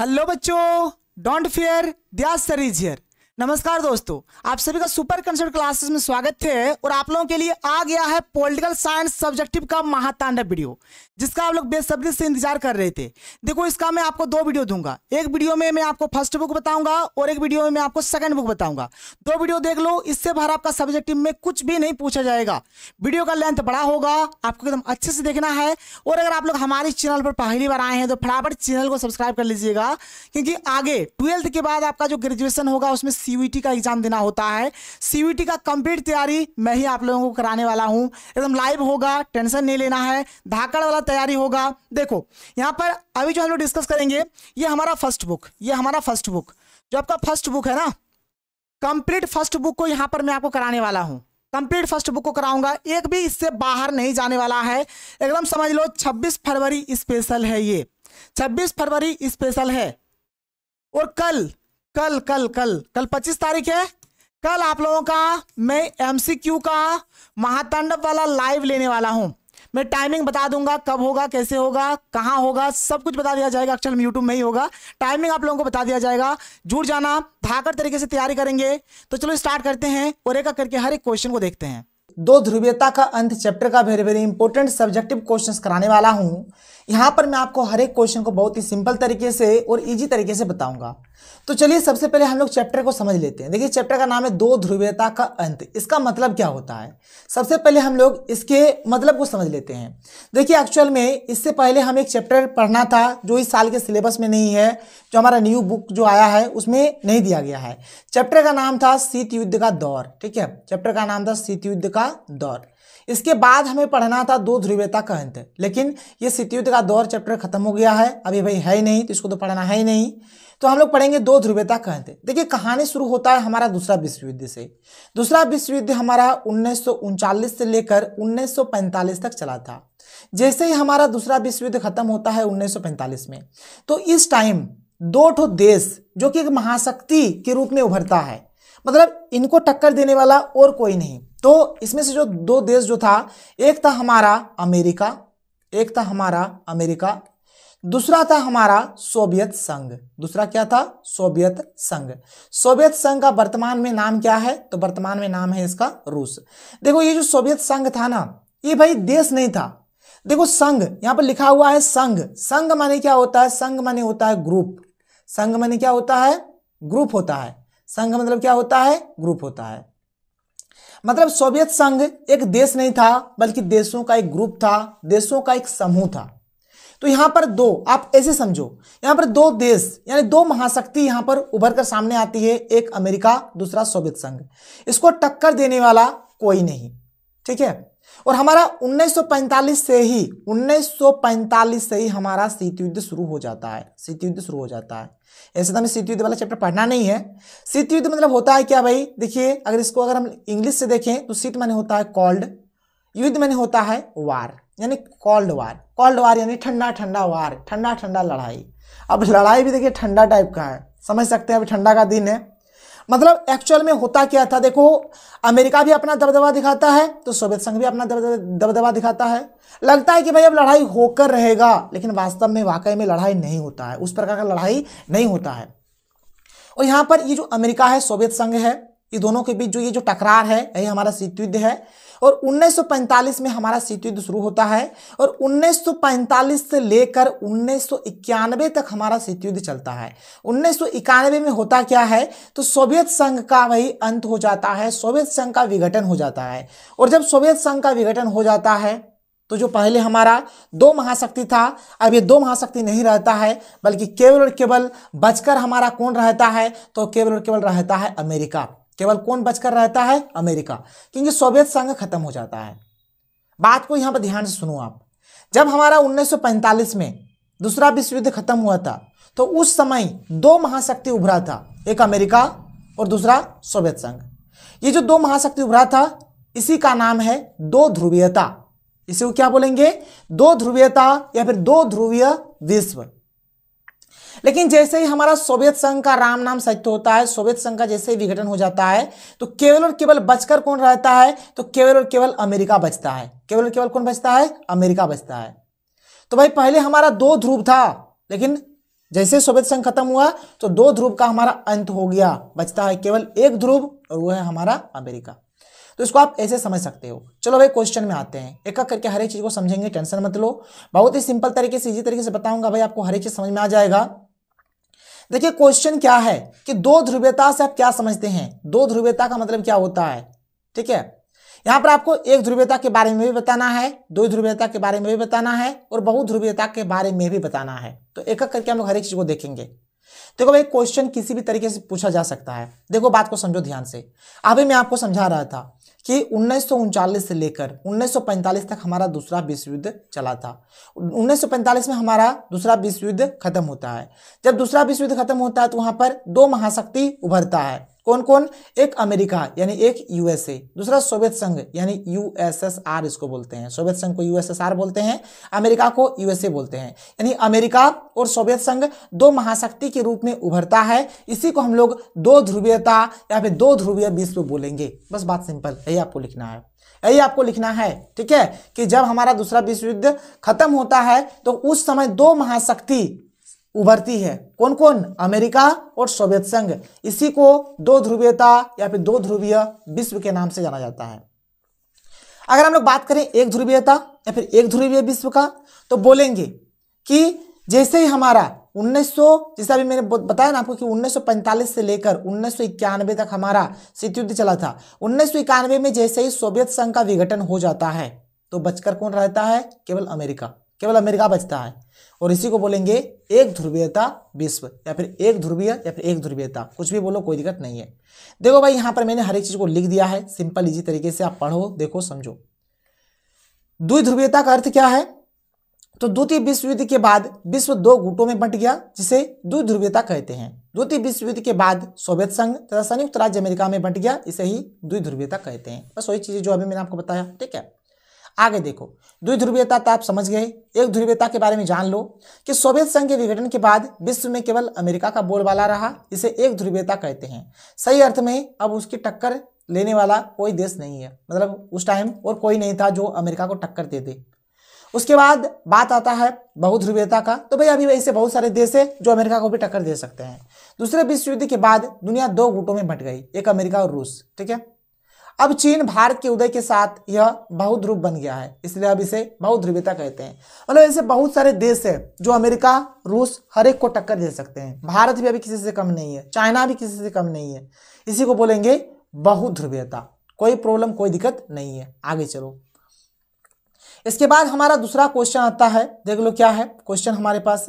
hello बच्चों don't fear Dyas sir is here नमस्कार दोस्तों आप सभी का सुपर कंसर्ट क्लासेस में स्वागत है और आप लोगों के लिए आ गया है पॉलिटिकल साइंस सब्जेक्टिव का महातांडव वीडियो जिसका आप लोग बेसब्री से इंतजार कर रहे थे देखो इसका मैं आपको दो वीडियो दूंगा एक वीडियो में मैं आपको फर्स्ट बुक बताऊंगा और एक वीडियो में मैं आपको सेकंड बुक बताऊंगा दो वीडियो देख लो इससे बाहर आपका सब्जेक्टिव में कुछ भी नहीं पूछा जाएगा वीडियो का लेंथ बड़ा होगा आपको एकदम अच्छे से देखना है और अगर आप लोग हमारे चैनल पर पहली बार आए हैं तो फटाफट चैनल को सब्सक्राइब कर लीजिएगा क्योंकि आगे ट्वेल्थ के बाद आपका जो ग्रेजुएशन होगा उसमें सीवीटी का एग्जाम देना होता है सीवीटी का कंप्लीट तैयारी मैं ही आप लोगों को कराने वाला हूं एकदम लाइव होगा टेंशन नहीं लेना है धाकड़ वाला तैयारी होगा देखो यहां पर अभी जो हम लोग डिस्कस करेंगे ये हमारा फर्स्ट बुक ये हमारा फर्स्ट बुक जो आपका फर्स्ट बुक है ना कंप्लीट फर्स्ट बुक को यहां पर मैं आपको कराने वाला हूं कंप्लीट फर्स्ट बुक को कराऊंगा एक भी इससे बाहर नहीं जाने वाला है एकदम समझ लो 26 फरवरी स्पेशल है ये 26 फरवरी स्पेशल है और कल कल कल कल कल पच्चीस तारीख है कल आप लोगों का मैं एमसीक्यू का महातांडव वाला लाइव लेने वाला हूं मैं टाइमिंग बता दूंगा कब होगा कैसे होगा कहां होगा सब कुछ बता दिया जाएगा अक्षर यूट्यूब में ही होगा टाइमिंग आप लोगों को बता दिया जाएगा जुड़ जाना धाकर तरीके से तैयारी करेंगे तो चलो स्टार्ट करते हैं और एक करके हर एक क्वेश्चन को देखते हैं दो ध्रुवीयता का अंत चैप्टर का very very important subjective question कराने वाला हूं यहाँ पर मैं आपको हर एक क्वेश्चन को बहुत ही सिंपल तरीके से और इजी तरीके से बताऊंगा तो चलिए सबसे पहले हम लोग चैप्टर को समझ लेते हैं देखिए चैप्टर का नाम है दो ध्रुवीयता का अंत इसका मतलब क्या होता है सबसे पहले हम लोग इसके मतलब को समझ लेते हैं देखिए एक्चुअल में इससे पहले हम एक चैप्टर पढ़ना था जो इस साल के सिलेबस में नहीं है जो हमारा न्यू बुक जो आया है उसमें नहीं दिया गया है चैप्टर का नाम था शीत युद्ध का दौर ठीक है चैप्टर का नाम था शीत युद्ध का दौर इसके बाद हमें पढ़ना था दो ध्रुवीयता का अंत लेकिन ये शीत युद्ध का दौर चैप्टर खत्म हो गया है अभी भाई है ही नहीं तो इसको तो पढ़ना है ही नहीं तो हम लोग पढ़ेंगे दो ध्रुवता कहते देखिए कहानी शुरू होता है हमारा दूसरा विश्व युद्ध से दूसरा विश्व युद्ध हमारा उन्नीस से लेकर उन्नीस तक चला था जैसे ही हमारा दूसरा विश्व युद्ध खत्म होता है उन्नीस में तो इस टाइम दो ठो देश जो कि एक महाशक्ति के रूप में उभरता है मतलब इनको टक्कर देने वाला और कोई नहीं तो इसमें से जो दो देश जो था एक था हमारा अमेरिका एक था हमारा अमेरिका दूसरा था हमारा सोवियत संघ दूसरा क्या था सोवियत संघ सोवियत संघ का वर्तमान में नाम क्या है तो वर्तमान में नाम है इसका रूस देखो ये जो सोवियत संघ था ना ये भाई देश नहीं था देखो संघ यहां पर लिखा हुआ है संघ संघ माने क्या होता है संघ माने होता है ग्रुप संघ माने क्या होता है ग्रुप होता है संघ मतलब क्या होता है ग्रुप होता है मतलब सोवियत संघ एक देश नहीं था बल्कि देशों का एक ग्रुप था देशों का एक समूह था तो यहाँ पर दो आप ऐसे समझो यहां पर दो देश यानी दो महाशक्ति यहां पर उभर कर सामने आती है एक अमेरिका दूसरा सोवियत संघ इसको टक्कर देने वाला कोई नहीं ठीक है और हमारा 1945 से ही 1945 से ही हमारा शीत युद्ध शुरू हो जाता है शीत युद्ध शुरू हो जाता है ऐसे तो हमें शीत युद्ध वाला चैप्टर पढ़ना नहीं है शीत युद्ध मतलब होता है क्या भाई देखिए अगर इसको अगर हम इंग्लिश से देखें तो शीत मैंने होता है कॉल्ड युद्ध मैंने होता है वार यानी कोल्ड वार कोल्ड वार यानी ठंडा ठंडा वार ठंडा ठंडा लड़ाई अब लड़ाई भी देखिए ठंडा टाइप का है समझ सकते हैं अभी ठंडा का दिन है मतलब एक्चुअल में होता क्या था देखो अमेरिका भी अपना दबदबा दिखाता है तो सोवियत संघ भी अपना दबदबा दिखाता है लगता है कि भाई अब लड़ाई होकर रहेगा लेकिन वास्तव में वाकई में लड़ाई नहीं होता है उस प्रकार का लड़ाई नहीं होता है और यहाँ पर ये जो अमेरिका है सोवियत संघ है ये दोनों के बीच जो ये जो टकरार है यही हमारा शीत युद्ध है और 1945 में हमारा शीत युद्ध शुरू होता है और 1945 से लेकर उन्नीस तक हमारा शीत युद्ध चलता है उन्नीस में होता क्या है तो सोवियत संघ का वही अंत हो जाता है सोवियत संघ का विघटन हो जाता है और जब सोवियत संघ का विघटन हो जाता है तो जो पहले हमारा दो महाशक्ति था अब ये दो महाशक्ति नहीं रहता है बल्कि केवल और केवल बचकर हमारा कौन रहता है तो केवल और केवल रहता है अमेरिका केवल कौन बचकर रहता है अमेरिका क्योंकि सोवियत संघ खत्म हो जाता है बात को यहां पर ध्यान से सुनो आप जब हमारा 1945 में दूसरा विश्व युद्ध खत्म हुआ था तो उस समय दो महाशक्ति उभरा था एक अमेरिका और दूसरा सोवियत संघ ये जो दो महाशक्ति उभरा था इसी का नाम है दो ध्रुवीयता इसे क्या बोलेंगे दो ध्रुवीयता या फिर दो ध्रुवीय विश्व लेकिन जैसे ही हमारा सोवियत संघ का राम नाम सत्य होता है सोवियत संघ का जैसे ही विघटन हो जाता है तो केवल और केवल बचकर कौन रहता है तो केवल और केवल अमेरिका बचता है केवल और केवल कौन बचता है अमेरिका बचता है तो भाई पहले हमारा दो ध्रुव था लेकिन जैसे सोवियत संघ खत्म हुआ तो दो ध्रुव का हमारा अंत हो गया बचता है केवल एक ध्रुव और वह है हमारा अमेरिका तो इसको आप ऐसे समझ सकते हो चलो भाई क्वेश्चन में आते हैं एक एक करके हर एक चीज़ को समझेंगे टेंशन मत लो बहुत ही सिंपल तरीके से इजी तरीके से बताऊंगा भाई आपको हर एक चीज़ समझ में आ जाएगा देखिए क्वेश्चन क्या है कि दो ध्रुवीयता से आप क्या समझते हैं दो ध्रुवीयता का मतलब क्या होता है ठीक है यहां पर आपको एक ध्रुवीयता के बारे में भी बताना है दो ध्रुवीयता के बारे में भी बताना है और बहु बहुध्रुवीयता के बारे में भी बताना है तो एक एक करके हम लोग हर एक चीज को देखेंगे देखो भाई क्वेश्चन किसी भी तरीके से पूछा जा सकता है देखो बात को समझो ध्यान से अभी मैं आपको समझा रहा था कि उन्नीस से लेकर 1945 तक हमारा दूसरा विश्व युद्ध चला था 1945 में हमारा दूसरा विश्व युद्ध खत्म होता है जब दूसरा विश्व युद्ध खत्म होता है तो वहां पर दो महाशक्ति उभरता है कौन कौन एक अमेरिका यानी एक यूएसए दूसरा सोवियत संघ यानी यूएसएसआर इसको बोलते हैं सोवियत संघ को यूएसएसआर बोलते हैं अमेरिका को यूएसए बोलते हैं यानी अमेरिका और सोवियत संघ दो महाशक्ति के रूप में उभरता है इसी को हम लोग दो ध्रुवीयता या फिर दो ध्रुवीय विश्व बोलेंगे बस बात सिंपल यही आपको लिखना है यही आपको लिखना है ठीक है कि जब हमारा दूसरा विश्व युद्ध खत्म होता है तो उस समय दो महाशक्ति उभरती है कौन कौन अमेरिका और सोवियत संघ इसी को दो ध्रुवीयता या फिर दो ध्रुवीय विश्व के नाम से जाना जाता है अगर हम लोग बात करें एक ध्रुवीयता या फिर एक ध्रुवीय विश्व का तो बोलेंगे कि जैसे ही हमारा 1900 जैसे अभी मैंने बताया ना आपको कि 1945 से लेकर उन्नीस तक हमारा शीत युद्ध चला था उन्नीस में जैसे ही सोवियत संघ का विघटन हो जाता है तो बचकर कौन रहता है केवल अमेरिका केवल अमेरिका बचता है और इसी को बोलेंगे एक ध्रुवीयता विश्व या फिर एक ध्रुवीय या फिर एक ध्रुवीयता कुछ भी बोलो कोई दिक्कत नहीं है देखो भाई यहाँ पर मैंने हर एक चीज़ को लिख दिया है सिंपल इजी तरीके से आप पढ़ो देखो समझो द्विध्रुवीयता का अर्थ क्या है तो द्वितीय विश्व युद्ध के बाद विश्व दो गुटों में बंट गया जिसे ध्रुवीयता कहते हैं द्वितीय विश्व युद्ध के बाद सोवियत संघ तथा संयुक्त राज्य अमेरिका में बंट गया इसे ही ध्रुवीयता कहते हैं बस वही चीज़ें जो अभी मैंने आपको बताया ठीक है आगे देखो द्विध्रुवीयता तो आप समझ गए एक ध्रुवीयता के बारे में जान लो कि सोवियत संघ के विघटन के बाद विश्व में केवल अमेरिका का बोलबाला रहा इसे एक ध्रुवीयता कहते हैं सही अर्थ में अब उसकी टक्कर लेने वाला कोई देश नहीं है मतलब उस टाइम और कोई नहीं था जो अमेरिका को टक्कर दे दे उसके बाद बात आता है बहुध्रुवीयता का तो भाई अभी ऐसे बहुत सारे देश है जो अमेरिका को भी टक्कर दे सकते हैं दूसरे विश्व युद्ध के बाद दुनिया दो गुटों में बंट गई एक अमेरिका और रूस ठीक है अब चीन भारत के उदय के साथ यह बहुत ध्रुव बन गया है इसलिए अब इसे बहुत बहुध्रुवीयता कहते हैं मतलब ऐसे बहुत सारे देश है जो अमेरिका रूस हर एक को टक्कर दे सकते हैं भारत भी अभी किसी से कम नहीं है चाइना भी किसी से कम नहीं है इसी को बोलेंगे बहुध्रुवीयता कोई प्रॉब्लम कोई दिक्कत नहीं है आगे चलो इसके बाद हमारा दूसरा क्वेश्चन आता है देख लो क्या है क्वेश्चन हमारे पास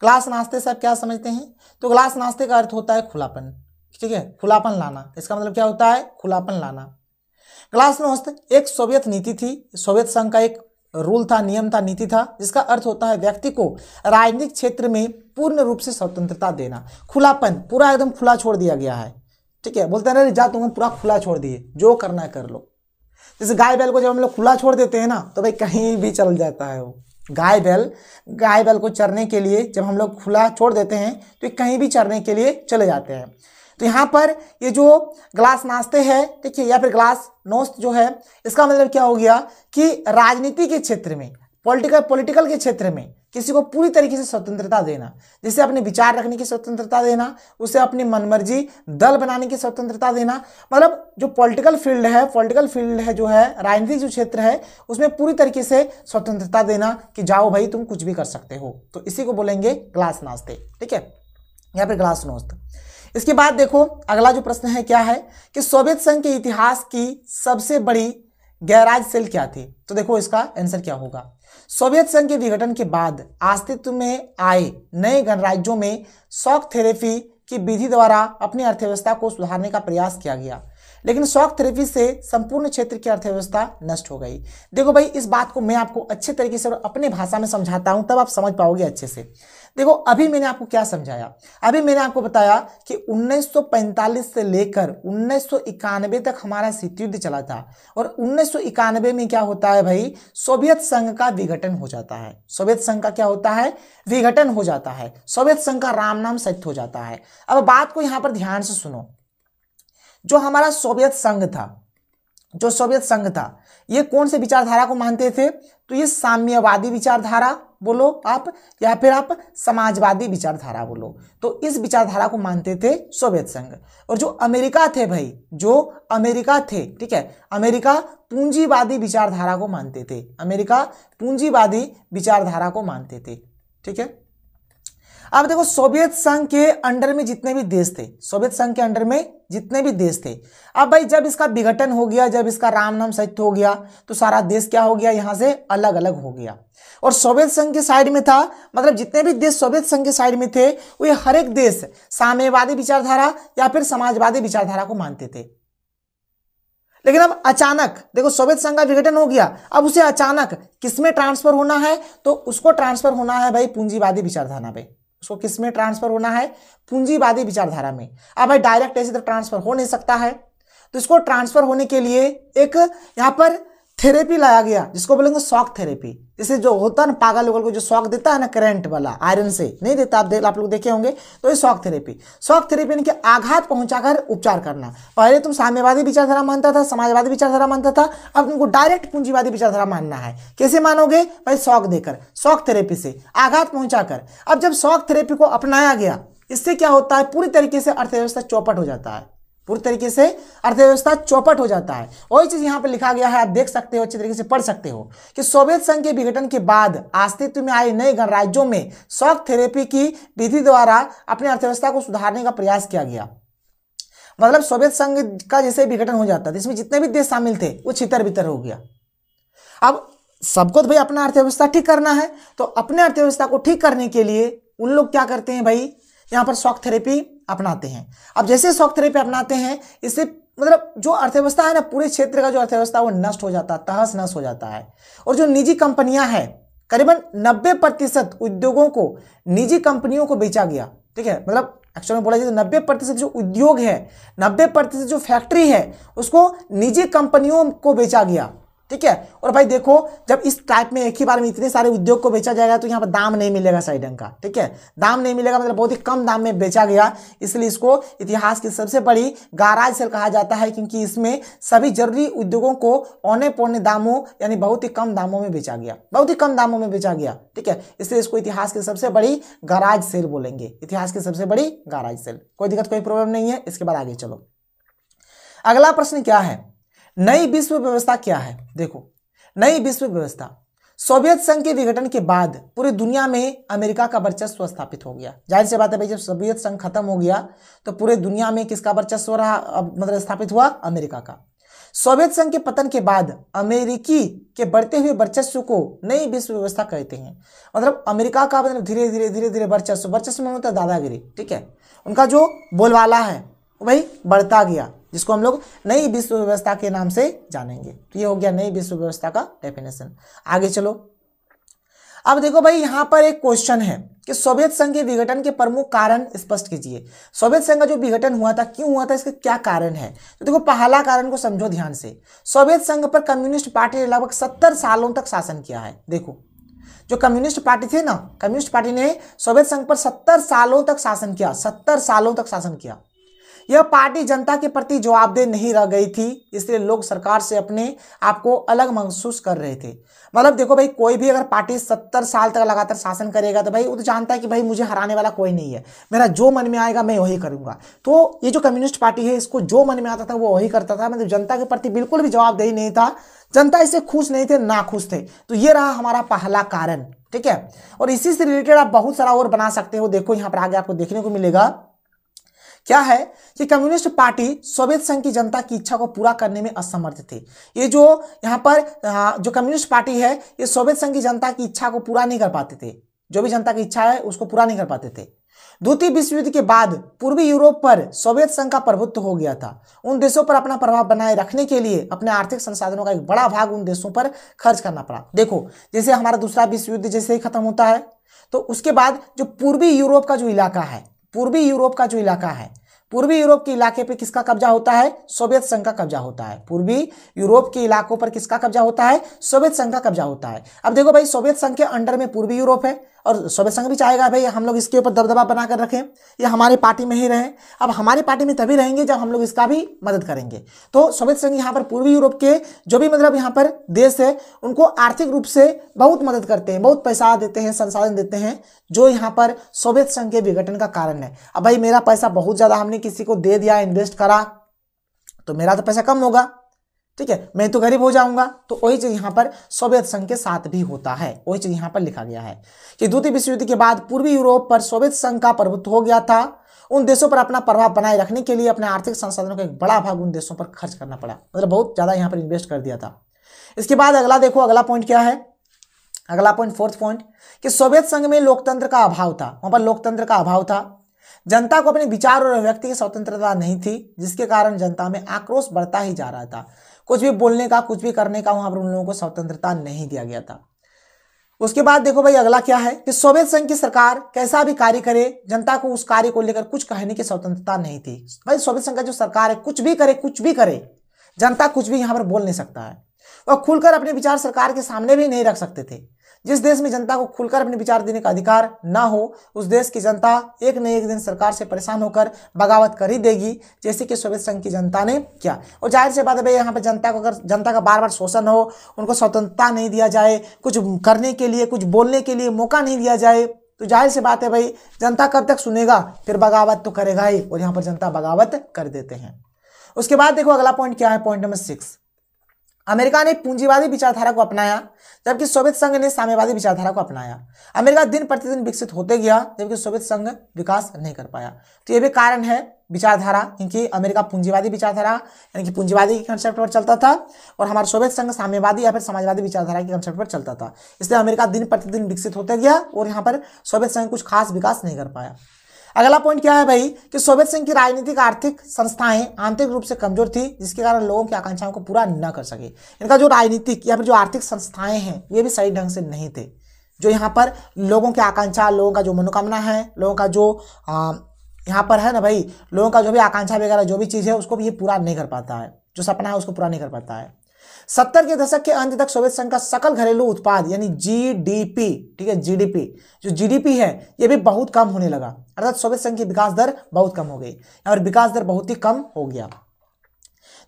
ग्लास नाश्ते से आप क्या समझते हैं तो ग्लास नाश्ते का अर्थ होता है खुलापन ठीक है खुलापन लाना इसका मतलब क्या होता है खुलापन लाना क्लास में हंसते एक सोवियत नीति थी सोवियत संघ का एक रूल था नियम था नीति था जिसका अर्थ होता है व्यक्ति को राजनीतिक क्षेत्र में पूर्ण रूप से स्वतंत्रता देना खुलापन पूरा एकदम खुला छोड़ दिया गया है ठीक है बोलते हैं जा तुम पूरा खुला छोड़ दिए जो करना है कर लो जैसे गाय बैल को जब हम लोग खुला छोड़ देते हैं ना तो भाई कहीं भी चल जाता है वो गाय बैल गाय बैल को चरने के लिए जब हम लोग खुला छोड़ देते हैं तो कहीं भी चरने के लिए चले जाते हैं तो यहाँ पर ये जो ग्लास नाश्ते है देखिए या फिर ग्लास नोस्त जो है इसका मतलब क्या हो गया कि राजनीति के क्षेत्र में पॉलिटिकल पॉलिटिकल के क्षेत्र में किसी को पूरी तरीके से स्वतंत्रता देना जैसे अपने विचार रखने की स्वतंत्रता देना उसे अपनी मनमर्जी दल बनाने की स्वतंत्रता देना मतलब जो पॉलिटिकल फील्ड है पॉलिटिकल फील्ड है जो है राजनीतिक जो क्षेत्र है उसमें पूरी तरीके से स्वतंत्रता देना कि जाओ भाई तुम कुछ भी कर सकते हो तो इसी को बोलेंगे ग्लास नाश्ते ठीक है या फिर ग्लास नोस्त इसके बाद देखो अगला जो प्रश्न है क्या है कि सोवियत संघ के इतिहास की सबसे बड़ी गैराज सेल क्या थी तो देखो इसका आंसर क्या होगा सोवियत संघ के विघटन के बाद अस्तित्व में आए नए गणराज्यों में शॉक थेरेपी की विधि द्वारा अपनी अर्थव्यवस्था को सुधारने का प्रयास किया गया लेकिन शॉक थेरेपी से संपूर्ण क्षेत्र की अर्थव्यवस्था नष्ट हो गई देखो भाई इस बात को मैं आपको अच्छे तरीके से और अपने भाषा में समझाता हूं तब आप समझ पाओगे अच्छे से देखो अभी मैंने आपको क्या समझाया अभी मैंने आपको बताया कि 1945 से लेकर उन्नीस तक हमारा शीत युद्ध चला था और उन्नीस में क्या होता है भाई सोवियत संघ का विघटन हो जाता है सोवियत संघ का क्या होता है विघटन हो जाता है सोवियत संघ का राम नाम सत्य हो जाता है अब बात को यहां पर ध्यान से सुनो जो हमारा सोवियत संघ था जो सोवियत संघ था ये कौन से विचारधारा को मानते थे तो ये साम्यवादी विचारधारा बोलो आप या फिर आप समाजवादी विचारधारा बोलो तो इस विचारधारा को मानते थे सोवियत संघ और जो अमेरिका थे भाई जो अमेरिका थे ठीक है अमेरिका पूंजीवादी विचारधारा को मानते थे अमेरिका पूंजीवादी विचारधारा को मानते थे ठीक है अब देखो सोवियत संघ के अंडर में जितने भी देश थे सोवियत संघ के अंडर में जितने भी देश थे अब भाई जब इसका विघटन हो गया जब इसका राम नाम सत्य हो गया तो सारा देश क्या हो गया यहां से अलग अलग हो गया और सोवियत संघ के साइड में था मतलब जितने भी देश सोवियत संघ के साइड में थे वे हर एक देश साम्यवादी विचारधारा या फिर समाजवादी विचारधारा को मानते थे लेकिन अब अचानक देखो सोवियत संघ का विघटन हो गया अब उसे अचानक किसमें ट्रांसफर होना है तो उसको ट्रांसफर होना है भाई पूंजीवादी विचारधारा में उसको किस में ट्रांसफर होना है पूंजीवादी विचारधारा में अब भाई डायरेक्ट ऐसे तो ट्रांसफर हो नहीं सकता है तो इसको ट्रांसफर होने के लिए एक यहाँ पर थेरेपी लाया गया जिसको बोलेंगे शॉक थेरेपी जैसे जो होता है ना पागल लोगों को जो शॉक देता है ना करंट वाला आयरन से नहीं देता आप दे, आप लोग देखे होंगे तो ये शॉक थेरेपी शॉक थेरेपी यानी कि आघात पहुंचाकर उपचार करना पहले तुम साम्यवादी विचारधारा मानता था समाजवादी विचारधारा मानता था अब तुमको डायरेक्ट पूंजीवादी विचारधारा मानना है कैसे मानोगे भाई शॉक देकर शॉक थेरेपी से आघात पहुंचाकर अब जब शॉक थेरेपी को अपनाया गया इससे क्या होता है पूरी तरीके से अर्थव्यवस्था चौपट हो जाता है पूरी तरीके से अर्थव्यवस्था चौपट हो जाता है वही चीज़ यहाँ पर लिखा गया है आप देख सकते हो अच्छे तरीके से पढ़ सकते हो कि सोवियत संघ के विघटन के बाद अस्तित्व में आए नए गणराज्यों में शॉक थेरेपी की विधि द्वारा अपनी अर्थव्यवस्था को सुधारने का प्रयास किया गया मतलब सोवियत संघ का जैसे विघटन हो जाता था इसमें जितने भी देश शामिल थे वो छितर बितर हो गया अब सबको तो भाई अपना अर्थव्यवस्था ठीक करना है तो अपने अर्थव्यवस्था को ठीक करने के लिए उन लोग क्या करते हैं भाई यहाँ पर शॉक थेरेपी अपनाते हैं अब जैसे शॉक थेरेपी अपनाते हैं इससे मतलब जो अर्थव्यवस्था है ना पूरे क्षेत्र का जो अर्थव्यवस्था वो नष्ट हो जाता है तहस नष्ट हो जाता है और जो निजी कंपनियां हैं करीबन 90 प्रतिशत उद्योगों को निजी कंपनियों को बेचा गया ठीक है मतलब एक्चुअल में बोला जाए तो नब्बे प्रतिशत जो उद्योग है नब्बे प्रतिशत जो फैक्ट्री है उसको निजी कंपनियों को बेचा गया ठीक है और भाई देखो जब इस टाइप में एक ही बार में इतने सारे उद्योग को बेचा जाएगा तो यहाँ पर दाम नहीं मिलेगा सही ढंग का ठीक है दाम नहीं मिलेगा मतलब बहुत ही कम दाम में बेचा गया इसलिए इसको इतिहास की सबसे बड़ी गाराज सेल कहा जाता है क्योंकि इसमें सभी जरूरी उद्योगों को औने पौने दामों यानी बहुत ही कम दामों में बेचा गया बहुत ही कम दामों में बेचा गया ठीक है इसलिए इसको इतिहास की सबसे बड़ी गाराज सेल बोलेंगे इतिहास की सबसे बड़ी गाराज सेल कोई दिक्कत कोई प्रॉब्लम नहीं है इसके बाद आगे चलो अगला प्रश्न क्या है नई विश्व व्यवस्था क्या है देखो नई विश्व व्यवस्था सोवियत संघ के विघटन के बाद पूरी दुनिया में अमेरिका का वर्चस्व स्थापित हो गया जाहिर सी बात है भाई जब सोवियत संघ खत्म हो गया तो पूरे दुनिया में किसका वर्चस्व रहा मतलब स्थापित हुआ अमेरिका का सोवियत संघ के पतन के बाद अमेरिकी के बढ़ते हुए वर्चस्व को नई विश्व व्यवस्था कहते हैं मतलब अमेरिका का मतलब धीरे धीरे धीरे धीरे वर्चस्व वर्चस्व में होता मतलब है दादागिरी ठीक है उनका जो बोलवाला है वही बढ़ता गया जिसको हम लोग नई विश्व व्यवस्था के नाम से जानेंगे तो ये हो गया नई विश्व व्यवस्था का डेफिनेशन आगे चलो अब देखो भाई यहां पर एक क्वेश्चन है कि सोवियत संघ के विघटन के प्रमुख कारण स्पष्ट कीजिए सोवियत संघ का जो विघटन हुआ था क्यों हुआ था इसका क्या कारण है तो देखो पहला कारण को समझो ध्यान से सोवियत संघ पर कम्युनिस्ट पार्टी ने लगभग सत्तर सालों तक शासन किया है देखो जो कम्युनिस्ट पार्टी थे ना कम्युनिस्ट पार्टी ने सोवियत संघ पर सत्तर सालों तक शासन किया सत्तर सालों तक शासन किया यह पार्टी जनता के प्रति जवाबदेह नहीं रह गई थी इसलिए लोग सरकार से अपने आप को अलग महसूस कर रहे थे मतलब देखो भाई कोई भी अगर पार्टी सत्तर साल तक लगातार शासन करेगा तो भाई वो तो जानता है कि भाई मुझे हराने वाला कोई नहीं है मेरा जो मन में आएगा मैं वही करूंगा तो ये जो कम्युनिस्ट पार्टी है इसको जो मन में आता था वो वही करता था मतलब जनता के प्रति बिल्कुल भी जवाबदेही नहीं था जनता इससे खुश नहीं थे ना खुश थे तो ये रहा हमारा पहला कारण ठीक है और इसी से रिलेटेड आप बहुत सारा और बना सकते हो देखो यहाँ पर आगे आपको देखने को मिलेगा क्या है कि कम्युनिस्ट पार्टी सोवियत संघ की जनता की इच्छा को पूरा करने में असमर्थ थी ये जो यहाँ पर जो कम्युनिस्ट पार्टी है ये सोवियत संघ की जनता की इच्छा को पूरा नहीं कर पाते थे जो भी जनता की इच्छा है उसको पूरा नहीं कर पाते थे द्वितीय विश्व युद्ध के बाद पूर्वी यूरोप पर सोवियत संघ का प्रभुत्व हो गया था उन देशों पर अपना प्रभाव बनाए रखने के लिए अपने आर्थिक संसाधनों का एक बड़ा भाग उन देशों पर खर्च करना पड़ा देखो जैसे हमारा दूसरा विश्व युद्ध जैसे ही खत्म होता है तो उसके बाद जो पूर्वी यूरोप का जो इलाका है पूर्वी यूरोप का जो इलाका है पूर्वी यूरोप के इलाके पर किसका कब्जा होता है सोवियत संघ का कब्जा होता है पूर्वी यूरोप के इलाकों पर किसका कब्जा होता है सोवियत संघ का कब्जा होता है अब देखो भाई सोवियत संघ के अंडर में पूर्वी यूरोप है और सोबे संघ भी चाहेगा भाई हम लोग इसके ऊपर दबदबा बना कर रखें या हमारे पार्टी में ही रहें अब हमारे पार्टी में तभी रहेंगे जब हम लोग इसका भी मदद करेंगे तो सोवियत संघ यहाँ पर पूर्वी यूरोप के जो भी मतलब यहाँ पर देश है उनको आर्थिक रूप से बहुत मदद करते हैं बहुत पैसा देते हैं संसाधन देते हैं जो यहाँ पर सोवियत संघ के विघटन का कारण है अब भाई मेरा पैसा बहुत ज़्यादा हमने किसी को दे दिया इन्वेस्ट करा तो मेरा तो पैसा कम होगा ठीक है मैं तो गरीब हो जाऊंगा तो वही चीज यहाँ पर सोवियत संघ के साथ भी होता है वही चीज यहाँ पर लिखा गया है कि द्वितीय विश्व युद्ध के बाद पूर्वी यूरोप पर सोवियत संघ का प्रभुत्व हो गया था उन देशों पर अपना प्रभाव बनाए रखने के लिए अपने आर्थिक संसाधनों का एक बड़ा भाग उन देशों पर खर्च करना पड़ा मतलब बहुत ज़्यादा यहाँ पर इन्वेस्ट कर दिया था इसके बाद अगला देखो अगला पॉइंट क्या है अगला पॉइंट फोर्थ पॉइंट कि सोवियत संघ में लोकतंत्र का अभाव था वहां पर लोकतंत्र का अभाव था जनता को अपने विचार और अभिव्यक्ति की स्वतंत्रता नहीं थी जिसके कारण जनता में आक्रोश बढ़ता ही जा रहा था कुछ भी बोलने का कुछ भी करने का वहां पर उन लोगों को स्वतंत्रता नहीं दिया गया था उसके बाद देखो भाई अगला क्या है कि सोवियत संघ की सरकार कैसा भी कार्य करे जनता को उस कार्य को लेकर कुछ कहने की स्वतंत्रता नहीं थी भाई सोवियत संघ का जो सरकार है कुछ भी करे कुछ भी करे जनता कुछ भी यहाँ पर बोल नहीं सकता है और खुलकर अपने विचार सरकार के सामने भी नहीं रख सकते थे जिस देश में जनता को खुलकर अपने विचार देने का अधिकार ना हो उस देश की जनता एक न एक दिन सरकार से परेशान होकर बगावत कर ही देगी जैसे कि सोवियत संघ की जनता ने किया और जाहिर सी बात है यहाँ पर जनता को अगर जनता का बार बार शोषण हो उनको स्वतंत्रता नहीं दिया जाए कुछ करने के लिए कुछ बोलने के लिए मौका नहीं दिया जाए तो जाहिर सी बात है भाई जनता कब तक सुनेगा फिर बगावत तो करेगा ही और यहाँ पर जनता बगावत कर देते हैं उसके बाद देखो अगला पॉइंट क्या है पॉइंट नंबर सिक्स अमेरिका ने पूंजीवादी विचारधारा को अपनाया जबकि सोवियत संघ ने साम्यवादी विचारधारा को अपनाया अमेरिका दिन प्रतिदिन विकसित होते गया जबकि सोवियत संघ विकास नहीं कर पाया तो ये भी कारण है विचारधारा क्योंकि अमेरिका पूंजीवादी विचारधारा यानी कि पूंजीवादी के कंसेप्ट पर चलता था और हमारा सोवियत संघ साम्यवादी या फिर समाजवादी विचारधारा के कंसेप्ट पर चलता था इसलिए अमेरिका दिन प्रतिदिन विकसित होते गया और यहाँ पर सोवियत संघ कुछ खास विकास नहीं कर पाया अगला पॉइंट क्या है भाई कि सोवियत संघ की राजनीतिक आर्थिक संस्थाएं आंतरिक रूप से कमजोर थी जिसके कारण लोगों की आकांक्षाओं को पूरा न कर सके इनका जो राजनीतिक या फिर जो आर्थिक संस्थाएं हैं ये भी सही ढंग से नहीं थे जो यहाँ पर लोगों की आकांक्षा लोगों का जो मनोकामना है लोगों का जो आ, यहाँ पर है ना भाई लोगों का जो भी आकांक्षा वगैरह जो भी चीज़ है उसको भी ये पूरा नहीं कर पाता है जो सपना है उसको पूरा नहीं कर पाता है सत्तर के दशक के अंत तक सोवियत संघ का सकल घरेलू उत्पाद यानी जीडीपी ठीक है जीडीपी जो जीडीपी है ये भी बहुत कम होने लगा अर्थात सोवियत संघ की विकास दर बहुत कम हो गई और विकास दर बहुत ही कम हो गया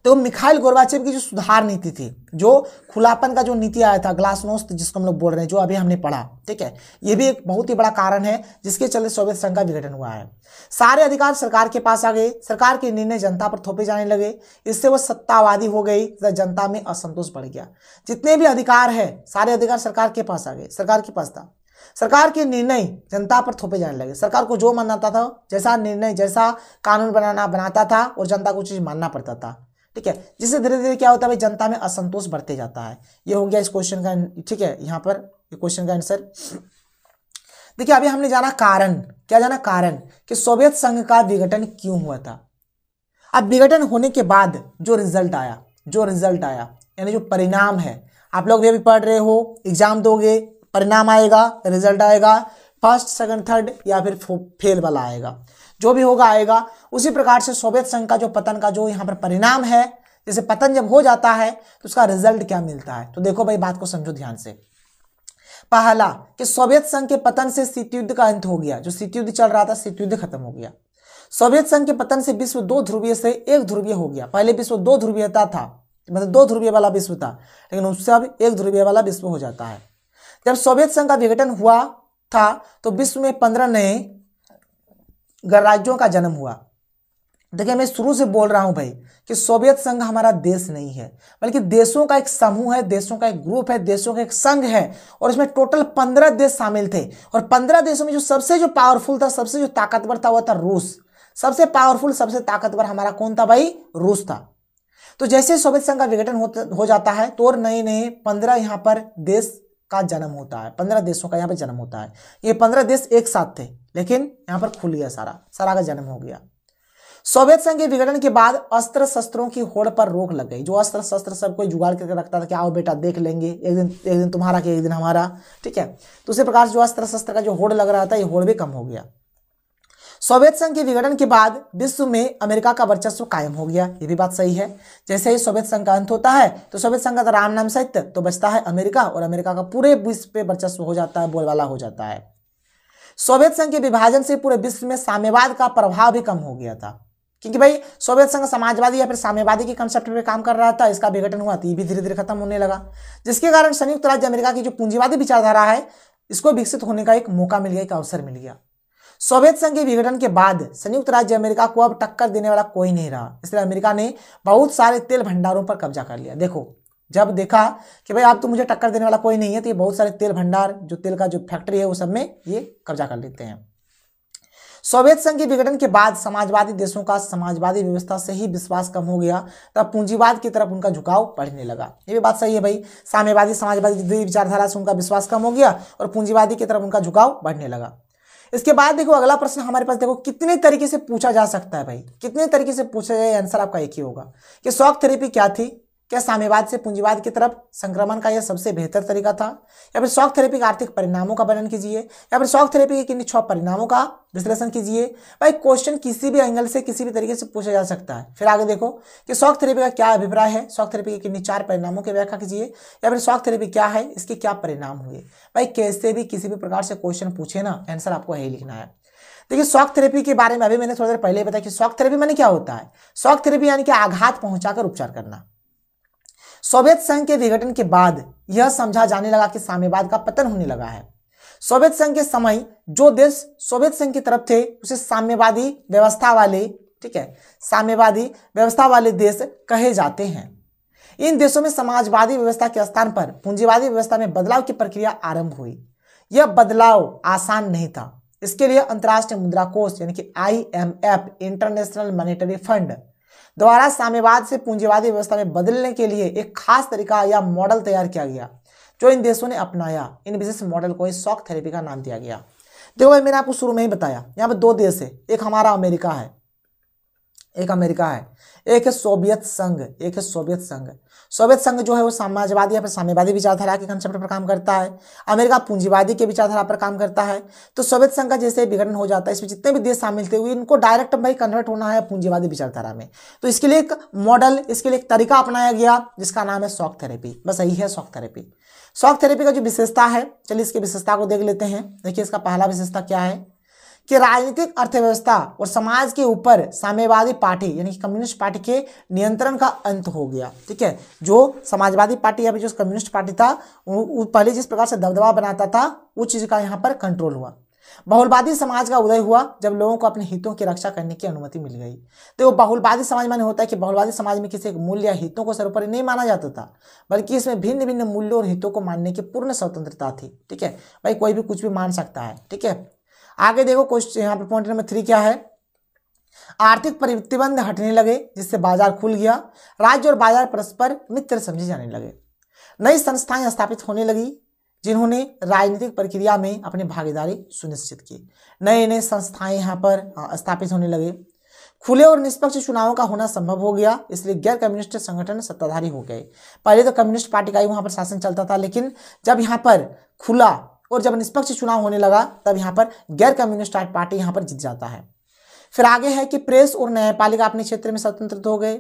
तो मिखाइल गोरबाचेव की जो सुधार नीति थी जो खुलापन का जो नीति आया था ग्लासनोस्त जिसको हम लोग बोल रहे हैं जो अभी हमने पढ़ा ठीक है ये भी एक बहुत ही बड़ा कारण है जिसके चलते सोवियत संघ का विघटन हुआ है सारे अधिकार सरकार के पास आ गए सरकार के निर्णय जनता पर थोपे जाने लगे इससे वो सत्तावादी हो गई तथा जनता में असंतोष बढ़ गया जितने भी अधिकार है सारे अधिकार सरकार के पास आ गए सरकार के पास था सरकार के निर्णय जनता पर थोपे जाने लगे सरकार को जो मानना था जैसा निर्णय जैसा कानून बनाना बनाता था और जनता को चीज़ मानना पड़ता था ठीक है जिससे धीरे धीरे क्या होता है भाई जनता में असंतोष बढ़ते जाता है ये हो गया इस क्वेश्चन का ठीक है यहाँ पर क्वेश्चन का आंसर देखिए अभी हमने जाना कारण क्या जाना कारण कि सोवियत संघ का विघटन क्यों हुआ था अब विघटन होने के बाद जो रिजल्ट आया जो रिजल्ट आया यानी जो परिणाम है आप लोग ये भी पढ़ रहे हो एग्जाम दोगे परिणाम आएगा रिजल्ट आएगा फर्स्ट सेकंड थर्ड या फिर फेल वाला आएगा जो भी होगा आएगा उसी प्रकार से सोवियत संघ का जो पतन का जो यहाँ पर परिणाम है जैसे पतन जब हो जाता है तो उसका रिजल्ट क्या मिलता है तो देखो भाई बात को समझो ध्यान से पहला कि सोवियत संघ के पतन से शीत युद्ध का अंत हो गया जो शीत युद्ध चल रहा था शीत युद्ध खत्म हो गया सोवियत संघ के पतन से विश्व दो ध्रुवीय से एक ध्रुवीय हो गया पहले विश्व दो ध्रुवीयता था मतलब दो ध्रुवीय वाला विश्व था लेकिन उससे अब एक ध्रुवीय वाला विश्व हो जाता है जब सोवियत संघ का विघटन हुआ था तो विश्व में पंद्रह नए गणराज्यों का जन्म हुआ देखिए मैं शुरू से बोल रहा हूं भाई कि सोवियत संघ हमारा देश नहीं है बल्कि देशों का एक समूह है देशों का एक ग्रुप है देशों का एक संघ है और इसमें टोटल पंद्रह देश शामिल थे और पंद्रह देशों में जो सबसे जो पावरफुल था सबसे जो ताकतवर था वह था रूस सबसे पावरफुल सबसे ताकतवर हमारा कौन था भाई रूस था तो जैसे सोवियत संघ का विघटन हो जाता है तो और नए नए पंद्रह यहाँ पर देश का जन्म होता है पंद्रह देशों का यहाँ पर जन्म होता है ये पंद्रह देश एक साथ थे लेकिन यहां पर खुल गया सारा सारा का जन्म हो गया सोवियत संघ के विघटन के बाद अस्त्र शस्त्रों की होड़ पर रोक लग गई जो अस्त्र शस्त्र सब कोई जुगाड़ करके रखता था कि आओ बेटा देख लेंगे एक दिन एक दिन तुम्हारा कि एक दिन हमारा ठीक है तो उसी प्रकार से जो अस्त्र शस्त्र का जो होड़ लग रहा था ये होड़ भी कम हो गया सोवियत संघ के विघटन के बाद विश्व में अमेरिका का वर्चस्व कायम हो गया ये भी बात सही है जैसे ही सोवियत संघ का अंत होता है तो सोवियत संघ का राम नाम सहित तो बचता है अमेरिका और अमेरिका का पूरे विश्व पे वर्चस्व हो जाता है बोलवाला हो जाता है सोवियत संघ के विभाजन से पूरे विश्व में साम्यवाद का प्रभाव भी कम हो गया था क्योंकि भाई सोवियत संघ समाजवादी या फिर साम्यवादी के कंसेप्ट पे काम कर रहा था इसका विघटन हुआ था तो ये भी धीरे धीरे खत्म होने लगा जिसके कारण संयुक्त राज्य अमेरिका की जो पूंजीवादी विचारधारा है इसको विकसित होने का एक मौका मिल गया एक अवसर मिल गया सोवियत संघ के विघटन के बाद संयुक्त राज्य अमेरिका को अब टक्कर देने वाला कोई नहीं रहा इसलिए अमेरिका ने बहुत सारे तेल भंडारों पर कब्जा कर लिया देखो जब देखा कि भाई आप तो मुझे टक्कर देने वाला कोई नहीं है तो ये बहुत सारे तेल भंडार जो तेल का जो फैक्ट्री है वो सब में ये कब्जा कर लेते हैं सोवियत संघ के विघटन के बाद समाजवादी देशों का समाजवादी व्यवस्था से ही विश्वास कम हो गया तब पूंजीवाद की तरफ उनका झुकाव बढ़ने लगा ये भी बात सही है भाई साम्यवादी समाजवादी विचारधारा से उनका विश्वास कम हो गया और पूंजीवादी की तरफ उनका झुकाव बढ़ने लगा इसके बाद देखो अगला प्रश्न हमारे पास देखो कितने तरीके से पूछा जा सकता है भाई कितने तरीके से पूछा जाए आंसर आपका एक ही होगा कि शॉक थेरेपी क्या थी क्या साम्यवाद से पूंजीवाद की तरफ संक्रमण का यह सबसे बेहतर तरीका था या फिर शॉक थेरेपी के आर्थिक परिणामों का वर्णन कीजिए या फिर शॉक थेरेपी के किन छह परिणामों का विश्लेषण कीजिए भाई क्वेश्चन किसी भी एंगल से किसी भी तरीके से पूछा जा सकता है फिर आगे देखो कि शॉक थेरेपी का क्या अभिप्राय है शॉक थेरेपी के किन चार परिणामों की व्याख्या कीजिए या फिर शॉक थेरेपी क्या है इसके क्या परिणाम हुए भाई कैसे भी किसी भी प्रकार से क्वेश्चन पूछे ना आंसर आपको यही लिखना है देखिए शॉक थेरेपी के बारे में अभी मैंने थोड़ी देर पहले बताया कि शॉक थेरेपी मैंने क्या होता है शॉक थेरेपी यानी कि आघात पहुंचाकर उपचार करना सोवियत संघ के विघटन के बाद यह समझा जाने लगा कि साम्यवाद का पतन होने लगा है सोवियत संघ के समय जो देश सोवियत संघ की तरफ थे उसे साम्यवादी व्यवस्था वाले ठीक है साम्यवादी व्यवस्था वाले देश कहे जाते हैं इन देशों में समाजवादी व्यवस्था के स्थान पर पूंजीवादी व्यवस्था में बदलाव की प्रक्रिया आरंभ हुई यह बदलाव आसान नहीं था इसके लिए अंतर्राष्ट्रीय मुद्रा कोष यानी कि आई इंटरनेशनल मॉनेटरी फंड द्वारा साम्यवाद से पूंजीवादी व्यवस्था में बदलने के लिए एक खास तरीका या मॉडल तैयार किया गया जो इन देशों ने अपनाया इन विशेष मॉडल को इस शॉक थेरेपी का नाम दिया गया देखो भाई मैंने आपको शुरू में ही बताया यहाँ पर दो देश है एक हमारा अमेरिका है एक अमेरिका है एक है सोवियत संघ एक है सोवियत संघ सोवियत संघ जो है वो समाजवादी या फिर साम्यवादी विचारधारा के कंसेप्ट पर काम करता है अमेरिका पूंजीवादी के विचारधारा पर काम करता है तो सोवियत संघ का जैसे विघटन हो जाता है इसमें जितने भी देश शामिल थे इनको डायरेक्ट भाई कन्वर्ट होना है पूंजीवादी विचारधारा में तो इसके लिए एक मॉडल इसके लिए एक तरीका अपनाया गया जिसका नाम है शॉक थेरेपी बस यही है शॉक थेरेपी शॉक थेरेपी का जो विशेषता है चलिए इसकी विशेषता को देख लेते हैं देखिए इसका पहला विशेषता क्या है कि राजनीतिक अर्थव्यवस्था और समाज के ऊपर साम्यवादी पार्टी यानी कि कम्युनिस्ट पार्टी के नियंत्रण का अंत हो गया ठीक है जो समाजवादी पार्टी या जो कम्युनिस्ट पार्टी था वो पहले जिस प्रकार से दबदबा बनाता था वो चीज़ का यहाँ पर कंट्रोल हुआ बहुलवादी समाज का उदय हुआ जब लोगों को अपने हितों की रक्षा करने की अनुमति मिल गई तो वो बहुलवादी समाज माने होता है कि बहुलवादी समाज में किसी मूल्य या हितों को सर्वोपरि नहीं माना जाता था बल्कि इसमें भिन्न भिन्न मूल्यों और हितों को मानने की पूर्ण स्वतंत्रता थी ठीक है भाई कोई भी कुछ भी मान सकता है ठीक है आगे देखो क्वेश्चन यहाँ पे पॉइंट नंबर थ्री क्या है आर्थिक प्रतिबंध हटने लगे जिससे बाजार खुल गया राज्य और बाजार परस्पर मित्र समझे जाने लगे नई संस्थाएं स्थापित होने लगी जिन्होंने राजनीतिक प्रक्रिया में अपनी भागीदारी सुनिश्चित की नए नए संस्थाएं यहाँ पर स्थापित होने लगे खुले और निष्पक्ष चुनावों का होना संभव हो गया इसलिए गैर कम्युनिस्ट संगठन सत्ताधारी हो गए पहले तो कम्युनिस्ट पार्टी का ही वहां पर शासन चलता था लेकिन जब यहाँ पर खुला और जब निष्पक्ष चुनाव होने लगा तब यहाँ पर गैर कम्युनिस्ट पार्टी यहाँ पर जीत जाता है फिर आगे है कि प्रेस और न्यायपालिका अपने क्षेत्र में स्वतंत्र हो गए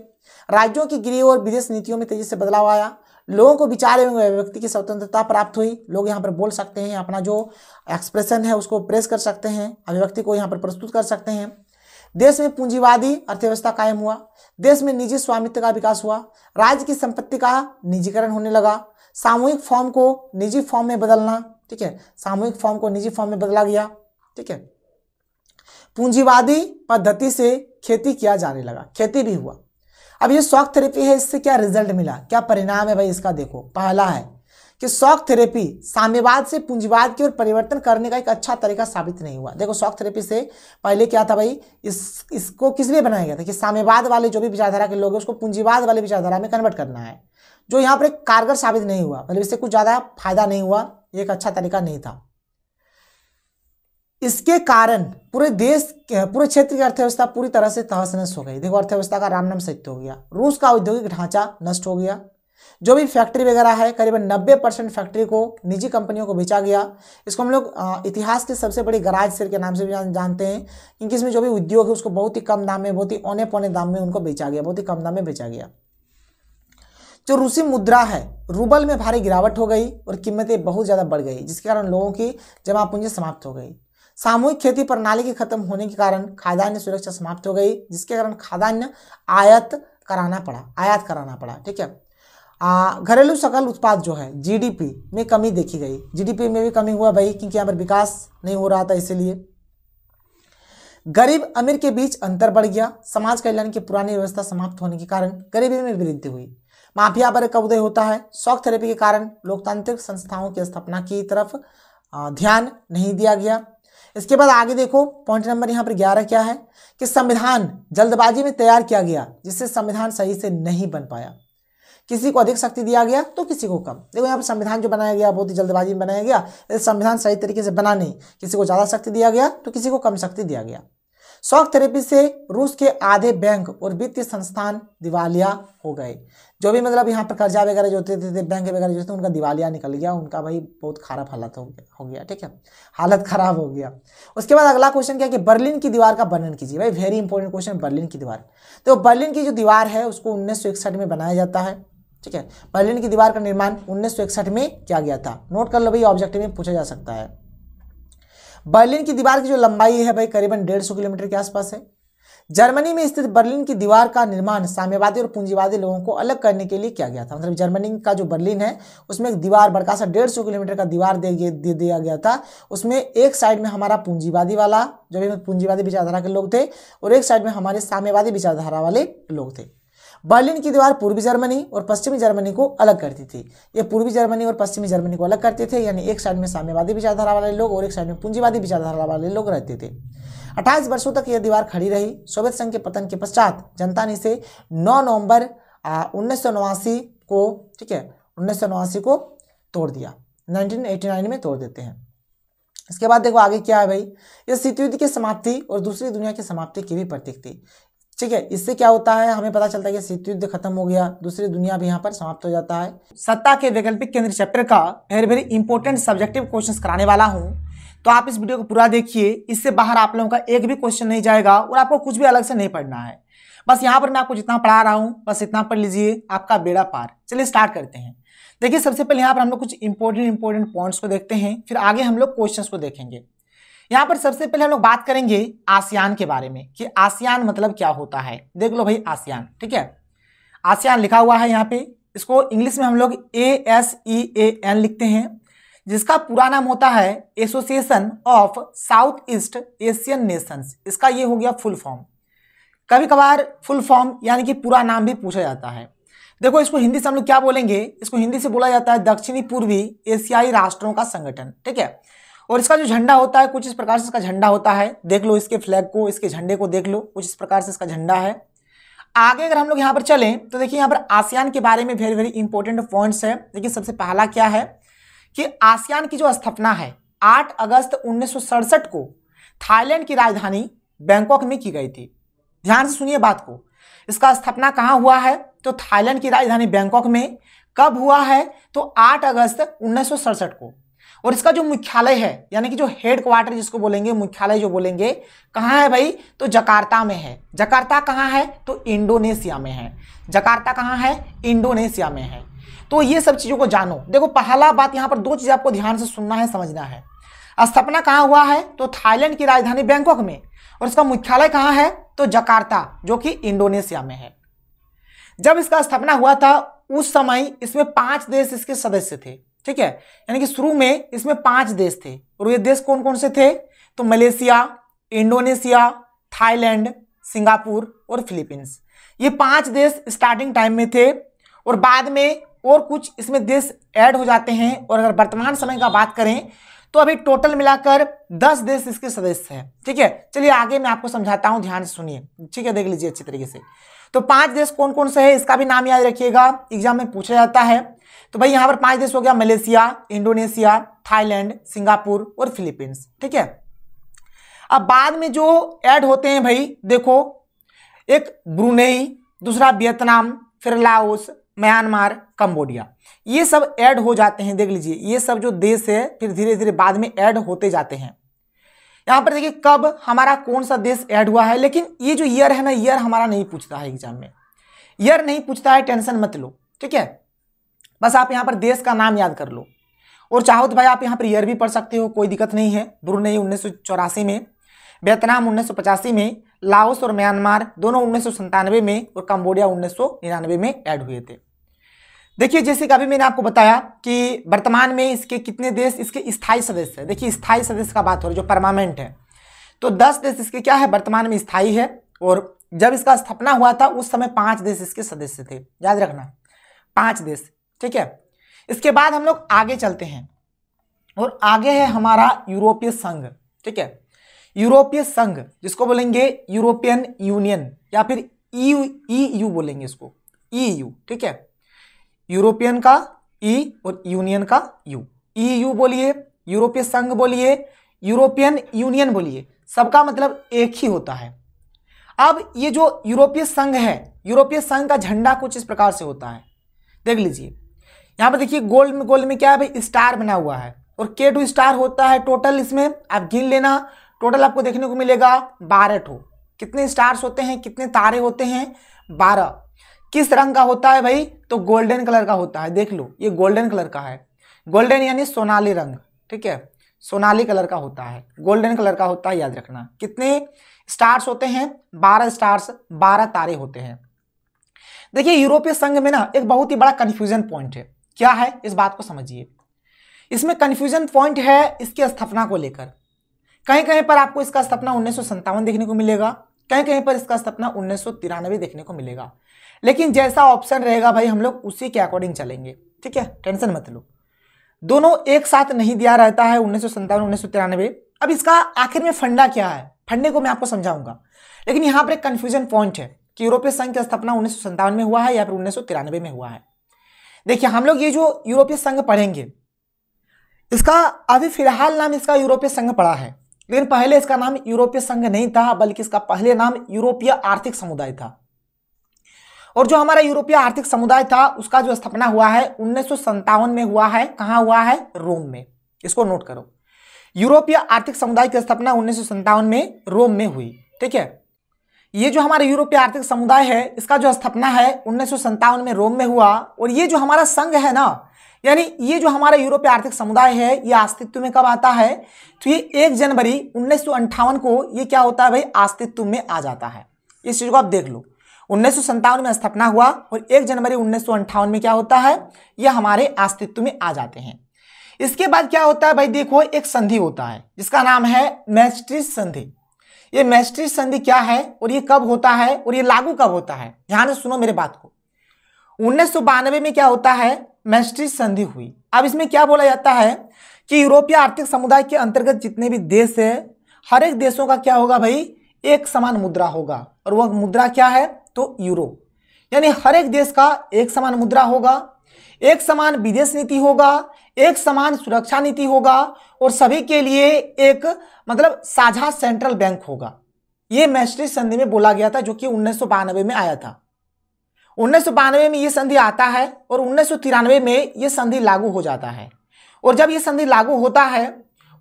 राज्यों की गृह और विदेश नीतियों में तेजी से बदलाव आया लोगों को विचार एवं अभिव्यक्ति की स्वतंत्रता प्राप्त हुई लोग यहाँ पर बोल सकते हैं अपना जो एक्सप्रेशन है उसको प्रेस कर सकते हैं अभिव्यक्ति को यहाँ पर प्रस्तुत कर सकते हैं देश में पूंजीवादी अर्थव्यवस्था कायम हुआ देश में निजी स्वामित्व का विकास हुआ राज्य की संपत्ति का निजीकरण होने लगा सामूहिक फॉर्म को निजी फॉर्म में बदलना ठीक है सामूहिक फॉर्म को निजी फॉर्म में बदला गया ठीक है पूंजीवादी पद्धति से खेती किया जाने लगा खेती भी हुआ अब ये शॉक थेरेपी है इससे क्या रिजल्ट मिला क्या परिणाम है भाई इसका देखो पहला है कि शॉक थेरेपी साम्यवाद से पूंजीवाद की ओर परिवर्तन करने का एक अच्छा तरीका साबित नहीं हुआ देखो शॉक थेरेपी से पहले क्या था भाई इस इसको किस लिए बनाया गया था कि साम्यवाद वाले जो भी विचारधारा के लोग हैं उसको पूंजीवाद वाले विचारधारा में कन्वर्ट करना है जो यहाँ पर एक कारगर साबित नहीं हुआ मतलब इससे कुछ ज़्यादा फायदा नहीं हुआ एक अच्छा तरीका नहीं था इसके कारण पूरे देश पूरे क्षेत्र की अर्थव्यवस्था पूरी तरह से तहस नहस हो गई देखो अर्थव्यवस्था का रामनम सत्य हो गया रूस का औद्योगिक ढांचा नष्ट हो गया जो भी फैक्ट्री वगैरह है करीबन 90 परसेंट फैक्ट्री को निजी कंपनियों को बेचा गया इसको हम लोग इतिहास के सबसे बड़ी गराज सिर के नाम से भी जानते हैं क्योंकि इसमें जो भी उद्योग है उसको बहुत ही कम दाम में बहुत ही औने पौने दाम में उनको बेचा गया बहुत ही कम दाम में बेचा गया जो रूसी मुद्रा है रूबल में भारी गिरावट हो गई और कीमतें बहुत ज़्यादा बढ़ गई जिसके कारण लोगों की जमा पूंजी समाप्त हो गई सामूहिक खेती प्रणाली के खत्म होने के कारण खाद्यान्न सुरक्षा समाप्त हो गई जिसके कारण खाद्यान्न आयात कराना पड़ा आयात कराना पड़ा ठीक है घरेलू सकल उत्पाद जो है जीडीपी में कमी देखी गई जीडीपी में भी कमी हुआ भाई क्योंकि यहाँ पर विकास नहीं हो रहा था इसीलिए गरीब अमीर के बीच अंतर बढ़ गया समाज कल्याण की पुरानी व्यवस्था समाप्त होने के कारण गरीबी में वृद्धि हुई माफिया वर्ग का उदय होता है शॉक थेरेपी के कारण लोकतांत्रिक संस्थाओं की स्थापना की तरफ ध्यान नहीं दिया गया इसके बाद आगे देखो पॉइंट नंबर यहाँ पर ग्यारह क्या है कि संविधान जल्दबाजी में तैयार किया गया जिससे संविधान सही से नहीं बन पाया किसी को अधिक शक्ति दिया गया तो किसी को कम देखो यहाँ पर संविधान जो बनाया गया बहुत ही जल्दबाजी में बनाया गया संविधान सही तरीके से बना नहीं किसी को ज़्यादा शक्ति दिया गया तो किसी को कम शक्ति दिया गया शॉक थेरेपी से रूस के आधे बैंक और वित्तीय संस्थान दिवालिया हो गए जो भी मतलब यहाँ पर कर्जा वगैरह जो होते थे बैंक वगैरह जो थे उनका दिवालिया निकल गया उनका भाई बहुत खराब हालत हो गया हो गया ठीक है हालत खराब हो गया उसके बाद अगला क्वेश्चन क्या कि बर्लिन की दीवार का वर्णन कीजिए भाई वेरी इंपॉर्टेंट क्वेश्चन बर्लिन की दीवार तो बर्लिन की जो दीवार है उसको उन्नीस में बनाया जाता है ठीक है बर्लिन की दीवार का निर्माण उन्नीस में किया गया था नोट कर लो भाई ऑब्जेक्टिव में पूछा जा सकता है बर्लिन की दीवार की जो लंबाई है भाई करीबन डेढ़ सौ किलोमीटर के आसपास है जर्मनी में स्थित बर्लिन की दीवार का निर्माण साम्यवादी और पूंजीवादी लोगों को अलग करने के लिए किया गया था मतलब जर्मनी का जो बर्लिन है उसमें एक दीवार बड़का सा डेढ़ सौ किलोमीटर का दीवार दे, दे दिया गया था उसमें एक साइड में हमारा पूंजीवादी वाला जो भी पूंजीवादी विचारधारा के लोग थे और एक साइड में हमारे साम्यवादी विचारधारा वाले लोग थे बर्लिन की दीवार पूर्वी जर्मनी और पश्चिमी जर्मनी को अलग करती थी ये पूर्वी जर्मनी और पश्चिमी जर्मनी को अलग करते थे यानी एक साइड में साम्यवादी विचारधारा वाले लोग और एक साइड में पूंजीवादी विचारधारा वाले लोग रहते थे 28 वर्षों तक यह दीवार खड़ी रही सोवियत संघ के पतन के पश्चात जनता ने इसे 9 नवंबर उन्नीस को ठीक है उन्नीस को तोड़ दिया 1989 में तोड़ देते हैं इसके बाद देखो आगे क्या है भाई यह शीत युद्ध की समाप्ति और दूसरी दुनिया की समाप्ति की भी प्रतीक थी ठीक है इससे क्या होता है हमें पता चलता है कि शीत युद्ध खत्म हो गया दूसरी दुनिया भी यहाँ पर समाप्त हो जाता है सत्ता के वैकल्पिक केंद्र चैप्टर का very very important subjective question कराने वाला हूँ तो आप इस वीडियो को पूरा देखिए इससे बाहर आप लोगों का एक भी क्वेश्चन नहीं जाएगा और आपको कुछ भी अलग से नहीं पढ़ना है बस यहाँ पर मैं आपको जितना पढ़ा रहा हूँ बस इतना पढ़ लीजिए आपका बेड़ा पार चलिए स्टार्ट करते हैं देखिए सबसे पहले यहाँ पर हम लोग कुछ इंपॉर्टेंट इंपॉर्टेंट पॉइंट्स को देखते हैं फिर आगे हम लोग क्वेश्चंस को देखेंगे यहाँ पर सबसे पहले हम लोग बात करेंगे आसियान के बारे में कि आसियान मतलब क्या होता है देख लो भाई आसियान ठीक है आसियान लिखा हुआ है यहाँ पे इसको इंग्लिश में हम लोग A S E A N लिखते हैं जिसका पूरा नाम होता है Association of South East Asian Nations इसका ये हो गया फुल फॉर्म कभी कभार फुल फॉर्म यानी कि पूरा नाम भी पूछा जाता है देखो इसको हिंदी से हम लोग क्या बोलेंगे इसको हिंदी से बोला जाता है दक्षिणी पूर्वी एशियाई राष्ट्रों का संगठन ठीक है और इसका जो झंडा होता है कुछ इस प्रकार से इसका झंडा होता है देख लो इसके फ्लैग को इसके झंडे को देख लो कुछ इस प्रकार से इसका झंडा है आगे अगर हम लोग यहाँ पर चलें तो देखिए यहाँ पर आसियान के बारे में वेरी वेरी इंपॉर्टेंट पॉइंट्स है देखिए सबसे पहला क्या है कि आसियान की जो स्थापना है आठ अगस्त उन्नीस को थाईलैंड की राजधानी बैंकॉक में की गई थी ध्यान से सुनिए बात को इसका स्थापना कहाँ हुआ है तो थाईलैंड की राजधानी बैंकॉक में कब हुआ है तो 8 अगस्त उन्नीस को और इसका जो मुख्यालय है यानी कि जो हेड क्वार्टर जिसको बोलेंगे मुख्यालय जो बोलेंगे कहाँ है भाई तो जकार्ता में है जकार्ता कहाँ है तो इंडोनेशिया में है जकार्ता कहाँ है इंडोनेशिया में है तो ये सब चीज़ों को जानो देखो पहला बात यहाँ पर दो चीज़ आपको ध्यान से सुनना है समझना है स्थापना कहाँ हुआ है तो थाईलैंड की राजधानी बैंकॉक में और इसका मुख्यालय कहाँ है तो जकार्ता जो कि इंडोनेशिया में है जब इसका स्थापना हुआ था उस समय इसमें पांच देश इसके सदस्य थे ठीक है यानी कि शुरू में इसमें पांच देश थे और ये देश कौन कौन से थे तो मलेशिया इंडोनेशिया थाईलैंड सिंगापुर और फिलीपींस ये पांच देश स्टार्टिंग टाइम में थे और बाद में और कुछ इसमें देश ऐड हो जाते हैं और अगर वर्तमान समय का बात करें तो अभी टोटल मिलाकर दस देश इसके सदस्य हैं ठीक है चलिए आगे मैं आपको समझाता हूँ ध्यान से सुनिए ठीक है देख लीजिए अच्छी तरीके से तो पांच देश कौन कौन से है इसका भी नाम याद रखिएगा एग्जाम में पूछा जाता है तो भाई यहाँ पर पांच देश हो गया मलेशिया इंडोनेशिया थाईलैंड सिंगापुर और फिलीपींस ठीक है अब बाद में जो ऐड होते हैं भाई देखो एक ब्रुनेई दूसरा वियतनाम फिर लाओस म्यांमार कंबोडिया ये सब ऐड हो जाते हैं देख लीजिए ये सब जो देश है फिर धीरे धीरे बाद में ऐड होते जाते हैं यहाँ पर देखिए कब हमारा कौन सा देश ऐड हुआ है लेकिन ये जो ईयर है ना ईयर हमारा नहीं पूछता है एग्जाम में ईयर नहीं पूछता है टेंशन मत लो ठीक है बस आप यहाँ पर देश का नाम याद कर लो और चाहो तो भाई आप यहाँ पर ईयर भी पढ़ सकते हो कोई दिक्कत नहीं है ब्रुनई उन्नीस में वियतनाम उन्नीस में लाओस और म्यांमार दोनों उन्नीस में और कम्बोडिया उन्नीस में ऐड हुए थे देखिए जैसे कि अभी मैंने आपको बताया कि वर्तमान में इसके कितने देश इसके स्थायी सदस्य है देखिए स्थायी सदस्य का बात हो रही है जो परमानेंट है तो दस देश इसके क्या है वर्तमान में स्थायी है और जब इसका स्थापना हुआ था उस समय पांच देश इसके सदस्य थे याद रखना पांच देश ठीक है इसके बाद हम लोग आगे चलते हैं और आगे है हमारा यूरोपीय संघ ठीक है यूरोपीय संघ जिसको बोलेंगे यूरोपियन यूनियन या फिर ई e यू e बोलेंगे इसको ई e यू ठीक है यूरोपियन का ई और यूनियन का यू ई यू बोलिए यूरोपीय संघ बोलिए यूरोपियन यूनियन बोलिए सबका मतलब एक ही होता है अब ये जो यूरोपीय संघ है यूरोपीय संघ का झंडा कुछ इस प्रकार से होता है देख लीजिए यहाँ पर देखिए गोल्ड में गोल्ड में क्या है भाई स्टार बना हुआ है और के टू स्टार होता है टोटल इसमें आप गिन लेना टोटल आपको देखने को मिलेगा बारह टू कितने स्टार्स होते हैं कितने तारे होते हैं बारह किस रंग का होता है भाई तो गोल्डन कलर का होता है देख लो ये गोल्डन कलर का है गोल्डन यानी सोनाली रंग ठीक है सोनाली कलर का होता है गोल्डन कलर का होता है याद रखना कितने स्टार्स होते हैं बारह स्टार्स बारह तारे होते हैं देखिए यूरोपीय संघ में ना एक बहुत ही बड़ा कन्फ्यूजन पॉइंट है क्या है इस बात को समझिए इसमें कन्फ्यूजन पॉइंट है इसकी स्थापना को लेकर कहीं कहीं पर आपको इसका स्थापना उन्नीस देखने को मिलेगा कहीं कहीं पर इसका स्थापना उन्नीस देखने को मिलेगा लेकिन जैसा ऑप्शन रहेगा भाई हम लोग उसी के अकॉर्डिंग चलेंगे ठीक है टेंशन मत लो दोनों एक साथ नहीं दिया रहता है उन्नीस सौ उन्नीस सौ तिरानवे अब इसका आखिर में फंडा क्या है फंडे को मैं आपको समझाऊंगा लेकिन यहाँ पर एक कन्फ्यूजन पॉइंट है कि यूरोपीय संघ की स्थापना उन्नीस में हुआ है या फिर उन्नीस में हुआ है देखिए हम लोग ये जो यूरोपीय संघ पढ़ेंगे इसका अभी फिलहाल नाम इसका यूरोपीय संघ पड़ा है लेकिन पहले इसका नाम यूरोपीय संघ नहीं था बल्कि इसका पहले नाम यूरोपीय आर्थिक समुदाय था और जो हमारा यूरोपीय आर्थिक समुदाय था उसका जो स्थापना हुआ है उन्नीस में हुआ है कहाँ हुआ है रोम में इसको नोट करो यूरोपीय आर्थिक समुदाय की स्थापना उन्नीस में रोम में हुई ठीक है ये जो हमारा यूरोपीय आर्थिक समुदाय है इसका जो स्थापना है उन्नीस में रोम में हुआ और ये जो हमारा संघ है ना यानी ये जो हमारा यूरोपीय आर्थिक समुदाय है ये अस्तित्व में कब आता है तो ये एक जनवरी उन्नीस को ये क्या होता है भाई अस्तित्व में आ जाता है इस चीज़ को आप देख लो उन्नीस में स्थापना हुआ और एक जनवरी उन्नीस में क्या होता है ये हमारे अस्तित्व में आ जाते हैं इसके बाद क्या होता है भाई देखो एक संधि होता है जिसका नाम है मैस्ट्रिस संधि ये मैस्ट्री संधि क्या है और ये कब होता है और ये लागू कब होता है ध्यान सुनो मेरे बात को उन्नीस में क्या होता है मैस्ट्री संधि हुई अब इसमें क्या बोला जाता है कि यूरोपीय आर्थिक समुदाय के अंतर्गत जितने भी देश है हर एक देशों का क्या होगा भाई एक समान मुद्रा होगा और वह मुद्रा क्या है तो यूरो यानी हर एक देश का एक समान मुद्रा होगा एक समान विदेश नीति होगा एक समान सुरक्षा नीति होगा और सभी के लिए एक मतलब साझा सेंट्रल बैंक होगा ये मैस्ट्री संधि में बोला गया था जो कि उन्नीस में आया था उन्नीस में यह संधि आता है और उन्नीस में यह संधि लागू हो जाता है और जब यह संधि लागू होता है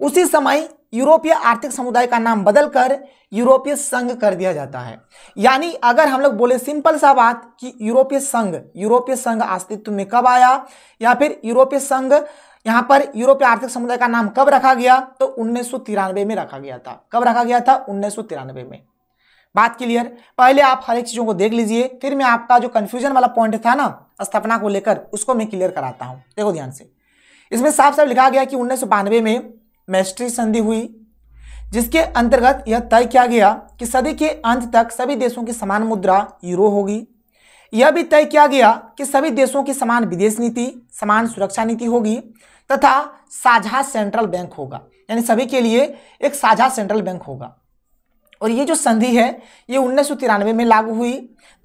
उसी समय यूरोपीय आर्थिक समुदाय का नाम बदलकर यूरोपीय संघ कर दिया जाता है यानी अगर हम लोग बोले सिंपल सा बात कि यूरोपीय संघ यूरोपीय संघ अस्तित्व में कब आया या फिर यूरोपीय संघ यहाँ पर यूरोपीय आर्थिक समुदाय का नाम कब रखा गया तो उन्नीस में रखा गया था कब रखा गया था उन्नीस में बात क्लियर पहले आप हर एक चीज़ों को देख लीजिए फिर मैं आपका जो कन्फ्यूजन वाला पॉइंट था ना स्थापना को लेकर उसको मैं क्लियर कराता हूँ देखो ध्यान से इसमें साफ साफ लिखा गया कि उन्नीस में मैस्ट्री संधि हुई जिसके अंतर्गत यह तय किया गया कि सदी के अंत तक सभी देशों की समान मुद्रा यूरो होगी यह भी तय किया गया कि सभी देशों की समान विदेश नीति समान सुरक्षा नीति होगी तथा साझा सेंट्रल बैंक होगा यानी सभी के लिए एक साझा सेंट्रल बैंक होगा और ये जो संधि है ये उन्नीस में लागू हुई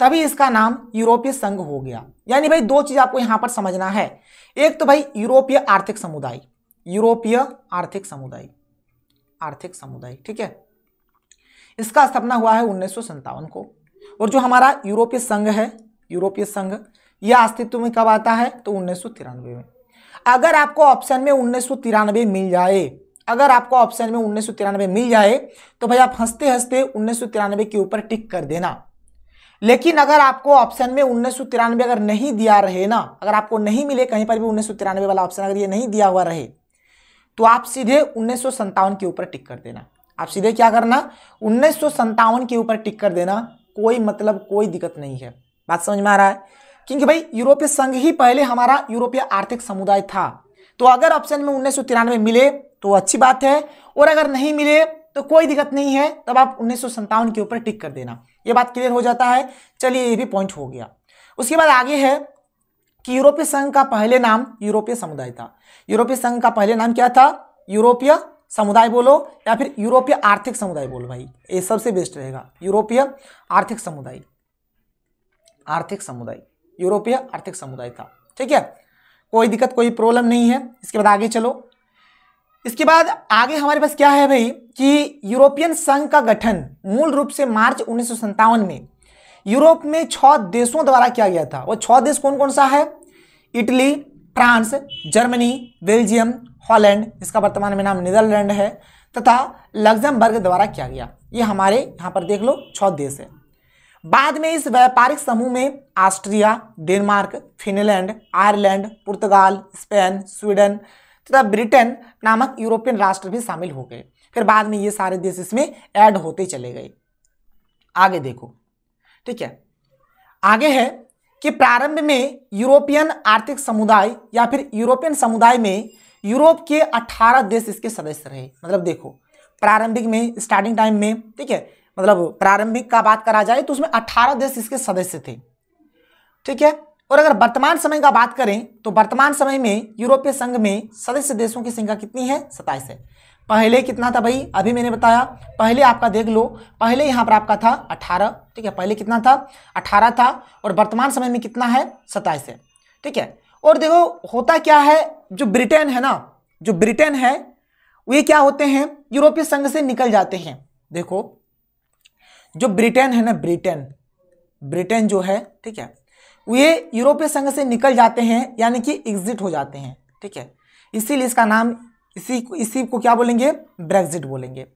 तभी इसका नाम यूरोपीय संघ हो गया यानी भाई दो चीज़ आपको यहाँ पर समझना है एक तो भाई यूरोपीय आर्थिक समुदाय यूरोपीय आर्थिक समुदाय आर्थिक समुदाय ठीक है इसका स्थापना हुआ है उन्नीस को और जो हमारा यूरोपीय संघ है यूरोपीय संघ यह अस्तित्व में कब आता है तो उन्नीस में अगर आपको ऑप्शन में उन्नीस मिल जाए अगर आपको ऑप्शन में उन्नीस मिल जाए तो भाई आप हंसते हंसते उन्नीस के ऊपर टिक कर देना लेकिन अगर आपको ऑप्शन में उन्नीस अगर नहीं दिया रहे ना अगर आपको नहीं मिले कहीं पर भी उन्नीस वाला ऑप्शन अगर ये नहीं दिया हुआ रहे तो आप सीधे उन्नीस के ऊपर टिक कर देना आप सीधे क्या करना उन्नीस के ऊपर टिक कर देना कोई मतलब कोई दिक्कत नहीं है बात समझ में आ रहा है क्योंकि भाई यूरोपीय संघ ही पहले हमारा यूरोपीय आर्थिक समुदाय था तो अगर ऑप्शन में उन्नीस मिले तो अच्छी बात है और अगर नहीं मिले तो कोई दिक्कत नहीं है तब आप उन्नीस के ऊपर टिक कर देना ये बात क्लियर हो जाता है चलिए ये भी पॉइंट हो गया उसके बाद आगे है कि यूरोपीय संघ का पहले नाम यूरोपीय समुदाय था यूरोपीय संघ का पहले नाम क्या था यूरोपीय समुदाय बोलो या फिर यूरोपीय आर्थिक समुदाय बोलो भाई ये सबसे बेस्ट रहेगा यूरोपीय आर्थिक समुदाय आर्थिक समुदाय यूरोपीय आर्थिक समुदाय था ठीक है कोई दिक्कत कोई प्रॉब्लम नहीं है इसके बाद आगे चलो इसके बाद आगे हमारे पास क्या है भाई कि यूरोपियन संघ का गठन मूल रूप से मार्च उन्नीस में यूरोप में छः देशों द्वारा किया गया था वो छ देश कौन कौन सा है Italy France Germany Belgium Holland इसका वर्तमान में नाम नीदरलैंड है तथा लग्जमबर्ग द्वारा किया गया ये हमारे यहाँ पर देख लो छ देश है बाद में इस व्यापारिक समूह में ऑस्ट्रिया डेनमार्क फिनलैंड आयरलैंड पुर्तगाल स्पेन स्वीडन तथा ब्रिटेन नामक यूरोपियन राष्ट्र भी शामिल हो गए फिर बाद में ये सारे देश इसमें ऐड होते चले गए आगे देखो ठीक है आगे है कि प्रारंभ में यूरोपियन आर्थिक समुदाय या फिर यूरोपियन समुदाय में यूरोप के 18 देश इसके सदस्य रहे मतलब देखो प्रारंभिक में स्टार्टिंग टाइम में ठीक है मतलब प्रारंभिक का बात करा जाए तो उसमें 18 देश इसके सदस्य थे ठीक है और अगर वर्तमान समय का बात करें तो वर्तमान समय में यूरोपीय संघ में सदस्य देशों की संख्या कितनी है सताइस है पहले कितना था भाई अभी मैंने बताया पहले आपका देख लो पहले यहाँ पर आपका था अठारह ठीक है पहले कितना था अठारह था और वर्तमान समय में कितना है सत्ताईस है ठीक है और देखो होता क्या है जो ब्रिटेन है ना जो ब्रिटेन है वे क्या होते हैं यूरोपीय संघ से निकल जाते हैं देखो जो ब्रिटेन है ना ब्रिटेन ब्रिटेन जो है ठीक है वे यूरोपीय संघ से निकल जाते हैं यानी कि एग्जिट हो जाते हैं ठीक है इसीलिए इसका नाम इसी इसी को क्या बोलेंगे ब्रेग्जिट बोलेंगे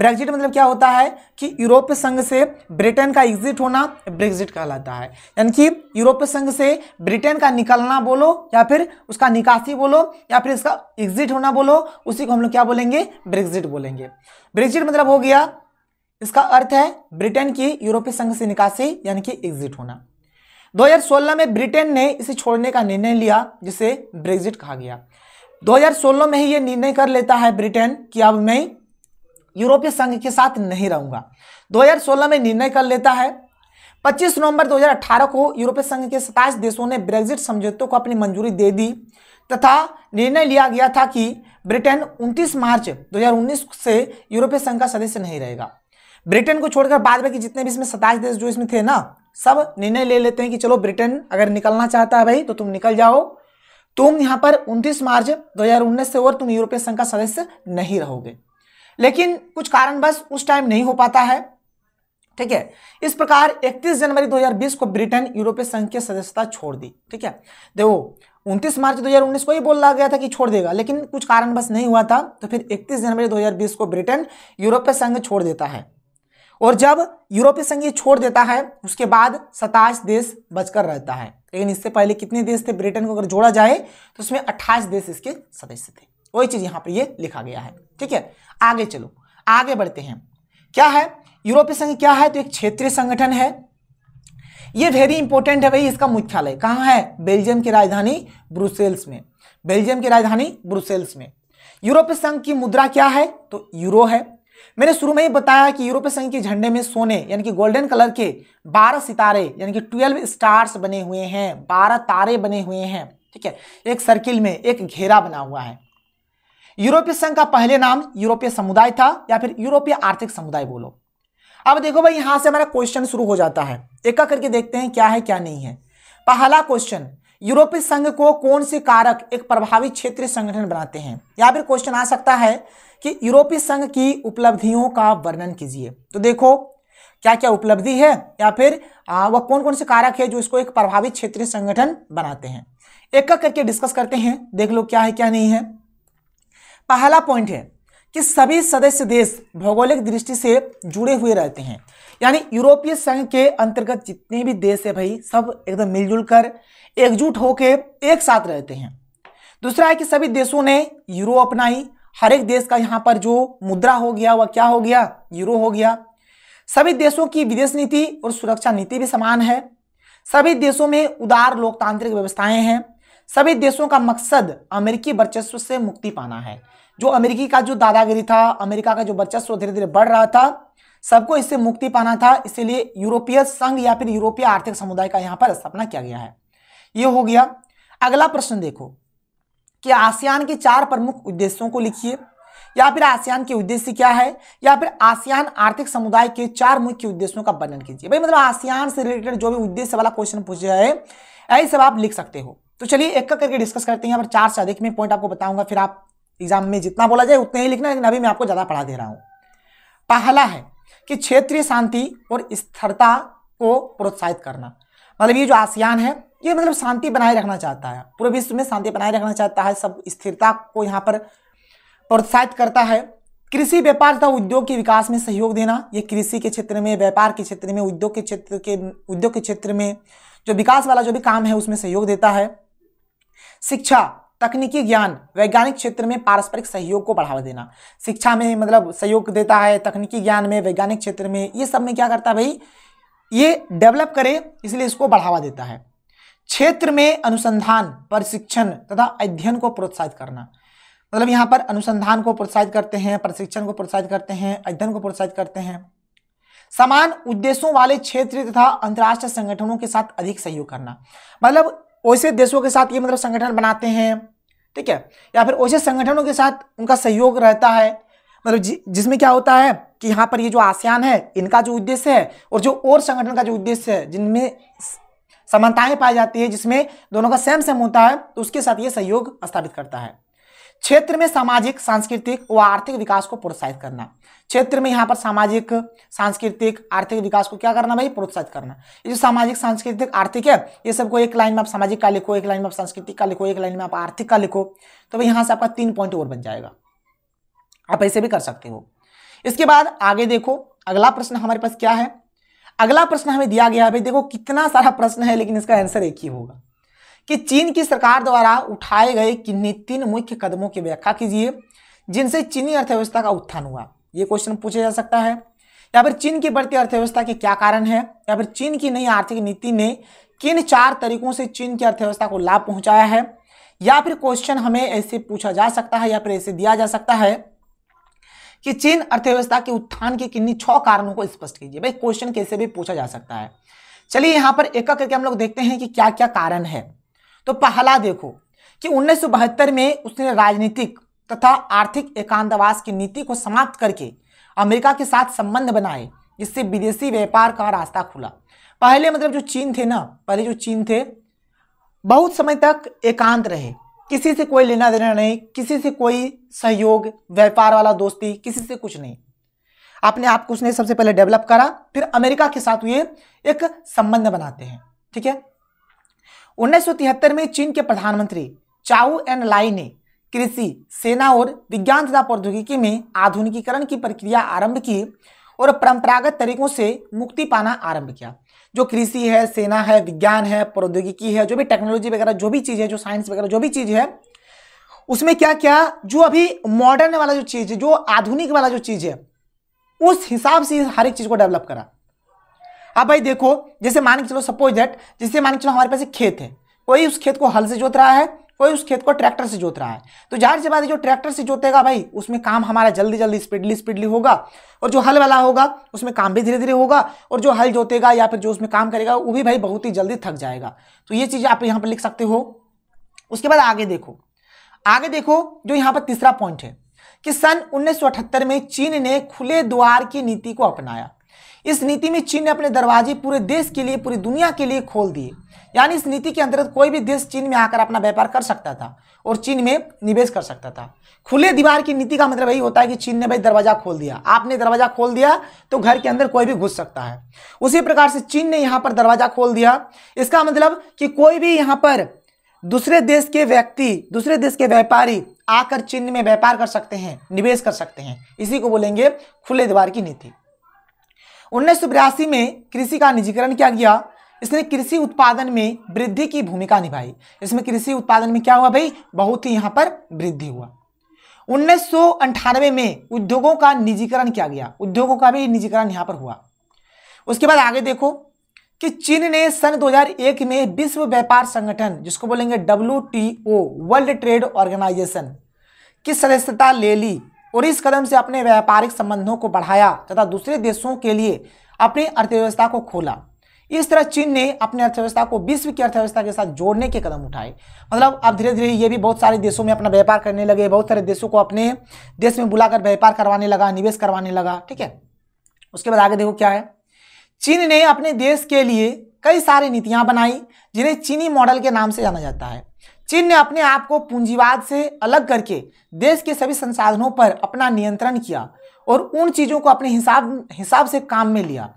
ब्रेग्जिट मतलब क्या होता है कि यूरोपीय संघ से ब्रिटेन का एग्जिट होना ब्रेग्जिट कहलाता है यानी कि यूरोपीय संघ से ब्रिटेन का निकलना बोलो या फिर उसका निकासी बोलो या फिर इसका एग्जिट होना बोलो उसी को हम लोग क्या बोलेंगे ब्रेग्जिट बोलेंगे ब्रेग्जिट मतलब हो गया इसका अर्थ है ब्रिटेन की यूरोपीय संघ से निकासी यानी कि एग्जिट होना 2016 में ब्रिटेन ने इसे छोड़ने का निर्णय लिया जिसे ब्रेग्जिट कहा गया 2016 में ही ये निर्णय कर लेता है ब्रिटेन कि अब मैं यूरोपीय संघ के साथ नहीं रहूंगा 2016 में निर्णय कर लेता है 25 नवंबर 2018 को यूरोपीय संघ के सताईस देशों ने ब्रेग्जिट समझौतों को अपनी मंजूरी दे दी तथा निर्णय लिया गया था कि ब्रिटेन 29 मार्च 2019 से यूरोपीय संघ का सदस्य नहीं रहेगा ब्रिटेन को छोड़कर बाद में कि जितने भी इसमें सताईस देश जो इसमें थे ना सब निर्णय ले लेते हैं कि चलो ब्रिटेन अगर निकलना चाहता है भाई तो तुम निकल जाओ तुम यहां पर 29 मार्च 2019 से और तुम यूरोपीय संघ का सदस्य नहीं रहोगे लेकिन कुछ कारणवश उस टाइम नहीं हो पाता है ठीक है इस प्रकार 31 जनवरी 2020 को ब्रिटेन यूरोपीय संघ की सदस्यता छोड़ दी ठीक है देखो 29 मार्च 2019 को ही बोला गया था कि छोड़ देगा लेकिन कुछ कारणवश नहीं हुआ था तो फिर 31 जनवरी 2020 को ब्रिटेन यूरोपीय संघ छोड़ देता है और जब यूरोपीय संघ ये छोड़ देता है उसके बाद सताइस देश बचकर रहता है लेकिन इससे पहले कितने देश थे ब्रिटेन को अगर जोड़ा जाए तो उसमें अट्ठाईस देश इसके सदस्य थे वही चीज यहाँ पर ये लिखा गया है ठीक है आगे चलो आगे बढ़ते हैं क्या है यूरोपीय संघ क्या है तो एक क्षेत्रीय संगठन है ये वेरी इंपॉर्टेंट है भाई इसका मुख्यालय कहाँ है बेल्जियम की राजधानी ब्रुसेल्स में बेल्जियम की राजधानी ब्रुसेल्स में यूरोपीय संघ की मुद्रा क्या है तो यूरो है मैंने शुरू में ही बताया कि यूरोपीय संघ के झंडे में सोने यानी कि गोल्डन कलर के 12 सितारे यानी कि 12 स्टार्स बने हुए हैं 12 तारे बने हुए हैं ठीक है एक सर्किल में एक घेरा बना हुआ है यूरोपीय संघ का पहले नाम यूरोपीय समुदाय था या फिर यूरोपीय आर्थिक समुदाय बोलो अब देखो भाई यहां से हमारा क्वेश्चन शुरू हो जाता है एक करके देखते हैं क्या है क्या नहीं है पहला क्वेश्चन यूरोपीय संघ को कौन से कारक एक प्रभावी क्षेत्रीय संगठन बनाते हैं या फिर क्वेश्चन आ सकता है कि यूरोपीय संघ की उपलब्धियों का वर्णन कीजिए तो देखो क्या क्या उपलब्धि है या फिर वह कौन कौन से कारक है जो इसको एक प्रभावी क्षेत्रीय संगठन बनाते हैं एक एक करके डिस्कस करते हैं देख लो क्या है क्या नहीं है पहला पॉइंट है कि सभी सदस्य देश भौगोलिक दृष्टि से जुड़े हुए रहते हैं यानी यूरोपीय संघ के अंतर्गत जितने भी देश है भाई सब एकदम मिलजुल कर एकजुट होकर एक साथ रहते हैं दूसरा है कि सभी देशों ने यूरो अपनाई हर एक देश का यहाँ पर जो मुद्रा हो गया वह क्या हो गया यूरो हो गया सभी देशों की विदेश नीति और सुरक्षा नीति भी समान है सभी देशों में उदार लोकतांत्रिक व्यवस्थाएं हैं सभी देशों का मकसद अमेरिकी वर्चस्व से मुक्ति पाना है जो अमेरिकी का जो दादागिरी था अमेरिका का जो वर्चस्व धीरे धीरे बढ़ रहा था सबको इससे मुक्ति पाना था इसीलिए यूरोपीय संघ या फिर यूरोपीय आर्थिक समुदाय का यहां पर स्थापना किया गया है यह हो गया अगला प्रश्न देखो कि आसियान के चार प्रमुख उद्देश्यों को लिखिए या फिर आसियान के उद्देश्य क्या है या फिर आसियान आर्थिक समुदाय के चार मुख्य उद्देश्यों का वर्णन कीजिए भाई मतलब आसियान से रिलेटेड जो भी उद्देश्य वाला क्वेश्चन पूछे है यही सब आप लिख सकते हो तो चलिए एक करके डिस्कस करते हैं यहाँ पर चार से अधिक में पॉइंट आपको बताऊंगा फिर आप एग्जाम में जितना बोला जाए उतना ही लिखना लेकिन अभी मैं आपको ज़्यादा पढ़ा दे रहा हूं पहला है कि क्षेत्रीय शांति और स्थिरता को प्रोत्साहित करना मतलब ये जो आसियान है ये मतलब शांति बनाए रखना चाहता है पूरे विश्व में शांति बनाए रखना चाहता है सब स्थिरता को यहाँ पर प्रोत्साहित करता है कृषि व्यापार तथा उद्योग के विकास में सहयोग देना ये कृषि के क्षेत्र में व्यापार के क्षेत्र में उद्योग के क्षेत्र के उद्योग के क्षेत्र में जो विकास वाला जो भी काम है उसमें सहयोग देता है शिक्षा तकनीकी ज्ञान वैज्ञानिक क्षेत्र में पारस्परिक सहयोग को बढ़ावा देना शिक्षा में मतलब सहयोग देता है तकनीकी ज्ञान में वैज्ञानिक क्षेत्र में ये सब में क्या करता है भाई ये डेवलप करे इसलिए इसको बढ़ावा देता है क्षेत्र में अनुसंधान प्रशिक्षण तथा अध्ययन को प्रोत्साहित करना मतलब यहाँ पर अनुसंधान को प्रोत्साहित करते हैं प्रशिक्षण को प्रोत्साहित करते हैं अध्ययन को प्रोत्साहित करते हैं समान उद्देश्यों वाले क्षेत्रीय तथा अंतर्राष्ट्रीय संगठनों के साथ अधिक सहयोग करना मतलब वैसे देशों के साथ ये मतलब संगठन बनाते हैं ठीक है या फिर वैसे संगठनों के साथ उनका सहयोग रहता है मतलब जि, जिसमें क्या होता है कि यहाँ पर ये जो आसियान है इनका जो उद्देश्य है और जो और संगठन का जो उद्देश्य है जिनमें समानताएं पाई जाती है जिसमें दोनों का सेम सेम होता है तो उसके साथ ये सहयोग स्थापित करता है क्षेत्र में सामाजिक सांस्कृतिक व आर्थिक विकास को प्रोत्साहित करना क्षेत्र में यहाँ पर सामाजिक सांस्कृतिक आर्थिक विकास को क्या करना भाई प्रोत्साहित करना ये जो सामाजिक सांस्कृतिक आर्थिक है ये सबको एक लाइन में आप सामाजिक का लिखो एक लाइन में आप सांस्कृतिक का लिखो एक लाइन में आप आर्थिक का लिखो तो भाई यहाँ से आपका तीन पॉइंट और बन जाएगा आप ऐसे भी कर सकते हो इसके बाद आगे देखो अगला प्रश्न हमारे पास क्या है अगला प्रश्न हमें दिया गया है भाई देखो कितना सारा प्रश्न है लेकिन इसका आंसर एक ही होगा कि चीन की सरकार द्वारा उठाए गए किन्हीं तीन मुख्य कदमों की व्याख्या कीजिए जिनसे चीनी अर्थव्यवस्था का उत्थान हुआ ये क्वेश्चन पूछा जा सकता है या फिर चीन की बढ़ती अर्थव्यवस्था के क्या कारण है या फिर चीन की नई आर्थिक नीति ने किन चार तरीकों से चीन की अर्थव्यवस्था को लाभ पहुंचाया है या फिर क्वेश्चन हमें ऐसे पूछा जा सकता है या फिर ऐसे दिया जा सकता है कि चीन अर्थव्यवस्था के उत्थान के किन्नी छह कारणों को स्पष्ट कीजिए भाई क्वेश्चन कैसे भी पूछा जा सकता है चलिए यहाँ पर एक करके हम लोग देखते हैं कि क्या क्या कारण है तो पहला देखो कि उन्नीस में उसने राजनीतिक तथा आर्थिक एकांतवास की नीति को समाप्त करके अमेरिका के साथ संबंध बनाए जिससे विदेशी व्यापार का रास्ता खुला पहले मतलब जो चीन थे ना पहले जो चीन थे बहुत समय तक एकांत रहे किसी से कोई लेना देना नहीं किसी से कोई सहयोग व्यापार वाला दोस्ती किसी से कुछ नहीं अपने आप को उसने सबसे पहले डेवलप करा फिर अमेरिका के साथ ये एक संबंध बनाते हैं ठीक है उन्नीस में चीन के प्रधानमंत्री चाउ एन लाई ने कृषि सेना और विज्ञान तथा प्रौद्योगिकी में आधुनिकीकरण की प्रक्रिया आरंभ की और परंपरागत तरीकों से मुक्ति पाना आरंभ किया जो कृषि है सेना है विज्ञान है प्रौद्योगिकी है जो भी टेक्नोलॉजी वगैरह जो भी चीज़ है जो साइंस वगैरह जो भी चीज़ है उसमें क्या क्या जो अभी मॉडर्न वाला जो चीज़ है जो आधुनिक वाला जो चीज़ है उस हिसाब से हर एक चीज़ को डेवलप करा अब भाई देखो जैसे मान के चलो सपोज दैट जैसे मान के चलो हमारे पास एक खेत है कोई उस खेत को हल से जोत रहा है कोई उस खेत को ट्रैक्टर से जोत रहा है तो जाहिर सी बात है जो ट्रैक्टर से जोतेगा भाई उसमें काम हमारा जल्दी जल्दी स्पीडली स्पीडली होगा और जो हल वाला होगा उसमें काम भी धीरे धीरे होगा और जो हल जोतेगा या फिर जो उसमें काम करेगा वो भी भाई बहुत ही जल्दी थक जाएगा तो ये चीज़ आप यहाँ पर लिख सकते हो उसके बाद आगे देखो आगे देखो जो यहाँ पर तीसरा पॉइंट है कि सन 1978 में चीन ने खुले द्वार की नीति को अपनाया इस नीति में चीन ने अपने दरवाजे पूरे देश के लिए पूरी दुनिया के लिए खोल दिए यानी इस नीति के अंतर्गत कोई भी देश चीन में आकर अपना व्यापार कर सकता था और चीन में निवेश कर सकता था खुले दीवार की नीति का मतलब यही होता है कि चीन ने भाई दरवाजा खोल दिया आपने दरवाजा खोल दिया तो घर के अंदर कोई भी घुस सकता है उसी प्रकार से चीन ने यहाँ पर दरवाजा खोल दिया इसका मतलब कि कोई भी यहाँ पर दूसरे देश के व्यक्ति दूसरे देश के व्यापारी आकर चीन में व्यापार कर सकते हैं निवेश कर सकते हैं इसी को बोलेंगे खुले द्वार की नीति उन्नीस में कृषि का निजीकरण किया गया इसने कृषि उत्पादन में वृद्धि की भूमिका निभाई इसमें कृषि उत्पादन में क्या हुआ भाई बहुत ही यहाँ पर वृद्धि हुआ उन्नीस में उद्योगों का निजीकरण किया गया उद्योगों का भी निजीकरण यहाँ पर हुआ उसके बाद आगे देखो कि चीन ने सन 2001 में विश्व व्यापार संगठन जिसको बोलेंगे डब्ल्यू वर्ल्ड ट्रेड ऑर्गेनाइजेशन की सदस्यता ले ली और इस कदम से अपने व्यापारिक संबंधों को बढ़ाया तथा दूसरे देशों के लिए अपनी अर्थव्यवस्था को खोला इस तरह चीन ने अपनी अर्थव्यवस्था को विश्व की अर्थव्यवस्था के साथ जोड़ने के कदम उठाए मतलब अब धीरे धीरे ये भी बहुत सारे देशों में अपना व्यापार करने लगे बहुत सारे देशों को अपने देश में बुलाकर व्यापार करवाने लगा निवेश करवाने लगा ठीक है उसके बाद आगे देखो क्या है चीन ने अपने देश के लिए कई सारी नीतियाँ बनाई जिन्हें चीनी मॉडल के नाम से जाना जाता है चीन ने अपने आप को पूंजीवाद से अलग करके देश के सभी संसाधनों पर अपना नियंत्रण किया और उन चीज़ों को अपने हिसाब हिसाब से काम में लिया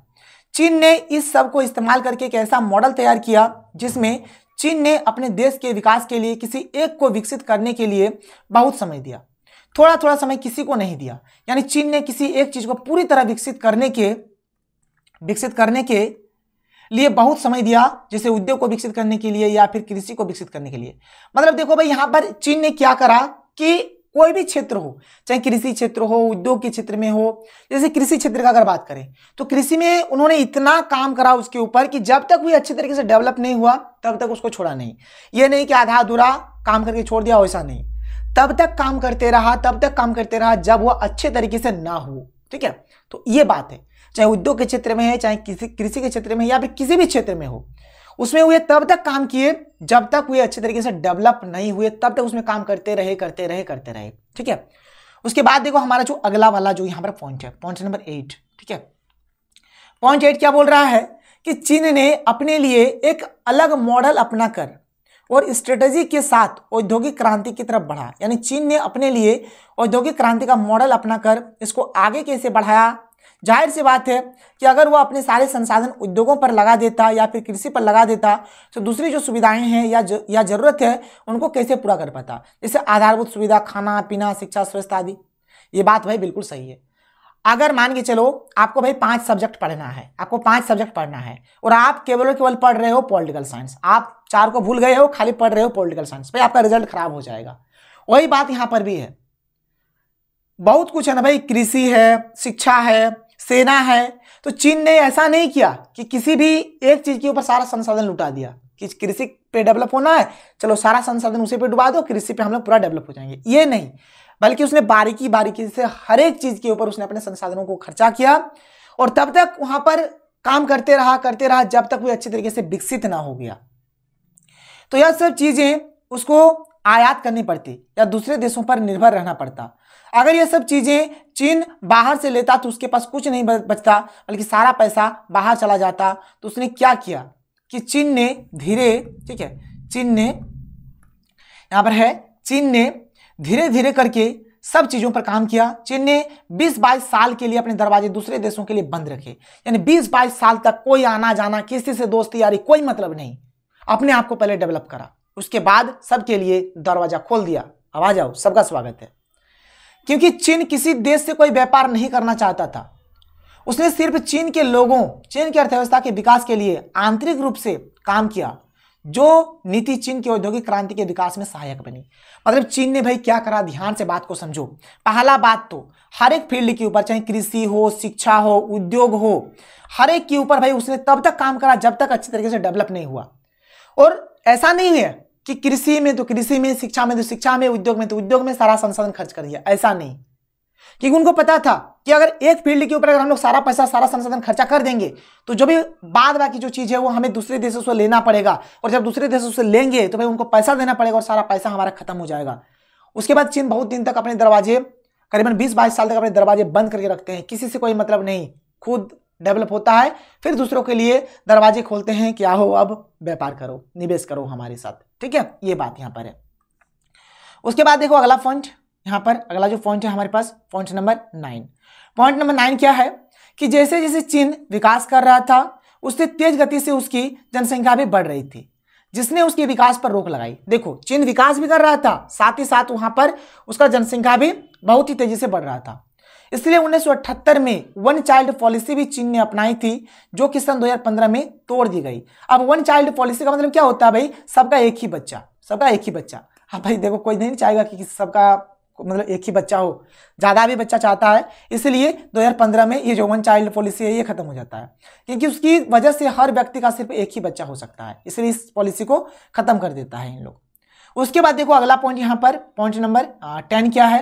चीन ने इस सब को इस्तेमाल करके एक ऐसा मॉडल तैयार किया जिसमें चीन ने अपने देश के विकास के लिए किसी एक को विकसित करने के लिए बहुत समय दिया थोड़ा थोड़ा समय किसी को नहीं दिया यानी चीन ने किसी एक चीज़ को पूरी तरह विकसित करने के विकसित करने के लिए बहुत समय दिया जैसे उद्योग को विकसित करने के लिए या फिर कृषि को विकसित करने के लिए मतलब देखो भाई यहाँ पर चीन ने क्या करा कि कोई भी क्षेत्र हो चाहे कृषि क्षेत्र हो उद्योग के क्षेत्र में हो जैसे कृषि क्षेत्र का अगर बात करें तो कृषि में उन्होंने इतना काम करा उसके ऊपर कि जब तक भी अच्छे तरीके से डेवलप नहीं हुआ तब तक उसको छोड़ा नहीं ये नहीं कि आधा अधूरा काम करके छोड़ दिया वैसा नहीं तब तक काम करते रहा तब तक काम करते रहा जब वह अच्छे तरीके से ना हो ठीक है तो ये बात है चाहे उद्योग के क्षेत्र में है चाहे किसी कृषि के क्षेत्र में या फिर किसी भी क्षेत्र में हो उसमें वे तब तक काम किए जब तक वे अच्छे तरीके से डेवलप नहीं हुए तब तक उसमें काम करते रहे करते रहे करते रहे ठीक है उसके बाद देखो हमारा जो अगला वाला जो यहाँ पर पॉइंट है पॉइंट नंबर एट ठीक है पॉइंट एट क्या बोल रहा है कि चीन ने अपने लिए एक अलग मॉडल अपना कर और स्ट्रेटजी के साथ औद्योगिक क्रांति की तरफ बढ़ा यानी चीन ने अपने लिए औद्योगिक क्रांति का मॉडल अपना कर इसको आगे कैसे बढ़ाया जाहिर सी बात है कि अगर वो अपने सारे संसाधन उद्योगों पर लगा देता या फिर कृषि पर लगा देता तो दूसरी जो सुविधाएं हैं या ज, या ज़रूरत है उनको कैसे पूरा कर पाता जैसे आधारभूत सुविधा खाना पीना शिक्षा स्वास्थ्य आदि ये बात भाई बिल्कुल सही है अगर मान के चलो आपको भाई पांच सब्जेक्ट पढ़ना है आपको पांच सब्जेक्ट पढ़ना है और आप केवल और केवल पढ़ रहे हो पॉलिटिकल साइंस आप चार को भूल गए हो खाली पढ़ रहे हो पॉलिटिकल साइंस भाई आपका रिजल्ट खराब हो जाएगा वही बात यहाँ पर भी है बहुत कुछ है ना भाई कृषि है शिक्षा है सेना है तो चीन ने ऐसा नहीं किया कि किसी भी एक चीज के ऊपर सारा संसाधन लुटा दिया कि कृषि पे डेवलप होना है चलो सारा संसाधन उसी पे डुबा दो कृषि पे हम लोग पूरा डेवलप हो जाएंगे ये नहीं बल्कि उसने बारीकी बारीकी से हर एक चीज के ऊपर उसने अपने संसाधनों को खर्चा किया और तब तक वहां पर काम करते रहा करते रहा जब तक वो अच्छे तरीके से विकसित ना हो गया तो यह सब चीजें उसको आयात करनी पड़ती या दूसरे देशों पर निर्भर रहना पड़ता अगर ये सब चीज़ें चीन बाहर से लेता तो उसके पास कुछ नहीं बचता बल्कि सारा पैसा बाहर चला जाता तो उसने क्या किया कि चीन ने धीरे ठीक है चीन ने यहाँ पर है चीन ने धीरे धीरे करके सब चीज़ों पर काम किया चीन ने 20-22 साल के लिए अपने दरवाजे दूसरे देशों के लिए बंद रखे यानी 20-22 साल तक कोई आना जाना किसी से दोस्ती यारी कोई मतलब नहीं अपने आप को पहले डेवलप करा उसके बाद सबके लिए दरवाज़ा खोल दिया आवाज आओ सबका स्वागत है क्योंकि चीन किसी देश से कोई व्यापार नहीं करना चाहता था उसने सिर्फ चीन के लोगों चीन की अर्थव्यवस्था के विकास के लिए आंतरिक रूप से काम किया जो नीति चीन की औद्योगिक क्रांति के विकास में सहायक बनी मतलब चीन ने भाई क्या करा ध्यान से बात को समझो पहला बात तो हर एक फील्ड के ऊपर चाहे कृषि हो शिक्षा हो उद्योग हो हर एक के ऊपर भाई उसने तब तक काम करा जब तक अच्छी तरीके से डेवलप नहीं हुआ और ऐसा नहीं है कि कृषि में तो कृषि में शिक्षा में तो शिक्षा में उद्योग में तो उद्योग में सारा संसाधन खर्च कर दिया ऐसा नहीं क्योंकि उनको पता था कि अगर एक फील्ड के ऊपर अगर हम लोग सारा पैसा सारा संसाधन खर्चा कर देंगे तो जो भी बाद बाकी जो चीज़ है वो हमें दूसरे देशों से लेना पड़ेगा और जब दूसरे देशों से लेंगे तो भाई उनको पैसा देना पड़ेगा और सारा पैसा हमारा खत्म हो जाएगा उसके बाद चीन बहुत दिन तक अपने दरवाजे करीबन बीस बाईस साल तक अपने दरवाजे बंद करके रखते हैं किसी से कोई मतलब नहीं खुद डेवलप होता है फिर दूसरों के लिए दरवाजे खोलते हैं क्या हो अब व्यापार करो निवेश करो हमारे साथ ठीक है ये बात यहां पर है उसके बाद देखो अगला पॉइंट यहां पर अगला जो पॉइंट है हमारे पास point number nine point number nine क्या है कि जैसे जैसे चीन विकास कर रहा था उससे तेज गति से उसकी जनसंख्या भी बढ़ रही थी जिसने उसके विकास पर रोक लगाई देखो चीन विकास भी कर रहा था साथ ही साथ वहां पर उसका जनसंख्या भी बहुत ही तेजी से बढ़ रहा था इसलिए 1978 में वन चाइल्ड पॉलिसी भी चीन ने अपनाई थी जो कि सन 2015 में तोड़ दी गई अब वन चाइल्ड पॉलिसी का मतलब क्या होता है भाई सबका एक ही बच्चा सबका एक ही बच्चा हाँ भाई देखो कोई नहीं चाहेगा कि सबका मतलब एक ही बच्चा हो ज़्यादा भी बच्चा चाहता है इसलिए 2015 में ये जो वन चाइल्ड पॉलिसी है ये खत्म हो जाता है क्योंकि उसकी वजह से हर व्यक्ति का सिर्फ एक ही बच्चा हो सकता है इसलिए इस पॉलिसी को ख़त्म कर देता है इन लोग उसके बाद देखो अगला पॉइंट यहाँ पर पॉइंट नंबर टेन क्या है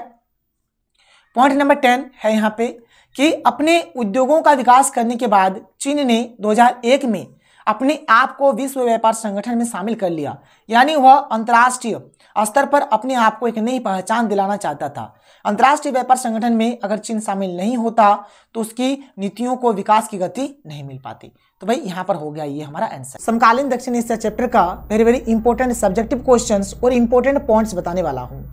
पॉइंट नंबर टेन है यहाँ पे कि अपने उद्योगों का विकास करने के बाद चीन ने 2001 में अपने आप को विश्व व्यापार संगठन में शामिल कर लिया यानी वह अंतर्राष्ट्रीय स्तर पर अपने आप को एक नई पहचान दिलाना चाहता था अंतर्राष्ट्रीय व्यापार संगठन में अगर चीन शामिल नहीं होता तो उसकी नीतियों को विकास की गति नहीं मिल पाती तो भाई यहाँ पर हो गया ये हमारा आंसर समकालीन दक्षिण एशिया चैप्टर का very very important subjective questions और इंपॉर्टेंट पॉइंट्स बताने वाला हूँ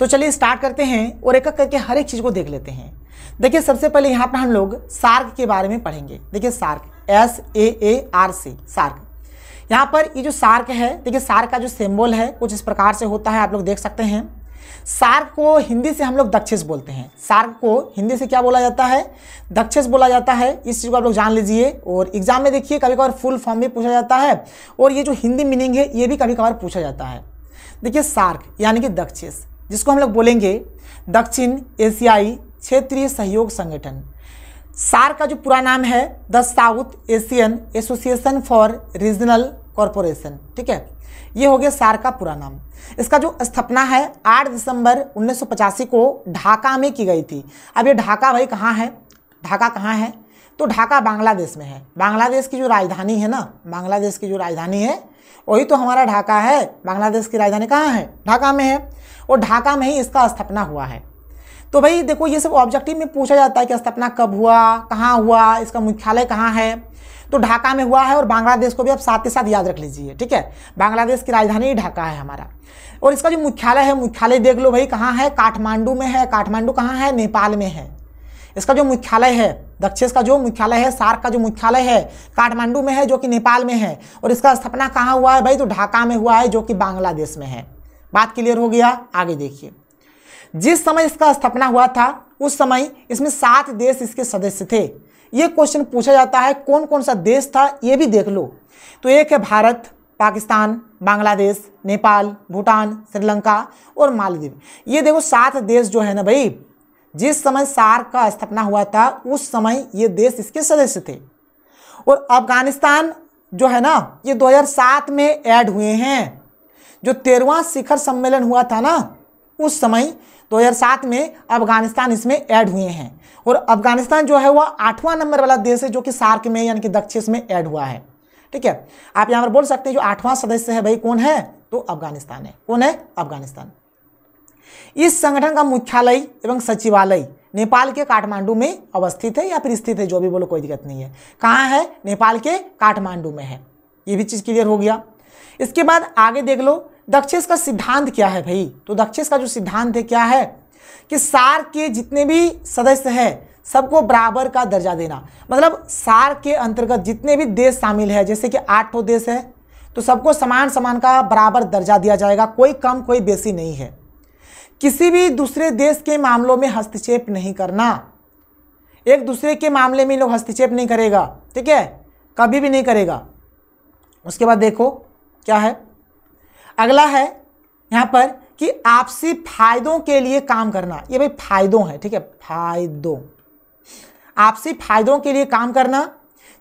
तो चलिए स्टार्ट करते हैं और एक एक करके हर एक चीज़ को देख लेते हैं देखिए सबसे पहले यहाँ पर हम लोग सार्क के बारे में पढ़ेंगे देखिए SAARC S A A R C SAARC यहाँ पर ये जो सार्क है देखिए सार्क का जो सिम्बल है कुछ इस प्रकार से होता है आप लोग देख सकते हैं सार्क को हिंदी से हम लोग दक्षिस बोलते हैं सार्क को हिंदी से क्या बोला जाता है दक्षिस बोला जाता है इस चीज़ को आप लोग जान लीजिए और एग्जाम में देखिए कभी कभार फुल फॉर्म भी पूछा जाता है और ये जो हिंदी मीनिंग है ये भी कभी कभार पूछा जाता है देखिए सार्क यानी कि दक्षिस जिसको हम लोग बोलेंगे दक्षिण एशियाई क्षेत्रीय सहयोग संगठन सार का जो पूरा नाम है the South Asian Association for Regional Corporation ठीक है ये हो गया सार का पूरा नाम इसका जो स्थापना है 8 दिसंबर 1985 को ढाका में की गई थी अब ये ढाका भाई कहाँ है ढाका कहाँ है तो ढाका बांग्लादेश में है बांग्लादेश की जो राजधानी है ना बांग्लादेश की जो राजधानी है वही तो हमारा ढाका है बांग्लादेश की राजधानी कहाँ है ढाका में है और ढाका में ही इसका स्थापना हुआ है तो भाई देखो ये सब ऑब्जेक्टिव में पूछा जाता है कि स्थापना कब हुआ कहाँ हुआ इसका मुख्यालय कहाँ है तो ढाका में हुआ है और बांग्लादेश को भी आप साथ ही साथ याद रख लीजिए ठीक है बांग्लादेश की राजधानी ढाका है हमारा और इसका जो मुख्यालय है मुख्यालय देख लो भाई कहाँ है काठमांडू में है काठमांडू कहाँ है नेपाल में है इसका जो मुख्यालय है दक्षिण का जो मुख्यालय है सार्क का जो मुख्यालय है काठमांडू में है जो कि नेपाल में है और इसका स्थापना कहाँ हुआ है भाई तो ढाका में हुआ है जो कि बांग्लादेश में है बात क्लियर हो गया आगे देखिए जिस समय इसका स्थापना हुआ था उस समय इसमें सात देश इसके सदस्य थे ये क्वेश्चन पूछा जाता है कौन कौन सा देश था ये भी देख लो तो एक है भारत पाकिस्तान बांग्लादेश नेपाल भूटान श्रीलंका और मालदीव ये देखो सात देश जो है ना भाई जिस समय सार का स्थापना हुआ था उस समय ये देश इसके सदस्य थे और अफगानिस्तान जो है ना ये 2007 में ऐड हुए हैं जो तेरहवा शिखर सम्मेलन हुआ था ना उस समय 2007 में अफगानिस्तान इसमें ऐड हुए हैं और अफगानिस्तान जो है वह आठवां नंबर वाला देश है जो कि सार्क में यानी कि दक्षिण में ऐड हुआ है ठीक है आप यहां पर बोल सकते हैं जो आठवां सदस्य है भाई कौन है तो अफगानिस्तान है कौन है अफगानिस्तान इस संगठन का मुख्यालय एवं सचिवालय नेपाल के काठमांडू में अवस्थित है या फिर स्थित है जो भी बोलो कोई दिक्कत नहीं है कहाँ है नेपाल के काठमांडू में है ये भी चीज़ क्लियर हो गया इसके बाद आगे देख लो दक्षेस का सिद्धांत क्या है भाई तो दक्षेस का जो सिद्धांत है क्या है कि सार के जितने भी सदस्य हैं सबको बराबर का दर्जा देना मतलब सार के अंतर्गत जितने भी देश शामिल है जैसे कि आठ देश है तो सबको समान समान का बराबर दर्जा दिया जाएगा कोई कम कोई बेसी नहीं है किसी भी दूसरे देश के मामलों में हस्तक्षेप नहीं करना एक दूसरे के मामले में लोग हस्तक्षेप नहीं करेगा ठीक है कभी भी नहीं करेगा उसके बाद देखो क्या है अगला है यहाँ पर कि आपसी फायदों के लिए काम करना ये भाई फायदों है ठीक है फायदों आपसी फायदों के लिए काम करना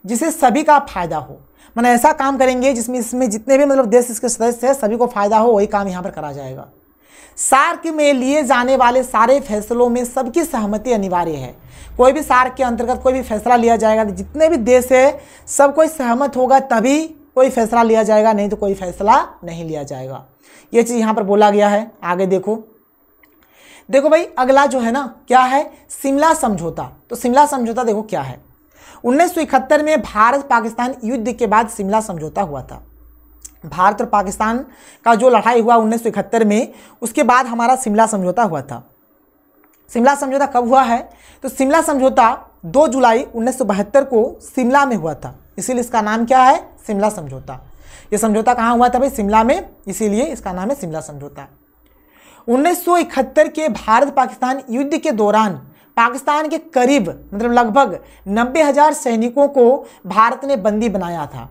जिसे सभी का फायदा हो मैंने मतलब ऐसा काम करेंगे जिसमें इसमें जितने भी मतलब देश इसके सदस्य हैं सभी को फायदा हो वही काम यहाँ पर करा जाएगा सार्क में लिए जाने वाले सारे फैसलों में सबकी सहमति अनिवार्य है कोई भी सार्क के अंतर्गत कोई भी फैसला लिया जाएगा जितने भी देश है सब कोई सहमत होगा तभी कोई फैसला लिया जाएगा नहीं तो कोई फैसला नहीं लिया जाएगा ये चीज़ यहाँ पर बोला गया है आगे देखो देखो भाई अगला जो है ना क्या है शिमला समझौता तो शिमला समझौता देखो क्या है उन्नीस में भारत पाकिस्तान युद्ध के बाद शिमला समझौता हुआ था भारत और पाकिस्तान का जो लड़ाई हुआ उन्नीस में उसके बाद हमारा शिमला समझौता हुआ था शिमला समझौता कब हुआ है तो शिमला समझौता 2 जुलाई उन्नीस को शिमला में हुआ था इसीलिए इसका नाम क्या है शिमला समझौता ये समझौता कहाँ हुआ था भाई शिमला में इसीलिए इसका नाम है शिमला समझौता 1971 के भारत पाकिस्तान युद्ध के दौरान पाकिस्तान के करीब मतलब लगभग नब्बे हजार सैनिकों को भारत ने बंदी बनाया था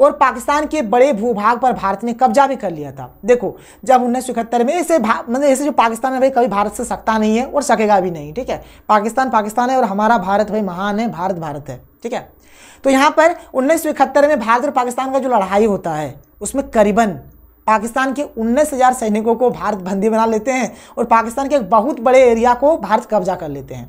और पाकिस्तान के बड़े भूभाग पर भारत ने कब्जा भी कर लिया था देखो जब उन्नीस सौ इकहत्तर में इसे मतलब ऐसे जो पाकिस्तान है भाई कभी भारत से सकता नहीं है और सकेगा भी नहीं ठीक है पाकिस्तान पाकिस्तान है और हमारा भारत भाई महान है भारत भारत है ठीक है तो यहाँ पर उन्नीस में भारत और पाकिस्तान का जो लड़ाई होता है उसमें करीबन पाकिस्तान के उन्नीस हज़ार सैनिकों को भारत बंदी बना लेते हैं और पाकिस्तान के एक बहुत बड़े एरिया को भारत कब्जा कर लेते हैं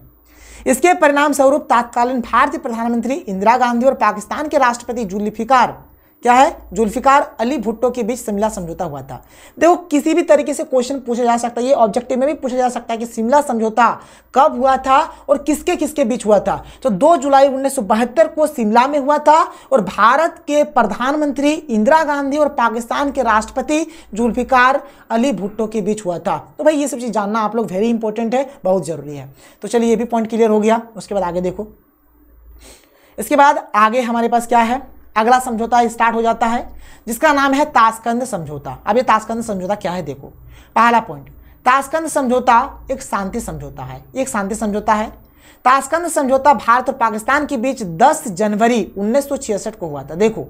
इसके परिणाम स्वरूप तात्कालीन भारतीय प्रधानमंत्री इंदिरा गांधी और पाकिस्तान के राष्ट्रपति जुल्फिकार क्या है जुल्फिकार अली भुट्टो के बीच शिमला समझौता हुआ था देखो किसी भी तरीके से क्वेश्चन पूछा जा सकता है ये ऑब्जेक्टिव में भी पूछा जा सकता है कि शिमला समझौता कब हुआ था और किसके किसके बीच हुआ था तो 2 जुलाई उन्नीस को शिमला में हुआ था और भारत के प्रधानमंत्री इंदिरा गांधी और पाकिस्तान के राष्ट्रपति जुल्फिकार अली भुट्टो के बीच हुआ था तो भाई ये सब चीज़ जानना आप लोग वेरी इंपॉर्टेंट है बहुत ज़रूरी है तो चलिए ये भी पॉइंट क्लियर हो गया उसके बाद आगे देखो इसके बाद आगे हमारे पास क्या है अगला समझौता स्टार्ट हो जाता है जिसका नाम है ताशकंद समझौता अब ये ताशकंद समझौता क्या है देखो पहला पॉइंट ताशकंद समझौता एक शांति समझौता है एक शांति समझौता है ताशकंद समझौता भारत और पाकिस्तान के बीच 10 जनवरी उन्नीस को हुआ था देखो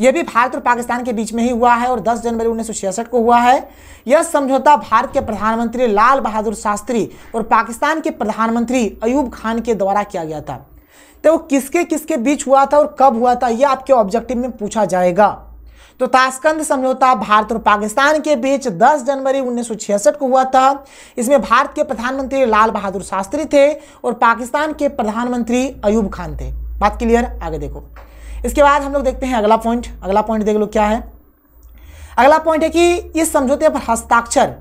यह भी भारत और पाकिस्तान के बीच में ही हुआ है और 10 जनवरी उन्नीस को हुआ है यह समझौता भारत के प्रधानमंत्री लाल बहादुर शास्त्री और पाकिस्तान के प्रधानमंत्री अयूब खान के द्वारा किया गया था तो वो किसके किसके बीच हुआ था और कब हुआ था यह आपके ऑब्जेक्टिव में पूछा जाएगा तो ताशकंद समझौता भारत और पाकिस्तान के बीच 10 जनवरी उन्नीस को हुआ था इसमें भारत के प्रधानमंत्री लाल बहादुर शास्त्री थे और पाकिस्तान के प्रधानमंत्री अयूब खान थे बात क्लियर आगे देखो इसके बाद हम लोग देखते हैं अगला पॉइंट अगला पॉइंट देख लो क्या है अगला पॉइंट है कि इस समझौते पर हस्ताक्षर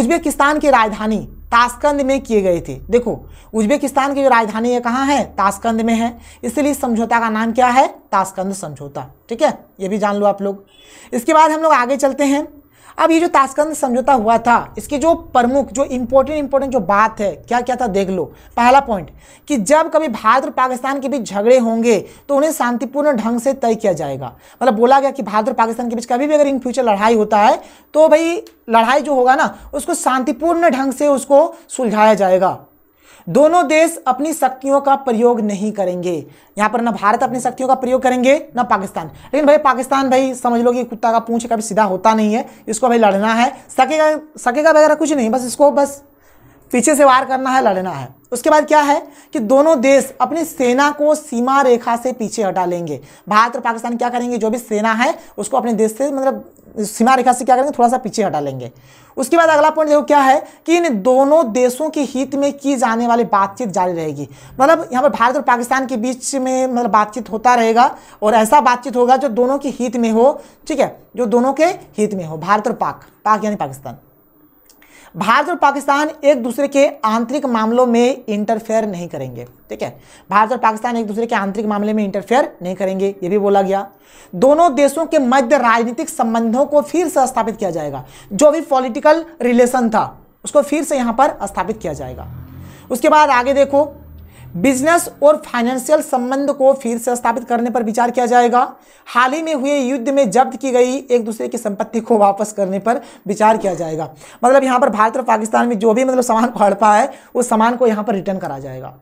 उज्बेकिस्तान की राजधानी ताशकंद में किए गए थे देखो उज्बेकिस्तान की जो राजधानी है कहाँ है ताशकंद में है इसलिए समझौता का नाम क्या है ताशकंद समझौता ठीक है ये भी जान लो आप लोग इसके बाद हम लोग आगे चलते हैं अब ये जो ताशकंद समझौता हुआ था इसकी जो प्रमुख जो इम्पोर्टेंट इम्पोर्टेंट जो बात है क्या क्या था देख लो पहला पॉइंट कि जब कभी भारत और पाकिस्तान के बीच झगड़े होंगे तो उन्हें शांतिपूर्ण ढंग से तय किया जाएगा मतलब बोला गया कि भारत और पाकिस्तान के बीच कभी भी अगर इन फ्यूचर लड़ाई होता है तो भाई लड़ाई जो होगा ना उसको शांतिपूर्ण ढंग से उसको सुलझाया जाएगा दोनों देश अपनी शक्तियों का प्रयोग नहीं करेंगे यहां पर ना भारत अपनी शक्तियों का प्रयोग करेंगे ना पाकिस्तान लेकिन भाई पाकिस्तान भाई समझ लो कि कुत्ता का पूछ कभी सीधा होता नहीं है इसको भाई लड़ना है सकेगा सकेगा वगैरह कुछ नहीं बस इसको बस पीछे से वार करना है लड़ना है उसके बाद क्या है कि दोनों देश अपनी सेना को सीमा रेखा से पीछे हटा लेंगे भारत और पाकिस्तान क्या करेंगे जो भी सेना है उसको अपने देश से मतलब सीमा रेखा से क्या करेंगे थोड़ा सा पीछे हटा लेंगे उसके बाद अगला पॉइंट देखो क्या है कि इन दोनों देशों के हित में की जाने वाली बातचीत जारी रहेगी मतलब यहाँ पर भारत और पाकिस्तान के बीच में मतलब बातचीत होता रहेगा और ऐसा बातचीत होगा जो दोनों के हित में हो ठीक है जो दोनों के हित में हो भारत और पाक पाक यानी पाकिस्तान भारत और पाकिस्तान एक दूसरे के आंतरिक मामलों में इंटरफेयर नहीं करेंगे ठीक है भारत और पाकिस्तान एक दूसरे के आंतरिक मामले में इंटरफेयर नहीं करेंगे ये भी बोला गया दोनों देशों के मध्य राजनीतिक संबंधों को फिर से स्थापित किया जाएगा जो भी पॉलिटिकल रिलेशन था उसको फिर से यहाँ पर स्थापित किया जाएगा उसके बाद आगे देखो बिजनेस और फाइनेंशियल संबंध को फिर से स्थापित करने पर विचार किया जाएगा हाल ही में हुए युद्ध में जब्त की गई एक दूसरे की संपत्ति को वापस करने पर विचार किया जाएगा मतलब यहाँ पर भारत और पाकिस्तान में जो भी मतलब सामान को हड़पा है उस सामान को यहाँ पर रिटर्न करा जाएगा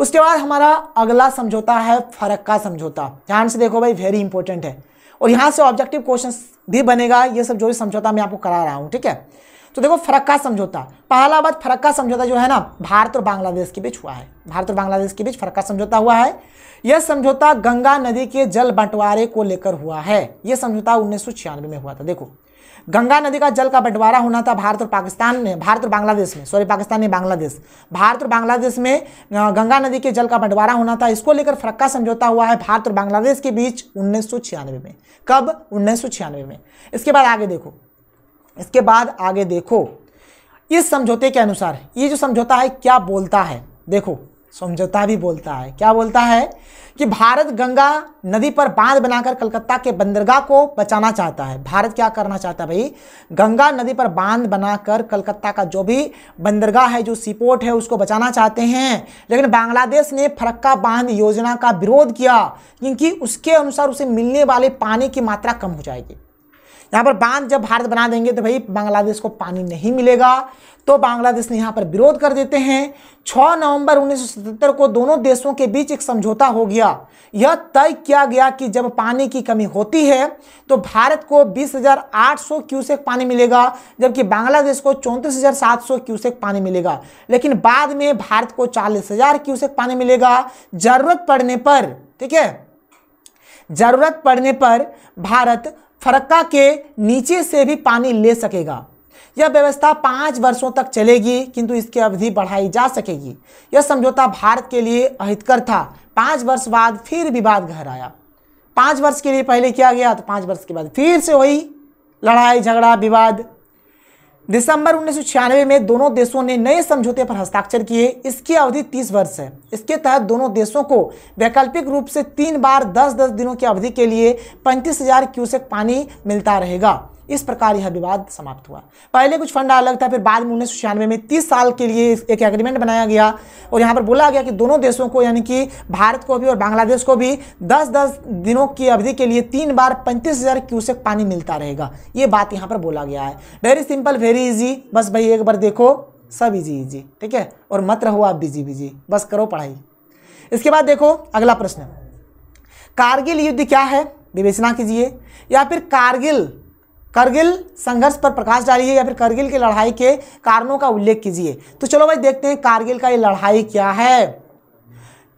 उसके बाद हमारा अगला समझौता है फरक का समझौता ध्यान से देखो भाई वेरी इंपॉर्टेंट है और यहाँ से ऑब्जेक्टिव क्वेश्चन भी बनेगा ये सब जो भी समझौता मैं आपको करा रहा हूँ ठीक है तो देखो फरक्का समझौता पहला बात फरक्का समझौता जो है ना भारत और बांग्लादेश के बीच हुआ है भारत और बांग्लादेश के बीच फरक्का समझौता हुआ है यह समझौता गंगा नदी के जल बंटवारे को लेकर हुआ है यह समझौता उन्नीस में हुआ था देखो गंगा नदी का जल का बंटवारा होना था भारत और पाकिस्तान ने भारत और बांग्लादेश में सॉरी पाकिस्तान ने बांग्लादेश भारत और बांग्लादेश में गंगा नदी के जल का बंटवारा होना था इसको लेकर फरक्का समझौता हुआ है भारत और बांग्लादेश के बीच उन्नीस में कब उन्नीस में इसके बाद आगे देखो इसके बाद आगे देखो इस समझौते के अनुसार ये जो समझौता है क्या बोलता है देखो समझौता भी बोलता है क्या बोलता है कि भारत गंगा नदी पर बांध बनाकर कलकत्ता के बंदरगाह को बचाना चाहता है भारत क्या करना चाहता है भाई गंगा नदी पर बांध बनाकर कलकत्ता का जो भी बंदरगाह है जो सीपोर्ट है उसको बचाना चाहते हैं लेकिन बांग्लादेश ने फरक्का बांध योजना का विरोध किया क्योंकि उसके अनुसार उसे मिलने वाले पानी की मात्रा कम हो जाएगी यहाँ पर बांध जब भारत बना देंगे तो भाई बांग्लादेश को पानी नहीं मिलेगा तो बांग्लादेश ने यहाँ पर विरोध कर देते हैं 6 नवंबर 1977 को दोनों देशों के बीच एक समझौता हो गया यह तय किया गया कि जब पानी की कमी होती है तो भारत को 20,800 क्यूसेक पानी मिलेगा जबकि बांग्लादेश को चौंतीस क्यूसेक पानी मिलेगा लेकिन बाद में भारत को चालीस क्यूसेक पानी मिलेगा जरूरत पड़ने पर ठीक है जरूरत पड़ने पर भारत फरक्का के नीचे से भी पानी ले सकेगा यह व्यवस्था पाँच वर्षों तक चलेगी किंतु इसकी अवधि बढ़ाई जा सकेगी यह समझौता भारत के लिए अहितकर था पाँच वर्ष बाद फिर विवाद गहराया पाँच वर्ष के लिए पहले किया गया तो पाँच वर्ष के बाद फिर से वही लड़ाई झगड़ा विवाद दिसंबर उन्नीस में दोनों देशों ने नए समझौते पर हस्ताक्षर किए इसकी अवधि 30 वर्ष है इसके तहत दोनों देशों को वैकल्पिक रूप से तीन बार 10-10 दिनों की अवधि के लिए पैंतीस हजार क्यूसेक पानी मिलता रहेगा इस प्रकार यह विवाद समाप्त हुआ पहले कुछ फंड अलग था फिर बाद में उन्नीस सौ में तीस साल के लिए एक एग्रीमेंट बनाया गया और यहाँ पर बोला गया कि दोनों देशों को यानी कि भारत को भी और बांग्लादेश को भी दस दस दिनों की अवधि के लिए तीन बार पैंतीस हज़ार क्यूसेक पानी मिलता रहेगा ये बात यहाँ पर बोला गया है वेरी सिंपल वेरी ईजी बस भाई एक बार देखो सब इजी इजी ठीक है और मत रहो आप बिजी बिजी बस करो पढ़ाई इसके बाद देखो अगला प्रश्न कारगिल युद्ध क्या है विवेचना कीजिए या फिर कारगिल करगिल संघर्ष पर प्रकाश डालिए या फिर करगिल की लड़ाई के कारणों का उल्लेख कीजिए तो चलो भाई देखते हैं कारगिल का ये लड़ाई क्या है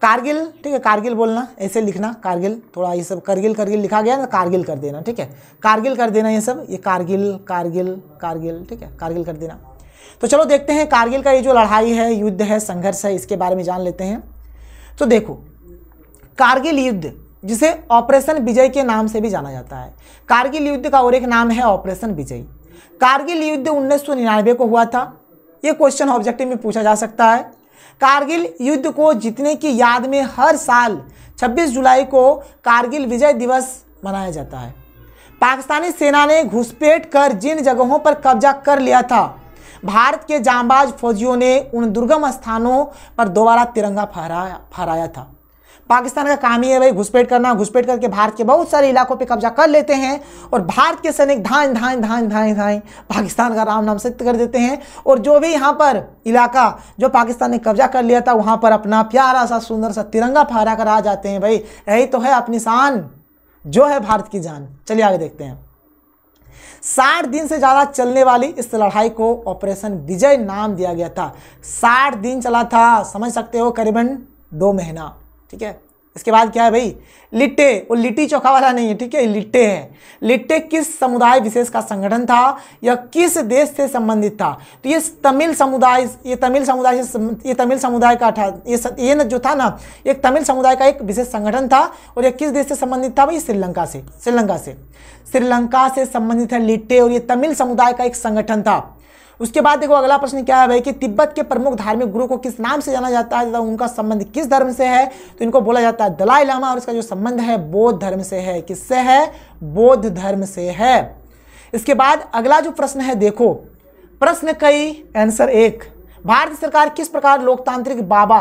कारगिल ठीक है कारगिल बोलना ऐसे लिखना कारगिल थोड़ा ये सब करगिल करगिल लिखा गया ना कारगिल कर देना ठीक है कारगिल कर देना ये सब ये कारगिल कारगिल कारगिल ठीक है कारगिल कर देना तो चलो देखते हैं कारगिल का ये जो लड़ाई है युद्ध है संघर्ष है इसके बारे में जान लेते हैं तो देखो कारगिल युद्ध जिसे ऑपरेशन विजय के नाम से भी जाना जाता है कारगिल युद्ध का और एक नाम है ऑपरेशन विजय कारगिल युद्ध उन्नीस को हुआ था ये क्वेश्चन ऑब्जेक्टिव में पूछा जा सकता है कारगिल युद्ध को जीतने की याद में हर साल 26 जुलाई को कारगिल विजय दिवस मनाया जाता है पाकिस्तानी सेना ने घुसपैठ कर जिन जगहों पर कब्जा कर लिया था भारत के जांबाज फौजियों ने उन दुर्गम स्थानों पर दोबारा तिरंगा फहराया फहराया था पाकिस्तान का काम ही है भाई घुसपैठ करना घुसपैठ करके भारत के बहुत सारे इलाकों पर कब्जा कर लेते हैं और भारत के सैनिक धान धान धाएं धान धाएं पाकिस्तान का राम नाम सिक्त कर देते हैं और जो भी यहाँ पर इलाका जो पाकिस्तान ने कब्जा कर लिया था वहाँ पर अपना प्यारा सा सुंदर सा तिरंगा फहरा कर आ जाते हैं भाई यही तो है अपनी शान जो है भारत की जान चलिए आगे देखते हैं साठ दिन से ज़्यादा चलने वाली इस लड़ाई को ऑपरेशन विजय नाम दिया गया था साठ दिन चला था समझ सकते हो करीबन दो महीना ठीक है इसके बाद क्या है भाई लिट्टे वो लिट्टी चौखा वाला नहीं है ठीक है लिट्टे है लिट्टे किस समुदाय विशेष का संगठन था या किस देश से संबंधित था तो ये तमिल समुदाय ये तमिल समुदाय ये तमिल समुदाय का था ये स, ये जो था ना एक तमिल समुदाय का एक विशेष संगठन था और ये किस देश से संबंधित था भाई श्रीलंका से श्रीलंका से श्रीलंका से संबंधित है लिट्टे और ये तमिल समुदाय का एक संगठन था उसके बाद देखो अगला प्रश्न क्या है भाई कि तिब्बत के प्रमुख धार्मिक गुरु को किस नाम से जाना जाता है तथा उनका संबंध किस धर्म से है तो इनको बोला जाता है दलाई लामा और इसका जो संबंध है बौद्ध धर्म से है किससे है बौद्ध धर्म से है इसके बाद अगला जो प्रश्न है देखो प्रश्न कई आंसर एक भारत सरकार किस प्रकार लोकतांत्रिक बाबा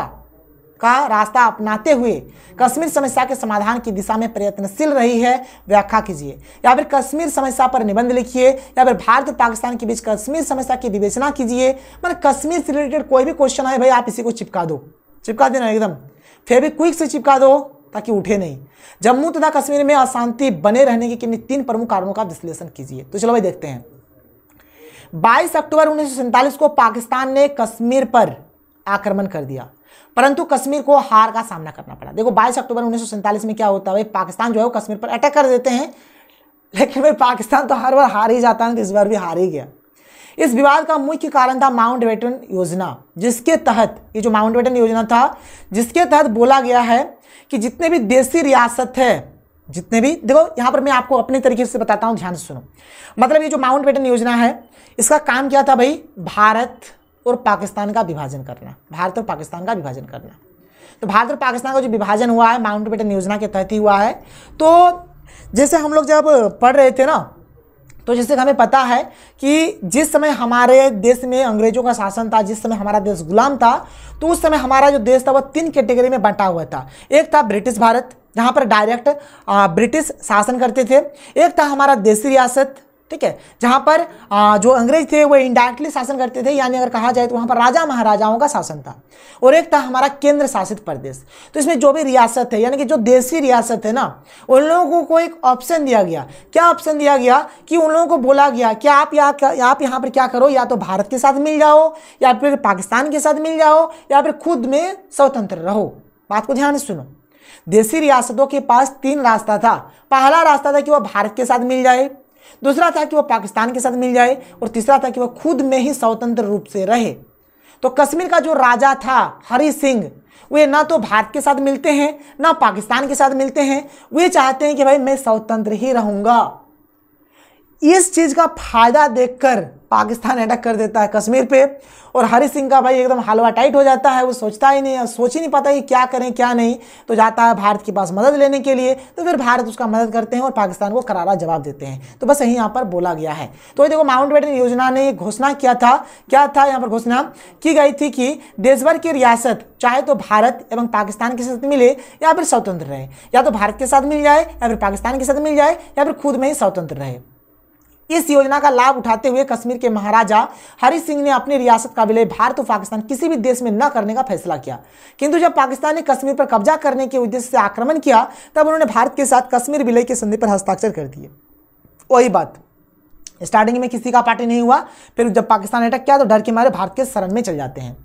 का रास्ता अपनाते हुए कश्मीर समस्या के समाधान की दिशा में प्रयत्नशील रही है व्याख्या कीजिए या फिर कश्मीर समस्या पर निबंध लिखिए या फिर भारत और पाकिस्तान के बीच कश्मीर समस्या की विवेचना कीजिए मतलब कश्मीर से रिलेटेड कोई भी क्वेश्चन आए भाई आप इसी को चिपका दो चिपका देना एकदम फिर भी क्विक से चिपका दो ताकि उठे नहीं जम्मू तथा कश्मीर में अशांति बने रहने के किन्नी तीन प्रमुख कारणों का विश्लेषण कीजिए तो चलो भाई देखते हैं 22 अक्टूबर उन्नीस को पाकिस्तान ने कश्मीर पर आक्रमण कर दिया परंतु कश्मीर को हार का सामना करना पड़ा देखो बाईस अक्टूबर उन्नीस में क्या होता है पाकिस्तान जो है वो कश्मीर पर अटैक कर देते हैं लेकिन भाई पाकिस्तान तो हर बार हार ही जाता है तो इस बार भी हार ही गया इस विवाद का मुख्य कारण था माउंट बेटन योजना जिसके तहत ये जो माउंट वेटन योजना था जिसके तहत बोला गया है कि जितने भी देसी रियासत है जितने भी देखो यहाँ पर मैं आपको अपने तरीके से बताता हूँ ध्यान से सुनो मतलब ये जो माउंट बेटन योजना है इसका काम क्या था भाई भारत और पाकिस्तान का विभाजन करना भारत और पाकिस्तान का विभाजन करना तो भारत और पाकिस्तान का जो विभाजन हुआ है माउंट बेटन योजना के तहत ही हुआ है तो जैसे हम लोग जब पढ़ रहे थे ना तो जैसे हमें पता है कि जिस समय हमारे देश में अंग्रेजों का शासन था जिस समय हमारा देश गुलाम था तो उस समय हमारा जो देश था वह तीन कैटेगरी में बंटा हुआ था एक था ब्रिटिश भारत जहाँ पर डायरेक्ट ब्रिटिश शासन करते थे एक था हमारा देशी रियासत ठीक है जहां पर आ, जो अंग्रेज थे वो इंडायरेक्टली शासन करते थे यानी अगर कहा जाए तो वहां पर राजा महाराजाओं का शासन था और एक था हमारा केंद्र शासित प्रदेश तो इसमें जो भी रियासत है यानी कि जो देसी रियासत है ना उन लोगों को एक ऑप्शन दिया गया क्या ऑप्शन दिया गया कि उन लोगों को बोला गया कि आप यहाँ आप यहाँ पर क्या करो या तो भारत के साथ मिल जाओ या फिर पाकिस्तान के साथ मिल जाओ या फिर खुद में स्वतंत्र रहो बात को ध्यान से सुनो देसी रियासतों के पास तीन रास्ता था पहला रास्ता था कि वह भारत के साथ मिल जाए दूसरा था कि वह पाकिस्तान के साथ मिल जाए और तीसरा था कि वह खुद में ही स्वतंत्र रूप से रहे तो कश्मीर का जो राजा था हरी सिंह वे ना तो भारत के साथ मिलते हैं ना पाकिस्तान के साथ मिलते हैं वे चाहते हैं कि भाई मैं स्वतंत्र ही रहूँगा इस चीज़ का फायदा देखकर पाकिस्तान अटैक कर देता है कश्मीर पे और हरी सिंह का भाई एकदम हलवा टाइट हो जाता है वो सोचता ही नहीं सोच ही नहीं पाता कि क्या करें क्या नहीं तो जाता है भारत के पास मदद लेने के लिए तो फिर भारत उसका मदद करते हैं और पाकिस्तान को करारा जवाब देते हैं तो बस यही यहाँ पर बोला गया है तो ये देखो माउंट बेटन योजना ने घोषणा किया था क्या था यहाँ पर घोषणा की गई थी कि देशभर की रियासत चाहे तो भारत एवं पाकिस्तान के साथ मिले या फिर स्वतंत्र रहे या तो भारत के साथ मिल जाए या फिर पाकिस्तान के साथ मिल जाए या फिर खुद में ही स्वतंत्र रहे इस योजना का लाभ उठाते हुए कश्मीर के महाराजा हरि सिंह ने अपनी रियासत का विलय भारत तो और पाकिस्तान किसी भी देश में न करने का फैसला किया किंतु जब पाकिस्तान ने कश्मीर पर कब्जा करने के उद्देश्य से आक्रमण किया तब उन्होंने भारत के साथ कश्मीर विलय के संधि पर हस्ताक्षर कर दिए वही बात स्टार्टिंग में किसी का पार्टी नहीं हुआ फिर जब पाकिस्तान अटक किया तो डर के मारे भारत के शरण में चल जाते हैं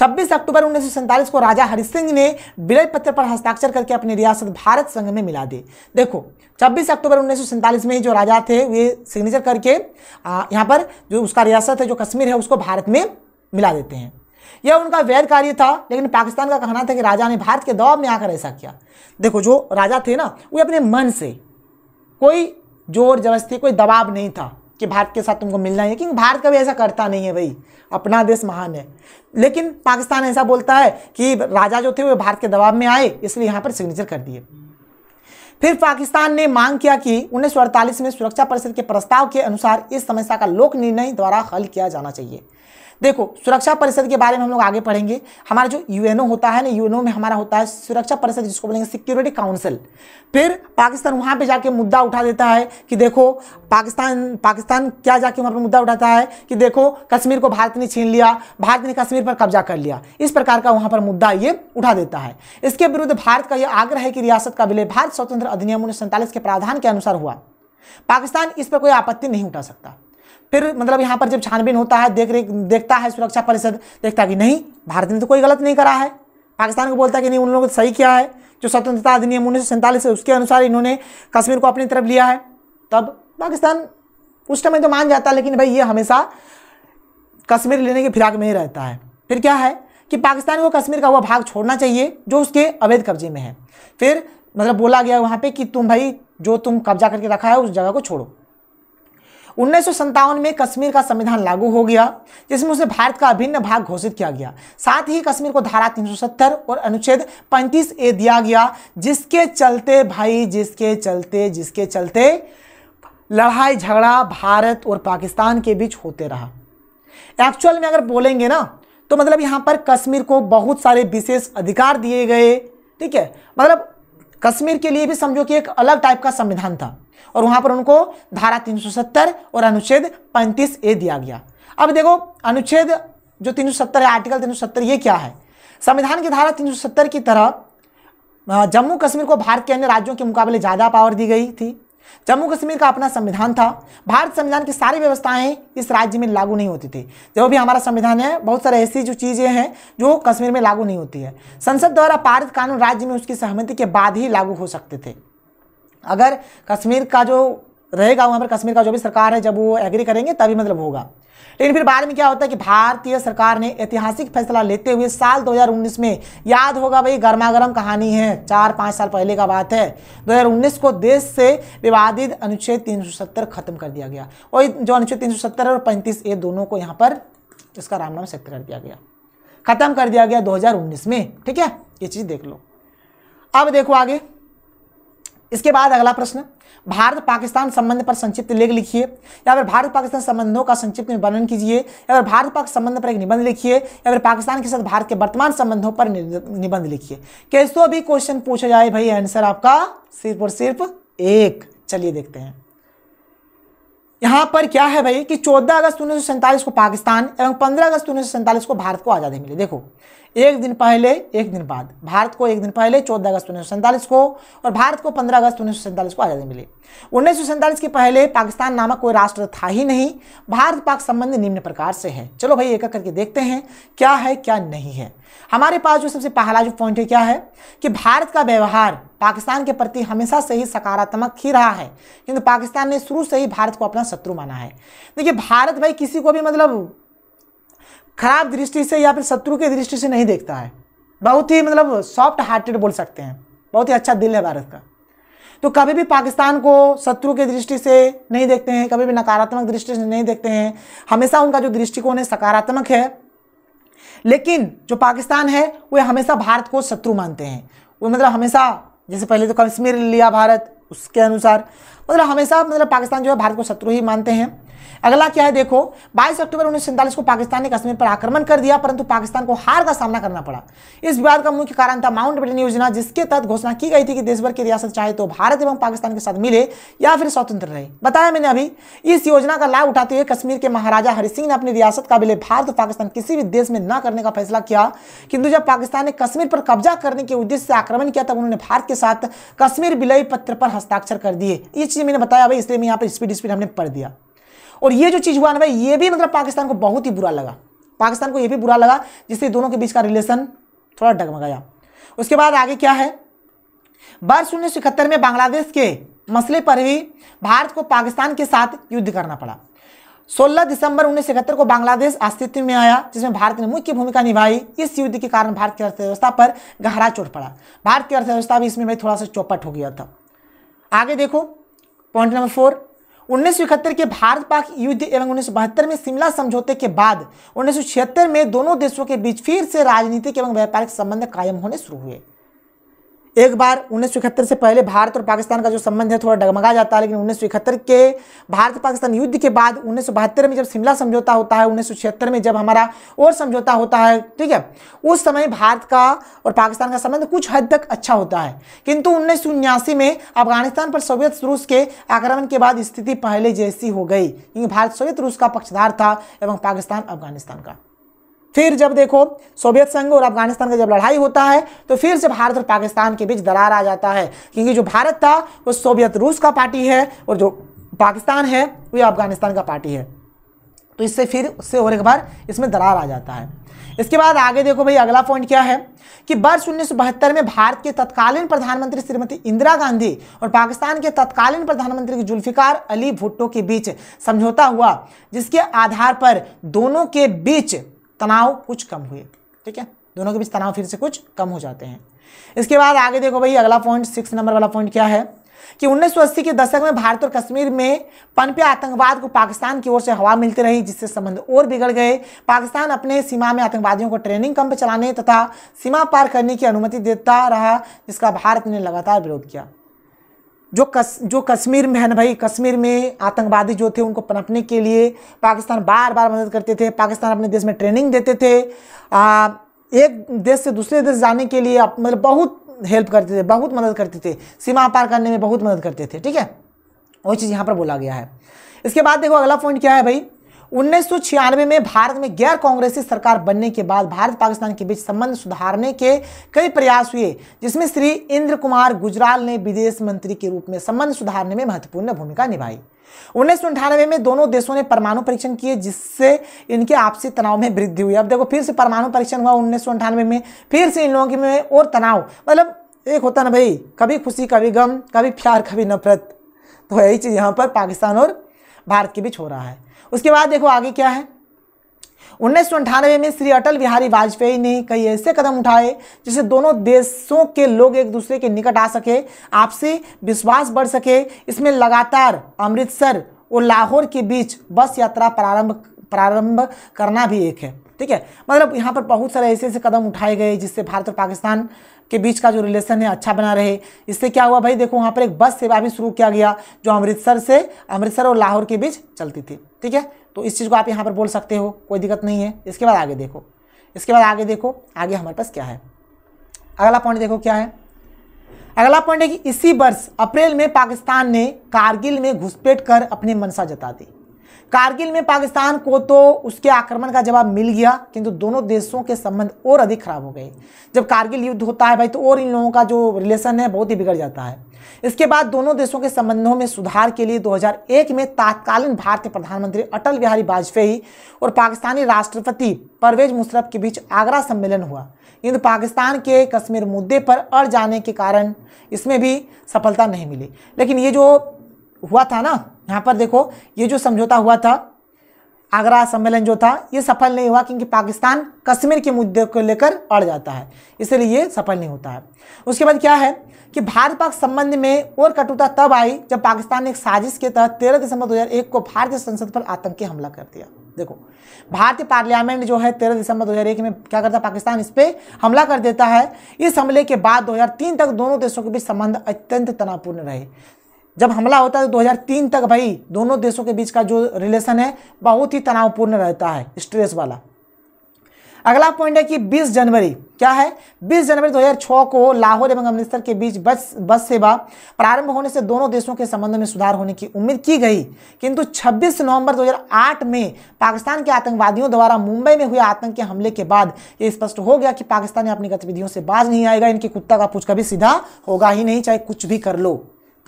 26 अक्टूबर उन्नीस को राजा हरि सिंह ने विलय पत्र पर हस्ताक्षर करके अपनी रियासत भारत संघ में मिला दी देखो छब्बीस अक्टूबर उन्नीस में जो राजा थे वे सिग्नेचर करके यहाँ पर जो उसका रियासत है जो कश्मीर है उसको भारत में मिला देते हैं यह उनका वैध कार्य था लेकिन पाकिस्तान का कहना था कि राजा ने भारत के दबाव में आकर ऐसा किया देखो जो राजा थे ना वे अपने मन से कोई जोर जबरदस्ती कोई दबाव नहीं था कि भारत के साथ तुमको मिलना है क्योंकि भारत कभी ऐसा करता नहीं है भाई अपना देश महान है लेकिन पाकिस्तान ऐसा बोलता है कि राजा जो थे वे भारत के दबाव में आए इसलिए यहाँ पर सिग्नेचर कर दिए फिर पाकिस्तान ने मांग किया कि उन्नीस में सुरक्षा परिषद के प्रस्ताव के अनुसार इस समस्या का लोक निर्णय द्वारा हल किया जाना चाहिए देखो सुरक्षा परिषद के बारे में हम लोग आगे पढ़ेंगे हमारा जो यूएनओ होता है ना यूएनओ में हमारा होता है सुरक्षा परिषद जिसको बोलेंगे सिक्योरिटी काउंसिल फिर पाकिस्तान वहाँ पे जाके मुद्दा उठा देता है कि देखो पाकिस्तान पाकिस्तान क्या जाके वहाँ पर मुद्दा उठाता है कि देखो कश्मीर को भारत ने छीन लिया भारत ने कश्मीर पर कब्जा कर लिया इस प्रकार का वहाँ पर मुद्दा ये उठा देता है इसके विरुद्ध भारत का यह आग्रह है कि रियासत का विलय भारत स्वतंत्र अधिनियम उन्नीस के प्रावधान के अनुसार हुआ पाकिस्तान इस पर कोई आपत्ति नहीं उठा सकता फिर मतलब यहाँ पर जब छानबीन होता है देख रेख देखता है सुरक्षा परिषद देखता है कि नहीं भारत ने तो कोई गलत नहीं करा है पाकिस्तान को बोलता है कि नहीं उन लोगों को सही किया है जो स्वतंत्रता अधिनियम उन्नीस सौ सैंतालीस है उसके अनुसार इन्होंने कश्मीर को अपनी तरफ लिया है तब पाकिस्तान उस समय तो मान जाता है लेकिन भाई ये हमेशा कश्मीर लेने की फिराक में ही रहता है फिर क्या है कि पाकिस्तान को कश्मीर का वह भाग छोड़ना चाहिए जो उसके अवैध कब्जे में है फिर मतलब बोला गया वहाँ पर कि तुम भाई जो तुम कब्जा करके रखा है उस जगह को छोड़ो उन्नीस में कश्मीर का संविधान लागू हो गया जिसमें उसे भारत का अभिन्न भाग घोषित किया गया साथ ही कश्मीर को धारा 370 और अनुच्छेद 35 ए दिया गया जिसके चलते भाई जिसके चलते जिसके चलते लड़ाई झगड़ा भारत और पाकिस्तान के बीच होते रहा एक्चुअल में अगर बोलेंगे ना तो मतलब यहाँ पर कश्मीर को बहुत सारे विशेष अधिकार दिए गए ठीक है मतलब कश्मीर के लिए भी समझो कि एक अलग टाइप का संविधान था और वहां पर उनको धारा 370 और अनुच्छेद 35 ए दिया गया अब देखो अनुच्छेद जो 370 है आर्टिकल 370 ये क्या है संविधान की धारा 370 की तरह जम्मू कश्मीर को भारत के अन्य राज्यों के मुकाबले ज़्यादा पावर दी गई थी जम्मू कश्मीर का अपना संविधान था भारत संविधान की सारी व्यवस्थाएं इस राज्य में लागू नहीं होती थी जो भी हमारा संविधान है बहुत सारे ऐसी जो चीज़ें हैं जो कश्मीर में लागू नहीं होती है संसद द्वारा पारित कानून राज्य में उसकी सहमति के बाद ही लागू हो सकते थे अगर कश्मीर का जो रहेगा वहाँ पर कश्मीर का जो भी सरकार है जब वो एग्री करेंगे तभी मतलब होगा लेकिन फिर बाद में क्या होता है कि भारतीय सरकार ने ऐतिहासिक फैसला लेते हुए साल 2019 में याद होगा भाई गर्मा गर्म कहानी है चार पाँच साल पहले का बात है 2019 को देश से विवादित अनुच्छेद 370 खत्म कर दिया गया और जो अनुच्छेद 370 और 35 ए दोनों को यहाँ पर इसका रामनाम सत्य कर दिया गया खत्म कर दिया गया दो में ठीक है ये चीज़ देख लो अब देखो आगे इसके बाद अगला प्रश्न भारत पाकिस्तान संबंध पर संक्षिप्त लेख लिखिए या फिर भारत पाकिस्तान संबंधों का संक्षिप्त में वर्णन कीजिए या फिर भारत पाक संबंध पर एक निबंध लिखिए या फिर पाकिस्तान के साथ भारत के वर्तमान संबंधों पर निबंध लिखिए कैसो भी क्वेश्चन पूछा जाए भाई आंसर आपका सिर्फ और सिर्फ एक चलिए देखते हैं यहाँ पर क्या है भाई कि 14 अगस्त उन्नीस को पाकिस्तान एवं 15 अगस्त उन्नीस को भारत को आज़ादी मिली देखो एक दिन पहले एक दिन बाद भारत को एक दिन पहले 14 अगस्त उन्नीस को और भारत को 15 अगस्त उन्नीस को आज़ादी मिली उन्नीस के पहले पाकिस्तान नामक कोई राष्ट्र था ही नहीं भारत पाक संबंध निम्न प्रकार से है चलो भाई एक एक करके देखते हैं क्या है क्या नहीं है हमारे पास जो सबसे पहला जो पॉइंट है क्या है कि भारत का व्यवहार पाकिस्तान के प्रति हमेशा से ही सकारात्मक ही रहा है किंतु पाकिस्तान ने शुरू से ही भारत को अपना शत्रु माना है देखिए भारत भाई किसी को भी मतलब खराब दृष्टि से या फिर शत्रु की दृष्टि से नहीं देखता है बहुत ही मतलब सॉफ्ट हार्टेड बोल सकते हैं बहुत ही अच्छा दिल है भारत का तो कभी भी पाकिस्तान को शत्रु के दृष्टि से नहीं देखते हैं कभी भी नकारात्मक दृष्टि से नहीं देखते हैं हमेशा उनका जो दृष्टिकोण है सकारात्मक है लेकिन जो पाकिस्तान है वो हमेशा भारत को शत्रु मानते हैं वो मतलब हमेशा जैसे पहले तो कश्मीर लिया भारत उसके अनुसार मतलब हमेशा मतलब पाकिस्तान जो है भारत को शत्रु ही मानते हैं अगला क्या है देखो 22 अक्टूबर उन्नीस को पाकिस्तान ने कश्मीर पर आक्रमण कर दिया परंतु पाकिस्तान को हार का सामना करना पड़ा इस विवाद का मुख्य कारण था माउंट बेटन योजना जिसके तहत घोषणा की गई थी कि देश भर की रियासत चाहे तो भारत एवं पाकिस्तान के साथ मिले या फिर स्वतंत्र रहे बताया मैंने अभी इस योजना का लाभ उठाते हुए कश्मीर के महाराजा हरि सिंह ने अपनी रियासत का विलय भारत और पाकिस्तान किसी भी देश में न करने का फैसला किया किंतु जब पाकिस्तान ने कश्मीर पर कब्जा करने के उद्देश्य से आक्रमण किया तब उन्होंने भारत के साथ कश्मीर विलय पत्र पर हस्ताक्षर कर दिए ये चीज़ मैंने बताया भाई इसलिए मैं यहाँ पर स्पीड स्पीड हमने पढ़ दिया और ये जो चीज़ हुआ ना भाई ये भी मतलब पाकिस्तान को बहुत ही बुरा लगा पाकिस्तान को ये भी बुरा लगा जिससे दोनों के बीच का रिलेशन थोड़ा डगमगाया उसके बाद आगे क्या है वर्ष उन्नीस में बांग्लादेश के मसले पर ही भारत को पाकिस्तान के साथ युद्ध करना पड़ा 16 दिसंबर उन्नीस को बांग्लादेश अस्तित्व में आया जिसमें भारत ने मुख्य भूमिका निभाई इस युद्ध के कारण भारत की अर्थव्यवस्था पर गहरा चोट पड़ा भारत की अर्थव्यवस्था भी इसमें भाई थोड़ा सा चौपट हो गया था आगे देखो पॉइंट नंबर फोर उन्नीस के भारत पाक युद्ध एवं उन्नीस में शिमला समझौते के बाद उन्नीस में दोनों देशों के बीच फिर से राजनीतिक एवं व्यापारिक संबंध कायम होने शुरू हुए एक बार उन्नीस से पहले भारत और पाकिस्तान का जो संबंध है थोड़ा डगमगा जाता है लेकिन उन्नीस के भारत पाकिस्तान युद्ध के बाद उन्नीस में जब शिमला समझौता होता है उन्नीस में जब हमारा और समझौता होता है ठीक है उस समय भारत का और पाकिस्तान का संबंध कुछ हद तक अच्छा होता है किंतु उन्नीस में अफगानिस्तान पर सोवियत रूस के आक्रमण के बाद स्थिति पहले जैसी हो गई क्योंकि भारत सोवियत रूस का पक्षधार था एवं पाकिस्तान अफगानिस्तान का फिर जब देखो सोवियत संघ और अफगानिस्तान का जब लड़ाई होता है तो फिर से भारत और पाकिस्तान के बीच दरार आ जाता है क्योंकि जो भारत था वो सोवियत रूस का पार्टी है और जो पाकिस्तान है वो अफगानिस्तान का पार्टी है तो इससे फिर उससे और एक बार इसमें दरार आ जाता है इसके बाद आगे देखो भाई अगला पॉइंट क्या है कि वर्ष उन्नीस में भारत के तत्कालीन प्रधानमंत्री श्रीमती इंदिरा गांधी और पाकिस्तान के तत्कालीन प्रधानमंत्री जुल्फिकार अली भुट्टो के बीच समझौता हुआ जिसके आधार पर दोनों के बीच तनाव कुछ कम हुए ठीक है दोनों के बीच तनाव फिर से कुछ कम हो जाते हैं इसके बाद आगे देखो भाई अगला पॉइंट सिक्स नंबर वाला पॉइंट क्या है कि 1980 के दशक में भारत और कश्मीर में पनपे आतंकवाद को पाकिस्तान की ओर से हवा मिलती रही जिससे संबंध और बिगड़ गए पाकिस्तान अपने सीमा में आतंकवादियों को ट्रेनिंग कैंप चलाने तथा सीमा पार करने की अनुमति देता रहा जिसका भारत ने लगातार विरोध किया जो कस जो कश्मीर में है ना भाई कश्मीर में आतंकवादी जो थे उनको पनपने के लिए पाकिस्तान बार बार मदद करते थे पाकिस्तान अपने देश में ट्रेनिंग देते थे आ, एक देश से दूसरे देश जाने के लिए मतलब बहुत हेल्प करते थे बहुत मदद करते थे सीमा पार करने में बहुत मदद करते थे ठीक है वही चीज़ यहाँ पर बोला गया है इसके बाद देखो अगला पॉइंट क्या है भाई उन्नीस में भारत में गैर कांग्रेसी सरकार बनने के बाद भारत पाकिस्तान के बीच संबंध सुधारने के कई प्रयास हुए जिसमें श्री इंद्र कुमार गुजराल ने विदेश मंत्री के रूप में संबंध सुधारने में महत्वपूर्ण भूमिका निभाई उन्नीस में दोनों देशों ने परमाणु परीक्षण किए जिससे इनके आपसी तनाव में वृद्धि हुई अब देखो फिर से परमाणु परीक्षण हुआ उन्नीस में फिर से इन लोगों में और तनाव मतलब एक होता ना भाई कभी खुशी कभी गम कभी प्यार कभी नफरत तो यही चीज़ यहाँ पर पाकिस्तान और भारत के बीच हो रहा है उसके बाद देखो आगे क्या है उन्नीस में श्री अटल बिहारी वाजपेयी ने कई ऐसे कदम उठाए जिससे दोनों देशों के लोग एक दूसरे के निकट आ सके आपसी विश्वास बढ़ सके इसमें लगातार अमृतसर और लाहौर के बीच बस यात्रा प्रारंभ प्रारंभ करना भी एक है ठीक है मतलब यहाँ पर बहुत सारे ऐसे ऐसे कदम उठाए गए जिससे भारत और पाकिस्तान के बीच का जो रिलेशन है अच्छा बना रहे इससे क्या हुआ भाई देखो वहाँ पर एक बस सेवा भी शुरू किया गया जो अमृतसर से अमृतसर और लाहौर के बीच चलती थी ठीक है तो इस चीज़ को आप यहाँ पर बोल सकते हो कोई दिक्कत नहीं है इसके बाद आगे देखो इसके बाद आगे देखो आगे हमारे पास क्या है अगला पॉइंट देखो क्या है अगला पॉइंट है कि इसी वर्ष अप्रैल में पाकिस्तान ने कारगिल में घुसपैठ कर अपनी मनसा जता दी कारगिल में पाकिस्तान को तो उसके आक्रमण का जवाब मिल गया किंतु दोनों देशों के संबंध और अधिक खराब हो गए जब कारगिल युद्ध होता है भाई तो और इन लोगों का जो रिलेशन है बहुत ही बिगड़ जाता है इसके बाद दोनों देशों के संबंधों में सुधार के लिए 2001 में तात्कालीन भारतीय प्रधानमंत्री अटल बिहारी वाजपेयी और पाकिस्तानी राष्ट्रपति परवेज मुशरफ के बीच आगरा सम्मेलन हुआ किंतु पाकिस्तान के कश्मीर मुद्दे पर अड़ जाने के कारण इसमें भी सफलता नहीं मिली लेकिन ये जो हुआ था ना यहाँ पर देखो ये जो समझौता हुआ था आगरा सम्मेलन जो था ये सफल नहीं हुआ क्योंकि पाकिस्तान कश्मीर के मुद्दे को लेकर अड़ जाता है इसलिए ये सफल नहीं होता है उसके बाद क्या है कि भारत पाक संबंध में और कटुता तब आई जब पाकिस्तान ने एक साजिश के तहत तेरह दिसंबर दो को भारतीय संसद पर आतंकी हमला कर दिया देखो भारतीय पार्लियामेंट जो है तेरह दिसंबर दो में क्या करता पाकिस्तान इस पर हमला कर देता है इस हमले के बाद दो तक दोनों देशों के बीच संबंध अत्यंत तनावपूर्ण रहे जब हमला होता है तो 2003 तक भाई दोनों देशों के बीच का जो रिलेशन है बहुत ही तनावपूर्ण रहता है स्ट्रेस वाला अगला पॉइंट है कि 20 जनवरी क्या है 20 जनवरी 2006 को लाहौर एवं अमृतसर के बीच बस बस सेवा प्रारंभ होने से दोनों देशों के संबंध में सुधार होने की उम्मीद की गई किंतु 26 नवंबर 2008 में पाकिस्तान के आतंकवादियों द्वारा मुंबई में हुए आतंक के हमले के बाद ये स्पष्ट हो गया कि पाकिस्तान अपनी गतिविधियों से बाज नहीं आएगा इनके कुत्ता का पूछ कभी सीधा होगा ही नहीं चाहे कुछ भी कर लो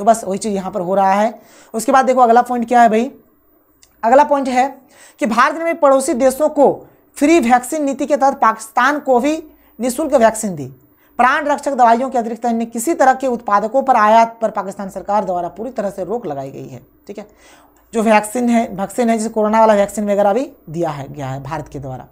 तो बस वही चीज़ यहाँ पर हो रहा है उसके बाद देखो अगला पॉइंट क्या है भाई अगला पॉइंट है कि भारत ने पड़ोसी देशों को फ्री वैक्सीन नीति के तहत पाकिस्तान को भी निःशुल्क वैक्सीन दी प्राण रक्षक दवाइयों के अतिरिक्त अन्य किसी तरह के उत्पादकों पर आयात पर पाकिस्तान सरकार द्वारा पूरी तरह से रोक लगाई गई है ठीक है जो वैक्सीन है वैक्सीन है जैसे कोरोना वाला वैक्सीन वगैरह भी दिया है गया है भारत के द्वारा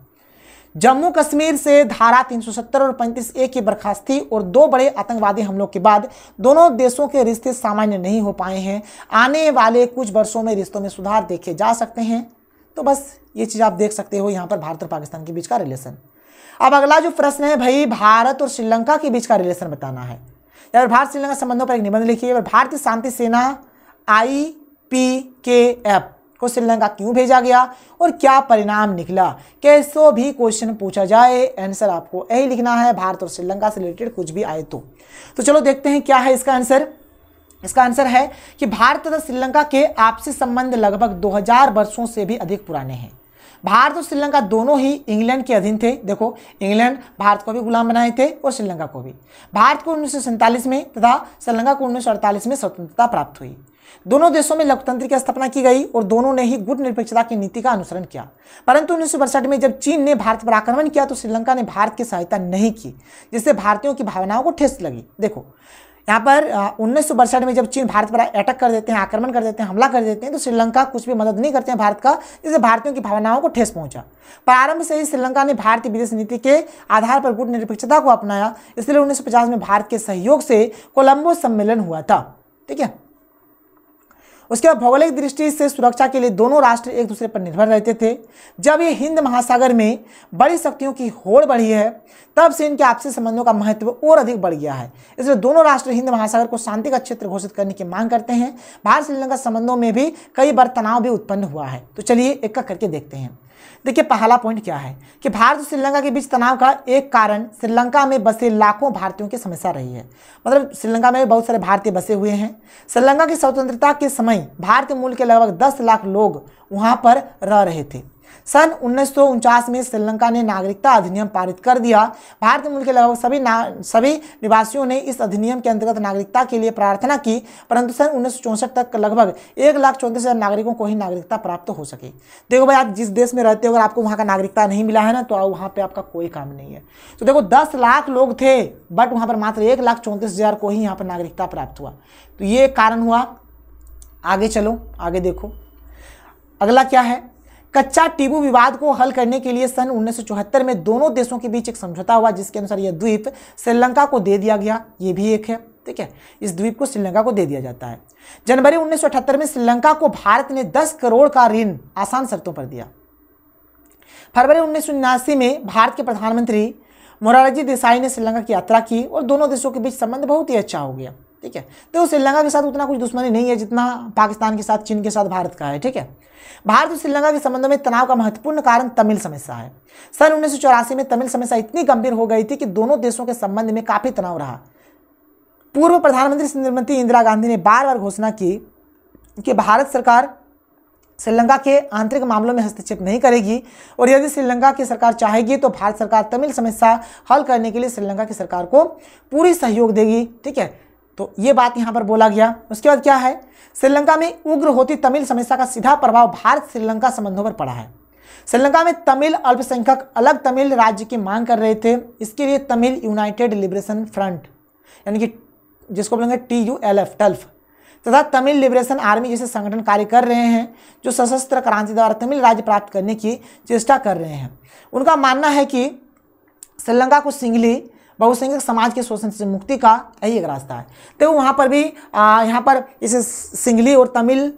जम्मू कश्मीर से धारा 370 और 35 ए की बर्खास्ती और दो बड़े आतंकवादी हमलों के बाद दोनों देशों के रिश्ते सामान्य नहीं हो पाए हैं आने वाले कुछ वर्षों में रिश्तों में सुधार देखे जा सकते हैं तो बस ये चीज़ आप देख सकते हो यहाँ पर भारत और पाकिस्तान के बीच का रिलेशन अब अगला जो प्रश्न है भाई भारत और श्रीलंका के बीच का रिलेशन बताना है या भारत श्रीलंका संबंधों पर एक निबंध लिखिए भारतीय शांति सेना आई पी के एफ को श्रीलंका क्यों भेजा गया और क्या परिणाम निकला कैसो भी क्वेश्चन पूछा जाए आंसर आपको यही लिखना है भारत और श्रीलंका से रिलेटेड कुछ भी आए तो, तो चलो देखते हैं क्या है इसका आंसर इसका आंसर है कि भारत तथा श्रीलंका के आपसी संबंध लगभग 2000 वर्षों से भी अधिक पुराने हैं भारत और श्रीलंका दोनों ही इंग्लैंड के अधीन थे देखो इंग्लैंड भारत को भी गुलाम बनाए थे और श्रीलंका को भी भारत को उन्नीस में तथा श्रीलंका को उन्नीस में स्वतंत्रता प्राप्त हुई दोनों देशों में लोकतंत्र की स्थापना की गई और दोनों ने ही गुट निरपेक्षता की नीति का अनुसरण किया परंतु उन्नीस में जब चीन ने भारत पर आक्रमण किया तो श्रीलंका ने भारत की सहायता नहीं की जिससे भारतीयों की भावनाओं को ठेस लगी देखो यहाँ पर उन्नीस सौ बरसठ में जब चीन भारत पर अटैक कर देते हैं आक्रमण कर देते हैं हमला कर देते हैं तो श्रीलंका कुछ भी मदद नहीं करते हैं भारत का जिससे भारतीयों की भावनाओं को ठेस पहुंचा प्रारंभ से ही श्रीलंका ने भारतीय विदेश नीति के आधार पर गुट निरपेक्षता को अपनाया इसलिए उन्नीस में भारत के सहयोग से कोलंबो सम्मेलन हुआ था ठीक है उसके बाद भौगोलिक दृष्टि से सुरक्षा के लिए दोनों राष्ट्र एक दूसरे पर निर्भर रहते थे जब ये हिंद महासागर में बड़ी शक्तियों की होड़ बढ़ी है तब से इनके आपसी संबंधों का महत्व और अधिक बढ़ गया है इसलिए दोनों राष्ट्र हिंद महासागर को शांति का क्षेत्र घोषित करने की मांग करते हैं भारत श्रीलंका संबंधों में भी कई बार तनाव भी उत्पन्न हुआ है तो चलिए एक करके देखते हैं देखिए पहला पॉइंट क्या है कि भारत और श्रीलंका के बीच तनाव का एक कारण श्रीलंका में बसे लाखों भारतीयों की समस्या रही है मतलब श्रीलंका में बहुत सारे भारतीय बसे हुए हैं श्रीलंका की स्वतंत्रता के समय भारतीय मूल के लगभग दस लाख लोग वहाँ पर रह रहे थे सन उन्नीस में श्रीलंका ने नागरिकता अधिनियम पारित कर दिया भारत मूल के लगभग सभी सभी निवासियों ने इस अधिनियम के अंतर्गत नागरिकता के लिए प्रार्थना की परंतु सन उन्नीस तक लगभग एक लाख चौंतीस हज़ार नागरिकों को ही नागरिकता प्राप्त हो सके देखो भाई आप जिस देश में रहते हो अगर आपको वहाँ का नागरिकता नहीं मिला है ना तो वहाँ पर आपका कोई काम नहीं है तो देखो दस लाख लोग थे बट वहाँ पर मात्र एक लाख चौंतीस हज़ार को ही यहाँ पर नागरिकता प्राप्त हुआ तो ये कारण हुआ आगे चलो आगे देखो अगला क्या है कच्चा टीबू विवाद को हल करने के लिए सन उन्नीस में दोनों देशों के बीच एक समझौता हुआ जिसके अनुसार यह द्वीप श्रीलंका को दे दिया गया ये भी एक है ठीक है इस द्वीप को श्रीलंका को दे दिया जाता है जनवरी उन्नीस में श्रीलंका को भारत ने 10 करोड़ का ऋण आसान शर्तों पर दिया फरवरी उन्नीस में भारत के प्रधानमंत्री मोरारजी देसाई ने श्रीलंका की यात्रा की और दोनों देशों के बीच संबंध बहुत ही अच्छा हो गया ठीक है तो श्रीलंका के साथ उतना कुछ दुश्मनी नहीं है जितना पाकिस्तान के साथ चीन के साथ भारत का है ठीक है भारत और श्रीलंका के संबंध में तनाव का महत्वपूर्ण कारण तमिल समस्या है सन उन्नीस में तमिल समस्या इतनी गंभीर हो गई थी कि दोनों देशों के संबंध में काफ़ी तनाव रहा पूर्व प्रधानमंत्री श्रीमती इंदिरा गांधी ने बार बार घोषणा की कि भारत सरकार श्रीलंका के आंतरिक मामलों में हस्तक्षेप नहीं करेगी और यदि श्रीलंका की सरकार चाहेगी तो भारत सरकार तमिल समस्या हल करने के लिए श्रीलंका की सरकार को पूरी सहयोग देगी ठीक है तो ये बात यहाँ पर बोला गया उसके बाद क्या है श्रीलंका में उग्र होती तमिल समस्या का सीधा प्रभाव भारत श्रीलंका संबंधों पर पड़ा है श्रीलंका में तमिल अल्पसंख्यक अलग तमिल राज्य की मांग कर रहे थे इसके लिए तमिल यूनाइटेड लिबरेशन फ्रंट यानी कि जिसको बोलेंगे T U L F TULF तथा तमिल लिबरेशन आर्मी जैसे संगठन कार्य कर रहे हैं जो सशस्त्र क्रांति द्वारा तमिल राज्य प्राप्त करने की चेष्टा कर रहे हैं उनका मानना है कि श्रीलंका को सिंगली बहुसंख्यक समाज के शोषण से मुक्ति का यही एक रास्ता है तो वहाँ पर भी यहाँ पर इसे सिंगली और तमिल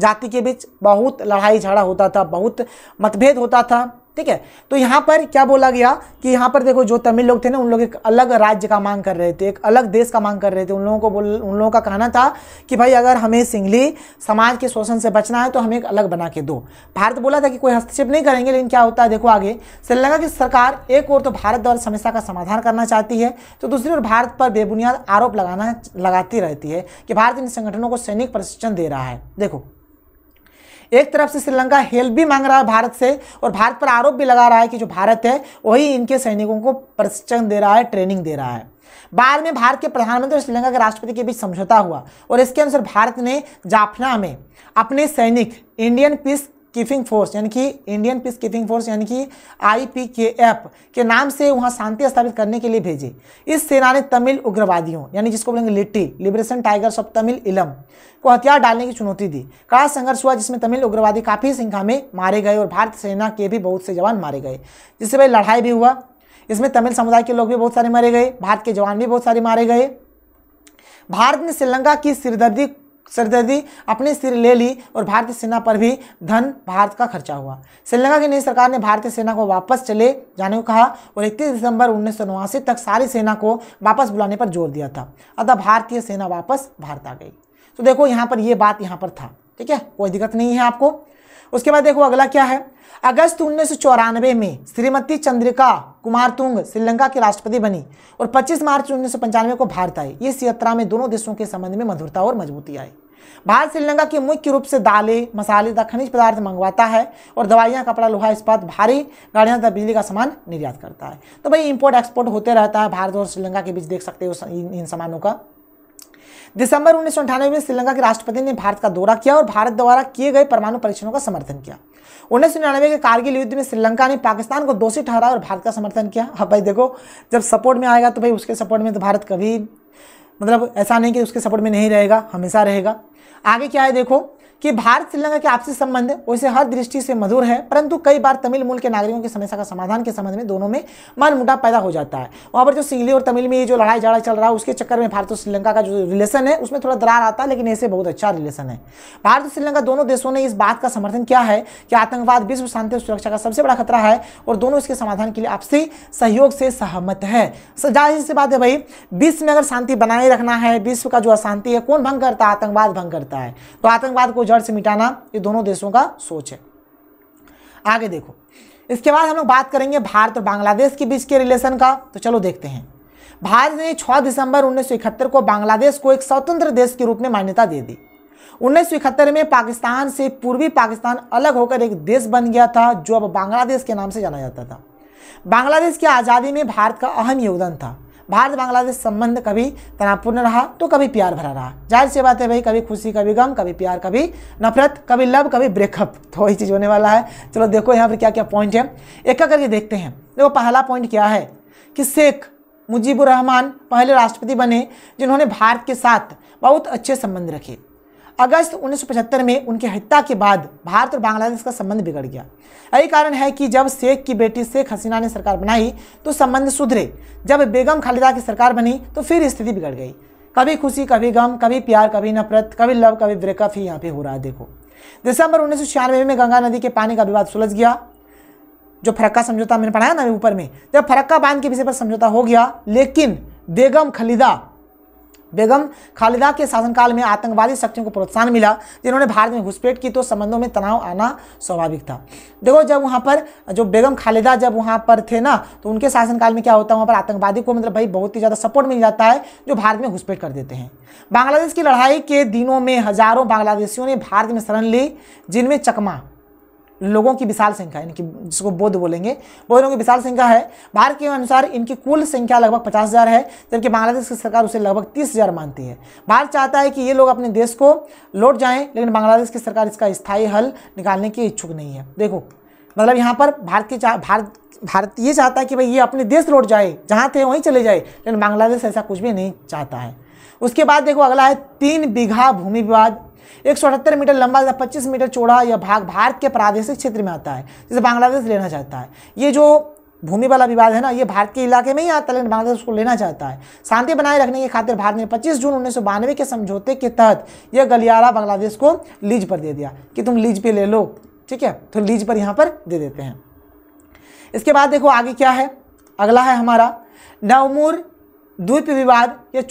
जाति के बीच बहुत लड़ाई झगड़ा होता था बहुत मतभेद होता था ठीक है तो यहाँ पर क्या बोला गया कि यहाँ पर देखो जो तमिल लोग थे ना उन लोग एक अलग राज्य का मांग कर रहे थे एक अलग देश का मांग कर रहे थे उन लोगों को बोल उन लोगों का कहना था कि भाई अगर हमें सिंगली समाज के शोषण से बचना है तो हमें एक अलग बना के दो भारत बोला था कि कोई हस्तक्षेप नहीं करेंगे लेकिन क्या होता है देखो आगे श्रीलंका की सरकार एक और तो भारत द्वारा समस्या का समाधान करना चाहती है तो दूसरी ओर भारत पर बेबुनियाद आरोप लगाना लगाती रहती है कि भारत इन संगठनों को सैनिक प्रशिक्षण दे रहा है देखो एक तरफ से श्रीलंका हेल्प भी मांग रहा है भारत से और भारत पर आरोप भी लगा रहा है कि जो भारत है वही इनके सैनिकों को प्रशिक्षण दे रहा है ट्रेनिंग दे रहा है बाद में भारत के प्रधानमंत्री और श्रीलंका के राष्ट्रपति के बीच समझौता हुआ और इसके अनुसार भारत ने जाफना में अपने सैनिक इंडियन पीस कीपिंग फोर्स यानी कि इंडियन पीस कीपिंग फोर्स यानी कि आईपीकेएफ के नाम से वहाँ शांति स्थापित करने के लिए भेजे इस सेना ने तमिल उग्रवादियों यानी जिसको बोलेंगे LTTE Liberation Tigers of Tamil Eelam को हथियार डालने की चुनौती दी कड़ा संघर्ष हुआ जिसमें तमिल उग्रवादी काफ़ी संख्या में मारे गए और भारतीय सेना के भी बहुत से जवान मारे गए जिससे भाई लड़ाई भी हुआ इसमें तमिल समुदाय के लोग भी बहुत सारे मारे गए भारत के जवान भी बहुत सारे मारे गए भारत ने श्रीलंका की सिरदर्दी सरदर्दी अपने सिर ले ली और भारतीय सेना पर भी धन भारत का खर्चा हुआ श्रीलंका की नई सरकार ने भारतीय सेना को वापस चले जाने को कहा और इकतीस दिसंबर उन्नीस तक सारी सेना को वापस बुलाने पर जोर दिया था अतः भारतीय सेना वापस भारत आ गई तो देखो यहाँ पर यह बात यहाँ पर था ठीक है कोई दिक्कत नहीं है आपको उसके बाद देखो अगला क्या है अगस्त उन्नीस में श्रीमती चंद्रिका कुमार तुंग श्रीलंका की राष्ट्रपति बनी और 25 मार्च उन्नीस को भारत आई इस यात्रा में दोनों देशों के संबंध में मधुरता और मजबूती आई भारत श्रीलंका की मुख्य रूप से दालें मसाले तथा खनिज पदार्थ मंगवाता है और दवाइयाँ कपड़ा लोहा इस्पात भारी गाड़ियाँ तथा बिजली का सामान निर्यात करता है तो भाई इम्पोर्ट एक्सपोर्ट होते रहता है भारत और श्रीलंका के बीच देख सकते हो इन सामानों का दिसंबर उन्नीस में श्रीलंका के राष्ट्रपति ने भारत का दौरा किया और भारत द्वारा किए गए परमाणु परीक्षणों का समर्थन किया उन्नीस के कारगिल युद्ध में श्रीलंका ने पाकिस्तान को दोषी ठहराया और भारत का समर्थन किया हाँ भाई देखो जब सपोर्ट में आएगा तो भाई उसके सपोर्ट में तो भारत कभी मतलब ऐसा नहीं कि उसके सपोर्ट में नहीं रहेगा हमेशा रहेगा आगे क्या है देखो कि भारत श्रीलंका के आपसी संबंध वैसे हर दृष्टि से मधुर है परंतु कई बार तमिल मूल के नागरिकों की समस्या का समाधान के संबंध में दोनों में मनमुटाव पैदा हो जाता है वहाँ पर जो सिंगली और तमिल में ये जो लड़ाई झगड़ा चल रहा है उसके चक्कर में भारत और श्रीलंका का जो रिलेशन है उसमें थोड़ा दरार आता है लेकिन ऐसे बहुत अच्छा रिलेशन है भारत और श्रीलंका दोनों देशों ने इस बात का समर्थन किया है कि आतंकवाद विश्व शांति और सुरक्षा का सबसे बड़ा खतरा है और दोनों इसके समाधान के लिए आपसी सहयोग से सहमत है जाहिर सी बात है भाई विश्व में अगर शांति बनाए रखना है विश्व का जो अशांति है कौन भंग करता है आतंकवाद भंग करता है तो आतंकवाद को जड़ से मिटाना ये दोनों देशों का सोच है आगे देखो इसके बाद हम लोग बात करेंगे भारत और बांग्लादेश के बीच के रिलेशन का तो चलो देखते हैं भारत ने 6 दिसंबर उन्नीस को बांग्लादेश को एक स्वतंत्र देश के रूप में मान्यता दे दी उन्नीस में पाकिस्तान से पूर्वी पाकिस्तान अलग होकर एक देश बन गया था जो अब बांग्लादेश के नाम से जाना जाता था बांग्लादेश की आज़ादी में भारत का अहम योगदान था भारत बांग्लादेश संबंध कभी तनावपूर्ण रहा तो कभी प्यार भरा रहा जाहिर सी बात है भाई कभी खुशी कभी गम कभी प्यार कभी नफरत कभी लव कभी ब्रेकअप तो वही चीज़ होने वाला है चलो देखो यहाँ पर क्या क्या पॉइंट है एक करके देखते हैं देखो पहला पॉइंट क्या है कि शेख मुजीबुर रहमान पहले राष्ट्रपति बने जिन्होंने भारत के साथ बहुत अच्छे संबंध रखे अगस्त 1975 में उनके हत्या के बाद भारत और बांग्लादेश का संबंध बिगड़ गया यही कारण है कि जब शेख की बेटी शेख हसीना ने सरकार बनाई तो संबंध सुधरे जब बेगम खालिदा की सरकार बनी तो फिर स्थिति बिगड़ गई कभी खुशी कभी गम कभी प्यार कभी नफरत कभी लव कभी ब्रेकअप ही यहाँ पे हो रहा है देखो दिसंबर उन्नीस में गंगा नदी के पानी का विवाद सुलझ गया जो फरक्का समझौता मैंने पढ़ाया ना ऊपर में जब फरक्का बांध के विषय पर समझौता हो गया लेकिन बेगम खलीदा बेगम खालिदा के शासनकाल में आतंकवादी शक्तियों को प्रोत्साहन मिला जिन्होंने भारत में घुसपैठ की तो संबंधों में तनाव आना स्वाभाविक था देखो जब वहाँ पर जो बेगम खालिदा जब वहाँ पर थे ना तो उनके शासनकाल में क्या होता है वहाँ पर आतंकवादी को मतलब भाई बहुत ही ज़्यादा सपोर्ट मिल जाता है जो भारत में घुसपैठ कर देते हैं बांग्लादेश की लड़ाई के दिनों में हज़ारों बांग्लादेशियों ने भारत में शरण ली जिनमें चकमा लोगों की विशाल संख्या इनकी जिसको बौद्ध बोलेंगे बौद्ध लोगों की विशाल संख्या है भारत के अनुसार इनकी कुल संख्या लगभग पचास हज़ार है जबकि बांग्लादेश की सरकार उसे लगभग तीस हज़ार मानती है भारत चाहता है कि ये लोग अपने देश को लौट जाएं लेकिन बांग्लादेश की सरकार इसका स्थायी हल निकालने की इच्छुक नहीं है देखो मतलब यहाँ पर भारत के भारत भारत ये चाहता है कि भाई ये अपने देश लौट जाए जहाँ थे वहीं चले जाए लेकिन बांग्लादेश ऐसा कुछ भी नहीं चाहता है उसके बाद देखो अगला है तीन बीघा भूमि विवाद एक मीटर लंबा या पच्चीस मीटर चौड़ा यह भाग भारत के प्रादेशिक क्षेत्र में आता है जिसे बांग्लादेश लेना चाहता है ये जो भूमि वाला विवाद है ना ये भारत के इलाके में ही आता है लेकिन बांग्लादेश उसको लेना चाहता है शांति बनाए रखने के खातिर भारत ने 25 जून उन्नीस के समझौते के तहत यह गलियारा बांग्लादेश को लीज पर दे दिया कि तुम लीज पे ले लो ठीक है तो लीज पर यहाँ पर दे देते हैं इसके बाद देखो आगे क्या है अगला है हमारा नवमूर द्वीप विवाद यह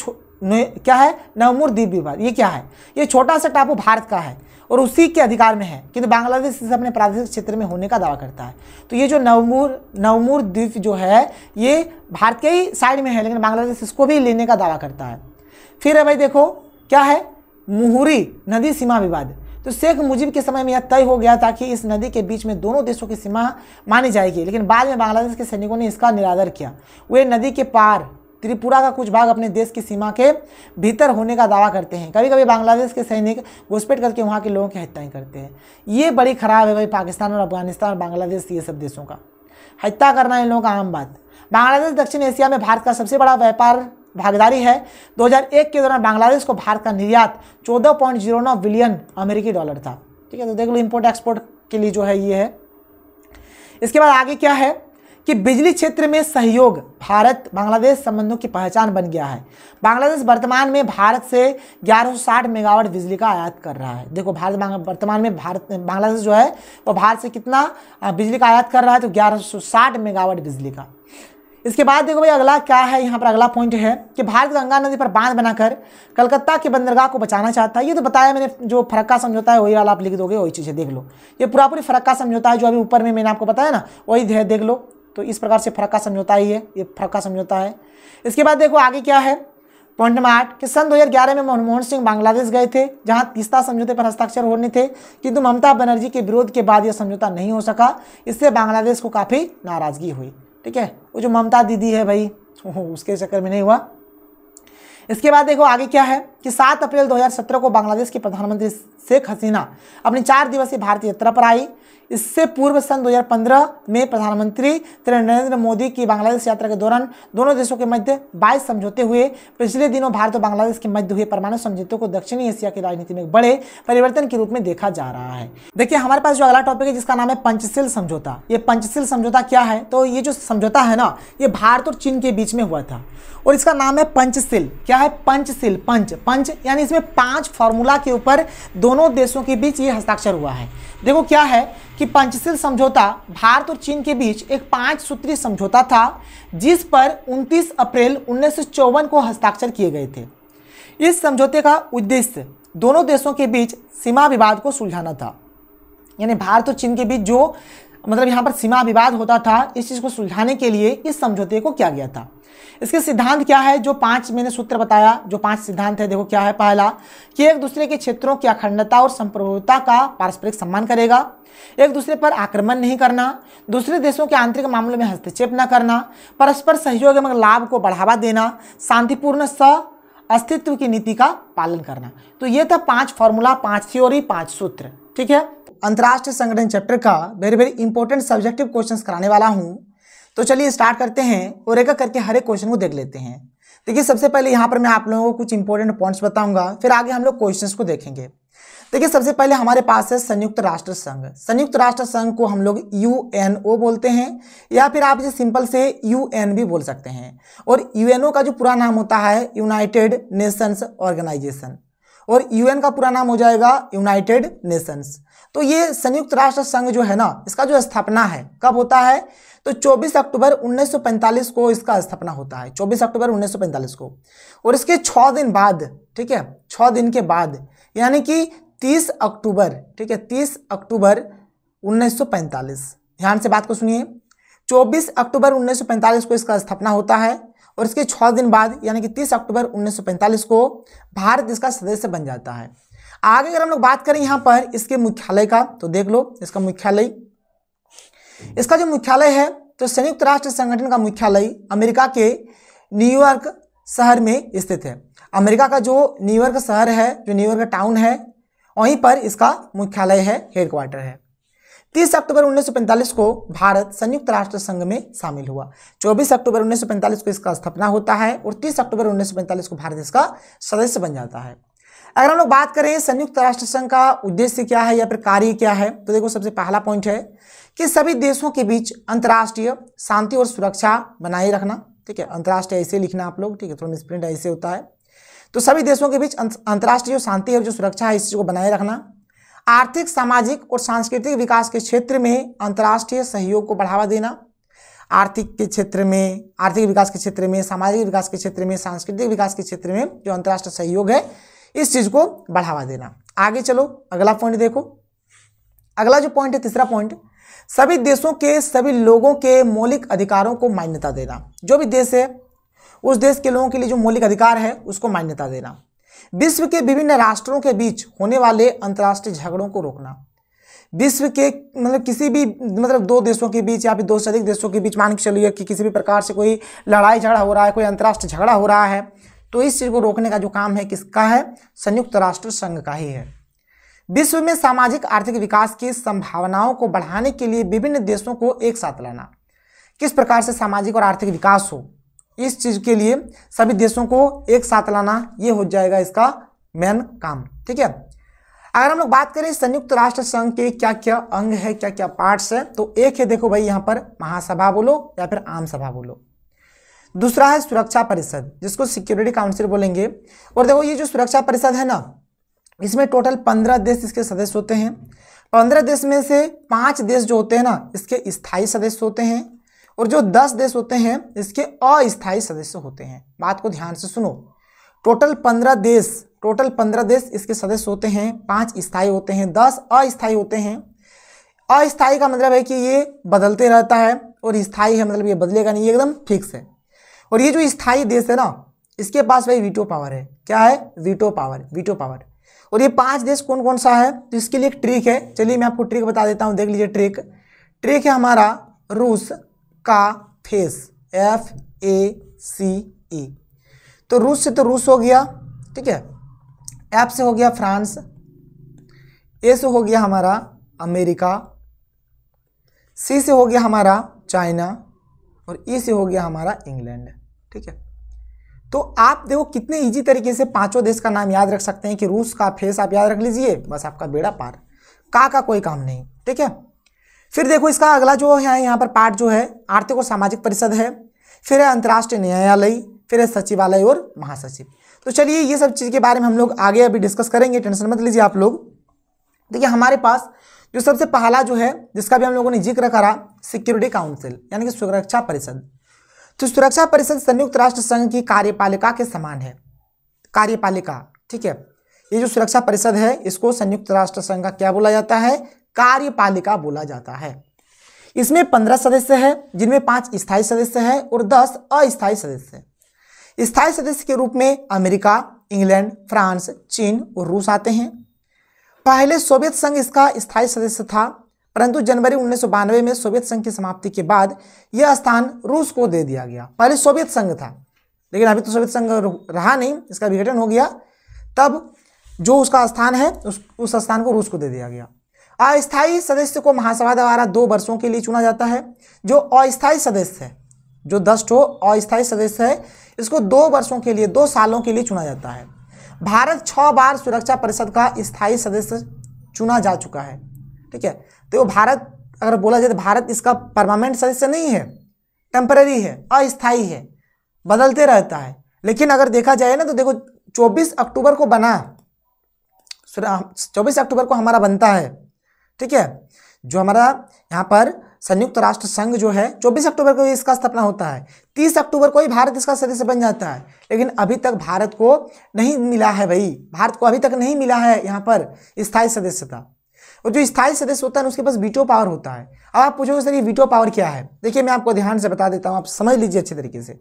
क्या है नवमूर द्वीप विवाद ये क्या है ये छोटा सा टापू भारत का है और उसी के अधिकार में है किंतु तो बांग्लादेश इसे अपने प्रादेशिक क्षेत्र में होने का दावा करता है तो ये जो नवमूर नवमूर द्वीप जो है ये भारत के ही साइड में है लेकिन बांग्लादेश इसको भी लेने का दावा करता है फिर है भाई देखो क्या है मुहूरी नदी सीमा विवाद तो शेख मुजीब के समय में यह तय हो गया था कि इस नदी के बीच में दोनों देशों की सीमा मानी जाएगी लेकिन बाद में बांग्लादेश के सैनिकों ने इसका निरादर किया वे नदी के पार त्रिपुरा का कुछ भाग अपने देश की सीमा के भीतर होने का दावा करते हैं कभी कभी बांग्लादेश के सैनिक घुसपैठ करके वहाँ के लोगों की हत्याएँ करते हैं ये बड़ी ख़राब है भाई पाकिस्तान और अफगानिस्तान और बांग्लादेश ये सब देशों का हत्या करना इन लोगों का आम बात बांग्लादेश दक्षिण एशिया में भारत का सबसे बड़ा व्यापार भागीदारी है 2001 के दौरान बांग्लादेश को भारत का निर्यात 14.09 बिलियन अमेरिकी डॉलर था ठीक है तो देख लो इम्पोर्ट एक्सपोर्ट के लिए जो है ये है इसके बाद आगे क्या है कि बिजली क्षेत्र में सहयोग भारत बांग्लादेश संबंधों की पहचान बन गया है बांग्लादेश वर्तमान में भारत से 1160 मेगावाट बिजली का आयात कर रहा है देखो भारत वर्तमान में भारत बांग्लादेश जो है वो भारत से कितना बिजली का आयात कर रहा है तो 1160 मेगावाट बिजली का इसके बाद देखो भाई अगला क्या है यहाँ पर अगला पॉइंट है कि भारत गंगा नदी पर बांध बनाकर कलकत्ता के बंदरगाह को बचाना चाहता है ये तो बताया मैंने जो फरक्का समझौता है वही वाला आप लिख दोगे वही चीज़ें देख लो ये पूरा पूरी फरक्का समझौता है जो अभी ऊपर में मैंने आपको बताया ना वही देख लो तो इस प्रकार से का समझौता ही है ये का समझौता है इसके बाद देखो आगे क्या है पॉइंट नंबर आठ कि सन 2011 में मनमोहन सिंह बांग्लादेश गए थे जहां तीस्ता समझौते पर हस्ताक्षर होने थे किंतु तो ममता बनर्जी के विरोध के बाद यह समझौता नहीं हो सका इससे बांग्लादेश को काफ़ी नाराज़गी हुई ठीक है वो जो ममता दीदी है भाई उसके चक्कर में नहीं हुआ इसके बाद देखो आगे क्या है कि 7 अप्रैल 2017 को बांग्लादेश की प्रधानमंत्री शेख हसीना अपनी चार दिवसीय भारत यात्रा पर आई इससे पूर्व सन 2015 में प्रधानमंत्री नरेंद्र मोदी की बांग्लादेश यात्रा के दौरान दोनों देशों के मध्य 22 समझौते हुए पिछले दिनों भारत और बांग्लादेश के मध्य हुए परमाणु समझौतों को दक्षिणी एशिया की राजनीति में बड़े परिवर्तन के रूप में देखा जा रहा है देखिए हमारे पास जो अगला टॉपिक है जिसका नाम है पंचशील समझौता ये पंचशील समझौता क्या है तो ये जो समझौता है ना ये भारत और चीन के बीच में हुआ था और इसका नाम है पंचशील क्या है पंचशील पंच, पंच पंच यानी इसमें पांच फार्मूला के ऊपर दोनों देशों के बीच ये हस्ताक्षर हुआ है देखो क्या है कि पंचशील समझौता भारत और चीन के बीच एक पांच सूत्री समझौता था जिस पर 29 अप्रैल उन्नीस को हस्ताक्षर किए गए थे इस समझौते का उद्देश्य दोनों देशों के बीच सीमा विवाद को सुलझाना था यानी भारत और चीन के बीच जो मतलब यहाँ पर सीमा विवाद होता था इस चीज़ को सुलझाने के लिए इस समझौते को किया गया था इसके सिद्धांत क्या है जो पांच मैंने सूत्र बताया जो पांच सिद्धांत है देखो क्या है पहला कि एक दूसरे के क्षेत्रों की अखंडता और संप्रभुता का पारस्परिक सम्मान करेगा एक दूसरे पर आक्रमण नहीं करना दूसरे देशों के आंतरिक मामलों में हस्तक्षेप न करना परस्पर सहयोग एवं लाभ को बढ़ावा देना शांतिपूर्ण स अस्तित्व की नीति का पालन करना तो ये था पांच फॉर्मूला पांच थ्योरी पांच सूत्र ठीक है अंतर्राष्ट्रीय संगठन चैप्टर का very very important subjective question कराने वाला हूँ तो चलिए स्टार्ट करते हैं और एक करके हर एक क्वेश्चन को देख लेते हैं देखिए सबसे पहले यहाँ पर मैं आप लोगों को कुछ इंपॉर्टेंट पॉइंट्स बताऊंगा फिर आगे हम लोग क्वेश्चन को देखेंगे देखिए सबसे पहले हमारे पास है संयुक्त राष्ट्र संघ संयुक्त राष्ट्र संघ को हम लोग यू बोलते हैं या फिर आप इसे सिंपल से यू भी बोल सकते हैं और यू का जो पूरा नाम होता है यूनाइटेड नेशंस ऑर्गेनाइजेशन और यूएन का पूरा नाम हो जाएगा यूनाइटेड नेशंस तो ये संयुक्त राष्ट्र संघ जो है ना इसका जो स्थापना है कब होता है तो 24 अक्टूबर 1945 को इसका स्थापना होता है 24 अक्टूबर 1945 को और इसके छः दिन बाद ठीक है छः दिन के बाद यानी कि 30 अक्टूबर ठीक है 30 अक्टूबर 1945 ध्यान से बात को सुनिए 24 अक्टूबर 1945 को इसका स्थापना होता है और इसके छः दिन बाद यानी कि 30 अक्टूबर 1945 को भारत इसका सदस्य बन जाता है आगे अगर हम लोग बात करें यहाँ पर इसके मुख्यालय का तो देख लो इसका मुख्यालय इसका जो मुख्यालय है तो संयुक्त राष्ट्र संगठन का मुख्यालय अमेरिका के न्यूयॉर्क शहर में स्थित है अमेरिका का जो न्यूयॉर्क शहर है जो न्यूयॉर्क टाउन है वहीं पर इसका मुख्यालय है हेडक्वार्टर है 30 अक्टूबर 1945 को भारत संयुक्त राष्ट्र संघ में शामिल हुआ 24 अक्टूबर 1945 को इसका स्थापना होता है और 30 अक्टूबर 1945 को भारत इसका सदस्य बन जाता है अगर हम लोग बात करें संयुक्त राष्ट्र संघ का उद्देश्य क्या है या फिर कार्य क्या है तो देखो सबसे पहला पॉइंट है कि सभी देशों के बीच अंतर्राष्ट्रीय शांति और सुरक्षा बनाए रखना ठीक है अंतर्राष्ट्रीय ऐसे लिखना आप लोग ठीक है थोड़ा स्प्रिंट ऐसे होता है तो सभी देशों के बीच अंतर्राष्ट्रीय शांति और जो सुरक्षा है इस चीज़ को बनाए रखना आर्थिक सामाजिक और सांस्कृतिक विकास के क्षेत्र में अंतर्राष्ट्रीय सहयोग को बढ़ावा देना आर्थिक के क्षेत्र में आर्थिक विकास के क्षेत्र में सामाजिक विकास के क्षेत्र में सांस्कृतिक विकास के क्षेत्र में जो अंतर्राष्ट्रीय सहयोग है इस चीज़ को बढ़ावा देना आगे चलो अगला पॉइंट देखो अगला जो पॉइंट है तीसरा पॉइंट सभी देशों के सभी लोगों के मौलिक अधिकारों को मान्यता देना जो भी देश है उस देश के लोगों के लिए जो मौलिक अधिकार है उसको मान्यता देना विश्व के विभिन्न राष्ट्रों के बीच होने वाले अंतर्राष्ट्रीय झगड़ों को रोकना विश्व के मतलब किसी भी मतलब दो देशों के बीच या फिर दो से अधिक देशों के बीच मान के चलिए कि किसी भी प्रकार से कोई लड़ाई झगड़ा हो रहा है कोई अंतर्राष्ट्रीय झगड़ा हो रहा है तो इस चीज़ को रोकने का जो काम है किसका है संयुक्त राष्ट्र संघ का ही है विश्व में सामाजिक आर्थिक विकास की संभावनाओं को बढ़ाने के लिए विभिन्न देशों को एक साथ लाना किस प्रकार से सामाजिक और आर्थिक विकास हो इस चीज़ के लिए सभी देशों को एक साथ लाना ये हो जाएगा इसका मेन काम ठीक है अगर हम लोग बात करें संयुक्त राष्ट्र संघ के क्या क्या अंग है क्या क्या पार्ट्स है तो एक है देखो भाई यहाँ पर महासभा बोलो या फिर आम सभा बोलो दूसरा है सुरक्षा परिषद जिसको सिक्योरिटी काउंसिल बोलेंगे और देखो ये जो सुरक्षा परिषद है ना इसमें टोटल पंद्रह देश इसके सदस्य होते हैं पंद्रह देश में से पाँच देश जो होते हैं ना इसके स्थायी सदस्य होते हैं और जो दस देश होते हैं इसके अस्थायी सदस्य होते हैं बात को ध्यान से सुनो टोटल पंद्रह देश टोटल पंद्रह देश इसके सदस्य होते हैं पाँच स्थायी होते हैं दस अस्थायी होते हैं अस्थायी का मतलब है कि ये बदलते रहता है और स्थायी है मतलब ये बदलेगा नहीं एकदम फिक्स है और ये जो स्थायी देश है ना इसके पास भाई वीटो पावर है क्या है वीटो पावर वीटो पावर और ये पांच देश कौन कौन सा है तो इसके लिए एक ट्रिक है चलिए मैं आपको ट्रिक बता देता हूँ देख लीजिए ट्रिक ट्रिक है हमारा रूस का फेस एफ ए सी ई तो रूस से तो रूस हो गया ठीक है एफ से हो गया फ्रांस ए से हो गया हमारा अमेरिका सी से हो गया हमारा चाइना और ई e से हो गया हमारा इंग्लैंड ठीक है तो आप देखो कितने इजी तरीके से पांचों देश का नाम याद रख सकते हैं कि रूस का फेस आप याद रख लीजिए बस आपका बेड़ा पार का का कोई काम नहीं ठीक है फिर देखो इसका अगला जो है यहाँ पर पार्ट जो है आर्थिक और सामाजिक परिषद है फिर है अंतर्राष्ट्रीय न्यायालय फिर है सचिवालय और महासचिव तो चलिए ये सब चीज़ के बारे में हम लोग आगे अभी डिस्कस करेंगे टेंशन मत लीजिए आप लोग देखिए हमारे पास जो सबसे पहला जो है जिसका भी हम लोगों ने जिक्र करा सिक्योरिटी काउंसिल यानी कि सुरक्षा परिषद तो सुरक्षा परिषद संयुक्त राष्ट्र संघ की कार्यपालिका के समान है कार्यपालिका ठीक है ये जो सुरक्षा परिषद है इसको संयुक्त राष्ट्र संघ का क्या बोला जाता है कार्यपालिका बोला जाता है इसमें पंद्रह सदस्य है जिनमें पांच स्थायी सदस्य है और दस अस्थायी सदस्य है स्थायी सदस्य के रूप में अमेरिका इंग्लैंड फ्रांस चीन और रूस आते हैं पहले सोवियत संघ इसका स्थायी सदस्य था परंतु जनवरी उन्नीस में सोवियत संघ की समाप्ति के बाद यह स्थान रूस को दे दिया गया पहले सोवियत संघ था लेकिन अभी तो सोवियत संघ रहा नहीं इसका विघटन हो गया तब जो उसका स्थान है उस उस स्थान को रूस को दे दिया गया अस्थायी सदस्य को महासभा द्वारा दो वर्षों के लिए चुना जाता है जो अस्थायी सदस्य है जो दस ठो अस्थायी सदस्य है इसको दो वर्षों के लिए दो सालों के लिए चुना जाता है भारत छः बार सुरक्षा परिषद का स्थायी सदस्य चुना जा चुका है ठीक है तो वो भारत अगर बोला जाए तो भारत इसका परमानेंट सदस्य नहीं है टेम्पररी है अस्थायी है बदलते रहता है लेकिन अगर देखा जाए ना तो देखो 24 अक्टूबर को बना 24 अक्टूबर को हमारा बनता है ठीक है जो हमारा यहाँ पर संयुक्त राष्ट्र संघ जो है 24 अक्टूबर को इसका स्थापना होता है 30 अक्टूबर को ही भारत इसका सदस्य बन जाता है लेकिन अभी तक भारत को नहीं मिला है भाई भारत को अभी तक नहीं मिला है यहाँ पर स्थायी सदस्यता और जो स्थायी सदस्य होता है उसके पास वीटो पावर होता है अब आप पूछोगे सर ये वीटो पावर क्या है देखिए मैं आपको ध्यान से बता देता हूँ आप समझ लीजिए अच्छे तरीके से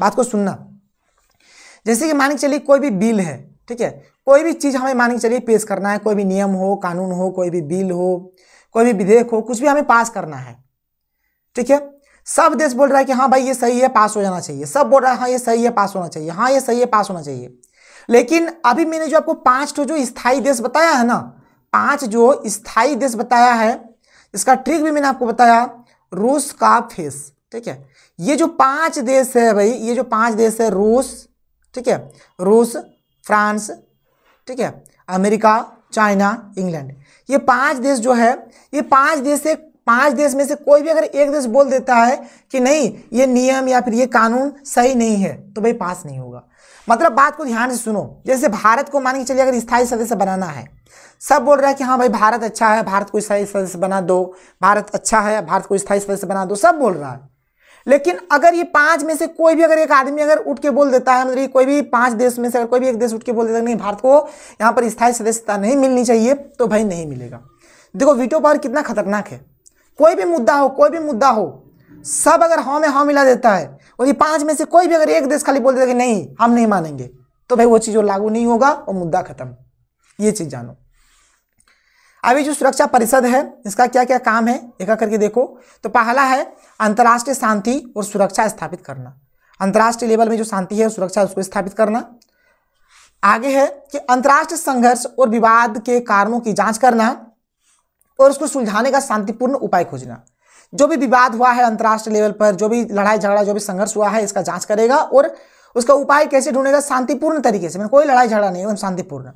बात को सुनना जैसे कि मान के चलिए कोई भी बिल है ठीक है कोई भी चीज़ हमें मान के चलिए पेश करना है कोई भी नियम हो कानून हो कोई भी बिल हो कोई भी विधेयक हो कुछ भी हमें पास करना है ठीक है सब देश बोल रहा है कि हाँ भाई ये सही है पास हो जाना चाहिए सब बोल रहा है हाँ ये सही है पास होना चाहिए हाँ ये सही है पास होना चाहिए लेकिन अभी मैंने जो आपको पांच तो जो स्थायी देश बताया है ना पांच जो स्थाई देश बताया है इसका ट्रिक भी मैंने आपको बताया रूस का फेस ठीक है ये जो पांच देश है भाई ये जो पांच देश है रूस ठीक है रूस फ्रांस ठीक है अमेरिका चाइना इंग्लैंड ये पांच देश जो है ये पांच देश से पांच देश में से कोई भी अगर एक देश बोल देता है कि नहीं ये नियम या फिर ये कानून सही नहीं है तो भाई पास नहीं होगा मतलब बात को ध्यान से सुनो जैसे भारत को मान के चलिए अगर स्थायी सदस्य बनाना है सब बोल रहा है कि हाँ भाई भारत अच्छा है भारत को स्थायी सदस्य बना दो भारत अच्छा है भारत को स्थायी सदस्य बना दो सब बोल रहा है लेकिन अगर ये पांच में से कोई भी अगर एक आदमी अगर उठ के बोल देता है मतलब कोई भी पांच देश में से अगर कोई भी एक देश उठ के बोल देता है नहीं भारत को यहाँ पर स्थायी सदस्यता नहीं मिलनी चाहिए तो भाई नहीं मिलेगा देखो वीटो पावर कितना खतरनाक है कोई भी मुद्दा हो कोई भी मुद्दा हो सब अगर हाँ में हाँ मिला देता है और ये पांच में से कोई भी अगर एक देश खाली बोल देता है कि नहीं हम नहीं मानेंगे तो भाई वो चीज़ वो लागू नहीं होगा और मुद्दा खत्म ये चीज़ जानो अभी जो सुरक्षा परिषद है इसका क्या क्या काम है एक करके देखो तो पहला है अंतर्राष्ट्रीय शांति और सुरक्षा स्थापित करना अंतर्राष्ट्रीय लेवल में जो शांति है सुरक्षा उसको स्थापित करना आगे है कि अंतर्राष्ट्रीय संघर्ष और विवाद के कारणों की जांच करना और उसको सुलझाने का शांतिपूर्ण उपाय खोजना जो भी विवाद हुआ है अंतर्राष्ट्रीय लेवल पर जो भी लड़ाई झगड़ा जो भी संघर्ष हुआ है इसका जांच करेगा और उसका उपाय कैसे ढूंढेगा शांतिपूर्ण तरीके से मैंने मतलब कोई लड़ाई झगड़ा नहीं एकदम शांतिपूर्ण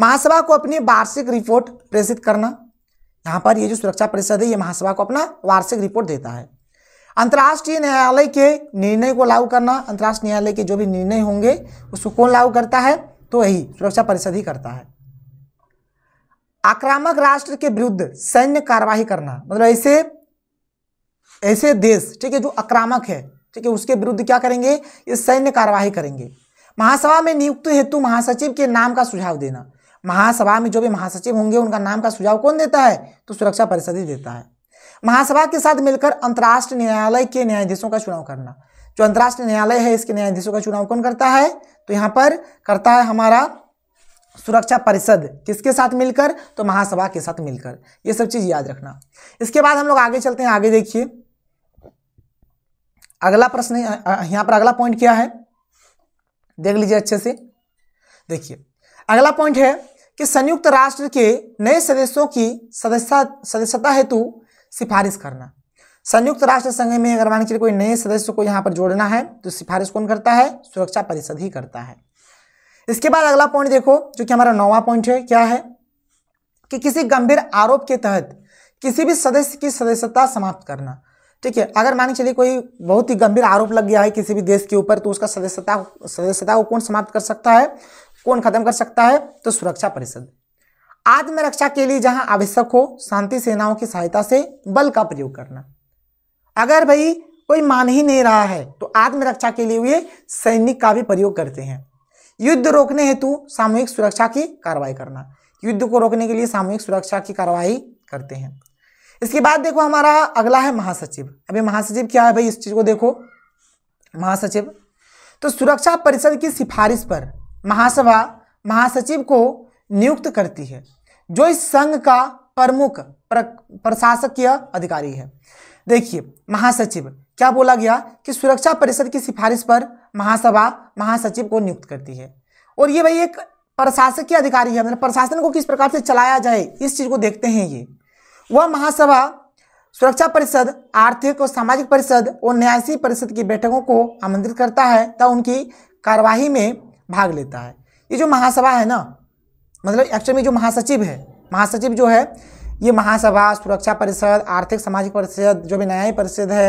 महासभा को अपनी वार्षिक रिपोर्ट प्रेषित करना यहाँ पर ये जो सुरक्षा परिषद है ये महासभा को अपना वार्षिक रिपोर्ट देता है अंतर्राष्ट्रीय न्यायालय के निर्णय को लागू करना अंतर्राष्ट्रीय न्यायालय के जो भी निर्णय होंगे उसको कौन लागू करता है तो यही सुरक्षा परिषद ही करता है आक्रामक राष्ट्र के विरुद्ध सैन्य कार्यवाही करना मतलब ऐसे ऐसे देश ठीक है जो आक्रामक है ठीक है उसके विरुद्ध क्या करेंगे ये सैन्य कार्यवाही करेंगे महासभा में नियुक्त हेतु महासचिव के नाम का सुझाव देना महासभा में जो भी महासचिव होंगे उनका नाम का सुझाव कौन देता है तो सुरक्षा परिषद ही देता है महासभा के साथ मिलकर अंतर्राष्ट्रीय न्यायालय के न्यायाधीशों का चुनाव करना जो अंतर्राष्ट्रीय न्यायालय है इसके न्यायाधीशों का चुनाव कौन करता है तो यहाँ पर करता है हमारा सुरक्षा परिषद किसके साथ मिलकर तो महासभा के साथ मिलकर ये सब चीज़ याद रखना इसके बाद हम लोग आगे चलते हैं आगे देखिए अगला प्रश्न यहाँ पर अगला पॉइंट क्या है देख लीजिए अच्छे से देखिए अगला पॉइंट है कि संयुक्त राष्ट्र के नए सदस्यों की सदस्यता सदस्यता हेतु सिफारिश करना संयुक्त राष्ट्र संघ में अगर मान के कोई नए सदस्य को यहाँ पर जोड़ना है तो सिफारिश कौन करता है सुरक्षा परिषद ही करता है इसके बाद अगला पॉइंट देखो जो कि हमारा नौवा पॉइंट है क्या है कि किसी गंभीर आरोप के तहत किसी भी सदस्य की सदस्यता समाप्त करना ठीक है अगर मान के चलिए कोई बहुत ही गंभीर आरोप लग गया है किसी भी देश के ऊपर तो उसका सदस्यता सदस्यता को कौन समाप्त कर सकता है कौन खत्म कर सकता है तो सुरक्षा परिषद आत्मरक्षा के लिए जहां आवश्यक हो शांति सेनाओं की सहायता से बल का प्रयोग करना अगर भाई कोई मान ही नहीं रहा है तो आत्मरक्षा के लिए वे सैनिक का भी प्रयोग करते हैं युद्ध रोकने हेतु सामूहिक सुरक्षा की कार्रवाई करना युद्ध को रोकने के लिए सामूहिक सुरक्षा की कार्रवाई करते हैं इसके बाद देखो हमारा अगला है महासचिव अभी महासचिव क्या है भाई इस चीज को देखो महासचिव तो सुरक्षा परिषद की सिफारिश पर महासभा महासचिव को नियुक्त करती है जो इस संघ का प्रमुख प्र, प्रशासकीय अधिकारी है देखिए महासचिव क्या बोला गया कि सुरक्षा परिषद की सिफारिश पर महासभा महासचिव को नियुक्त करती है और ये भाई एक प्रशासकीय अधिकारी है मतलब प्रशासन को किस प्रकार से चलाया जाए इस चीज़ को देखते हैं ये वह महासभा सुरक्षा परिषद आर्थिक और सामाजिक परिषद और न्यायसी परिषद की बैठकों को आमंत्रित करता है तथा उनकी कार्यवाही में भाग लेता है ये जो महासभा है ना मतलब एक्चुअल में जो महासचिव है महासचिव जो है ये महासभा सुरक्षा परिषद आर्थिक सामाजिक परिषद जो भी न्यायिक परिषद है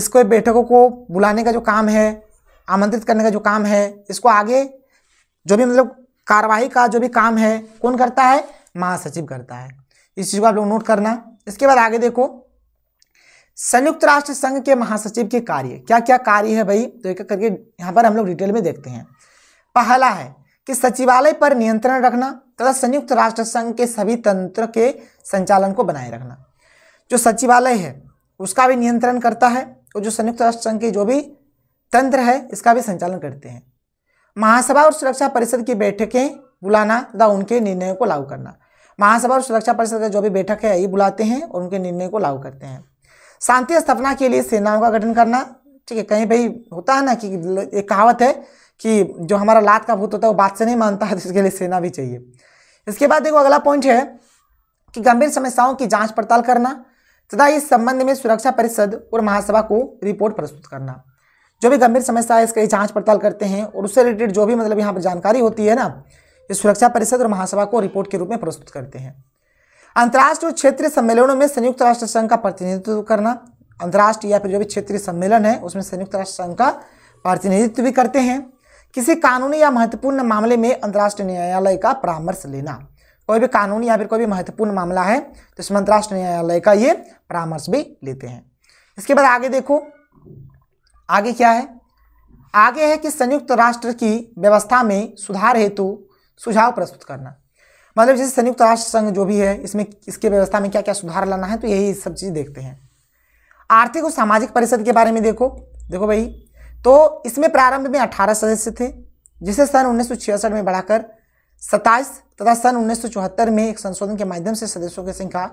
इसको बैठकों को बुलाने का जो काम है आमंत्रित करने का जो काम है इसको आगे जो भी मतलब कार्यवाही का जो भी काम है कौन करता है महासचिव करता है इस चीज़ को आप लोग नोट करना इसके बाद आगे देखो संयुक्त राष्ट्र संघ के महासचिव के कार्य क्या क्या कार्य है भाई तो एक करके यहाँ पर हम लोग डिटेल में देखते हैं पहला है कि सचिवालय पर नियंत्रण रखना तथा संयुक्त राष्ट्र संघ के सभी तंत्र के संचालन को बनाए रखना जो सचिवालय है उसका भी नियंत्रण करता है और जो संयुक्त राष्ट्र संघ के जो भी तंत्र है इसका भी संचालन करते हैं महासभा और सुरक्षा परिषद की बैठकें बुलाना तथा उनके निर्णयों को लागू करना महासभा और सुरक्षा परिषद जो भी बैठक है ये बुलाते हैं और उनके निर्णय को लागू करते हैं शांति स्थापना के लिए सेनाओं का गठन करना ठीक है कहीं भाई होता है ना कि एक कहावत है कि जो हमारा लात का भूत होता है वो बात से नहीं मानता है तो इसके लिए सेना भी चाहिए इसके बाद देखो अगला पॉइंट है कि गंभीर समस्याओं की जांच पड़ताल करना तथा इस संबंध में सुरक्षा परिषद और महासभा को रिपोर्ट प्रस्तुत करना जो भी गंभीर समस्या है इसकी जांच पड़ताल करते हैं और उससे रिलेटेड जो भी मतलब यहाँ पर जानकारी होती है ना ये सुरक्षा परिषद और महासभा को रिपोर्ट के रूप में प्रस्तुत करते हैं अंतर्राष्ट्रीय और क्षेत्रीय सम्मेलनों में संयुक्त राष्ट्र संघ का प्रतिनिधित्व करना अंतर्राष्ट्रीय या फिर जो भी क्षेत्रीय सम्मेलन है उसमें संयुक्त राष्ट्र संघ का प्रतिनिधित्व भी करते हैं किसी कानूनी या महत्वपूर्ण मामले में अंतर्राष्ट्रीय न्यायालय का परामर्श लेना कोई भी कानूनी या फिर कोई भी महत्वपूर्ण मामला है तो इसमें अंतर्राष्ट्रीय न्यायालय का ये परामर्श भी लेते हैं इसके बाद आगे देखो आगे क्या है आगे है कि संयुक्त राष्ट्र की व्यवस्था में सुधार हेतु सुझाव प्रस्तुत करना मतलब जैसे संयुक्त राष्ट्र संघ जो भी है इसमें इसके व्यवस्था में क्या क्या सुधार लाना है तो यही सब चीज़ देखते हैं आर्थिक और सामाजिक परिषद के बारे में देखो देखो भाई तो इसमें प्रारंभ में 18 सदस्य थे जिसे सन उन्नीस में बढ़ाकर 27 तथा सन उन्नीस में एक संशोधन के माध्यम से सदस्यों की संख्या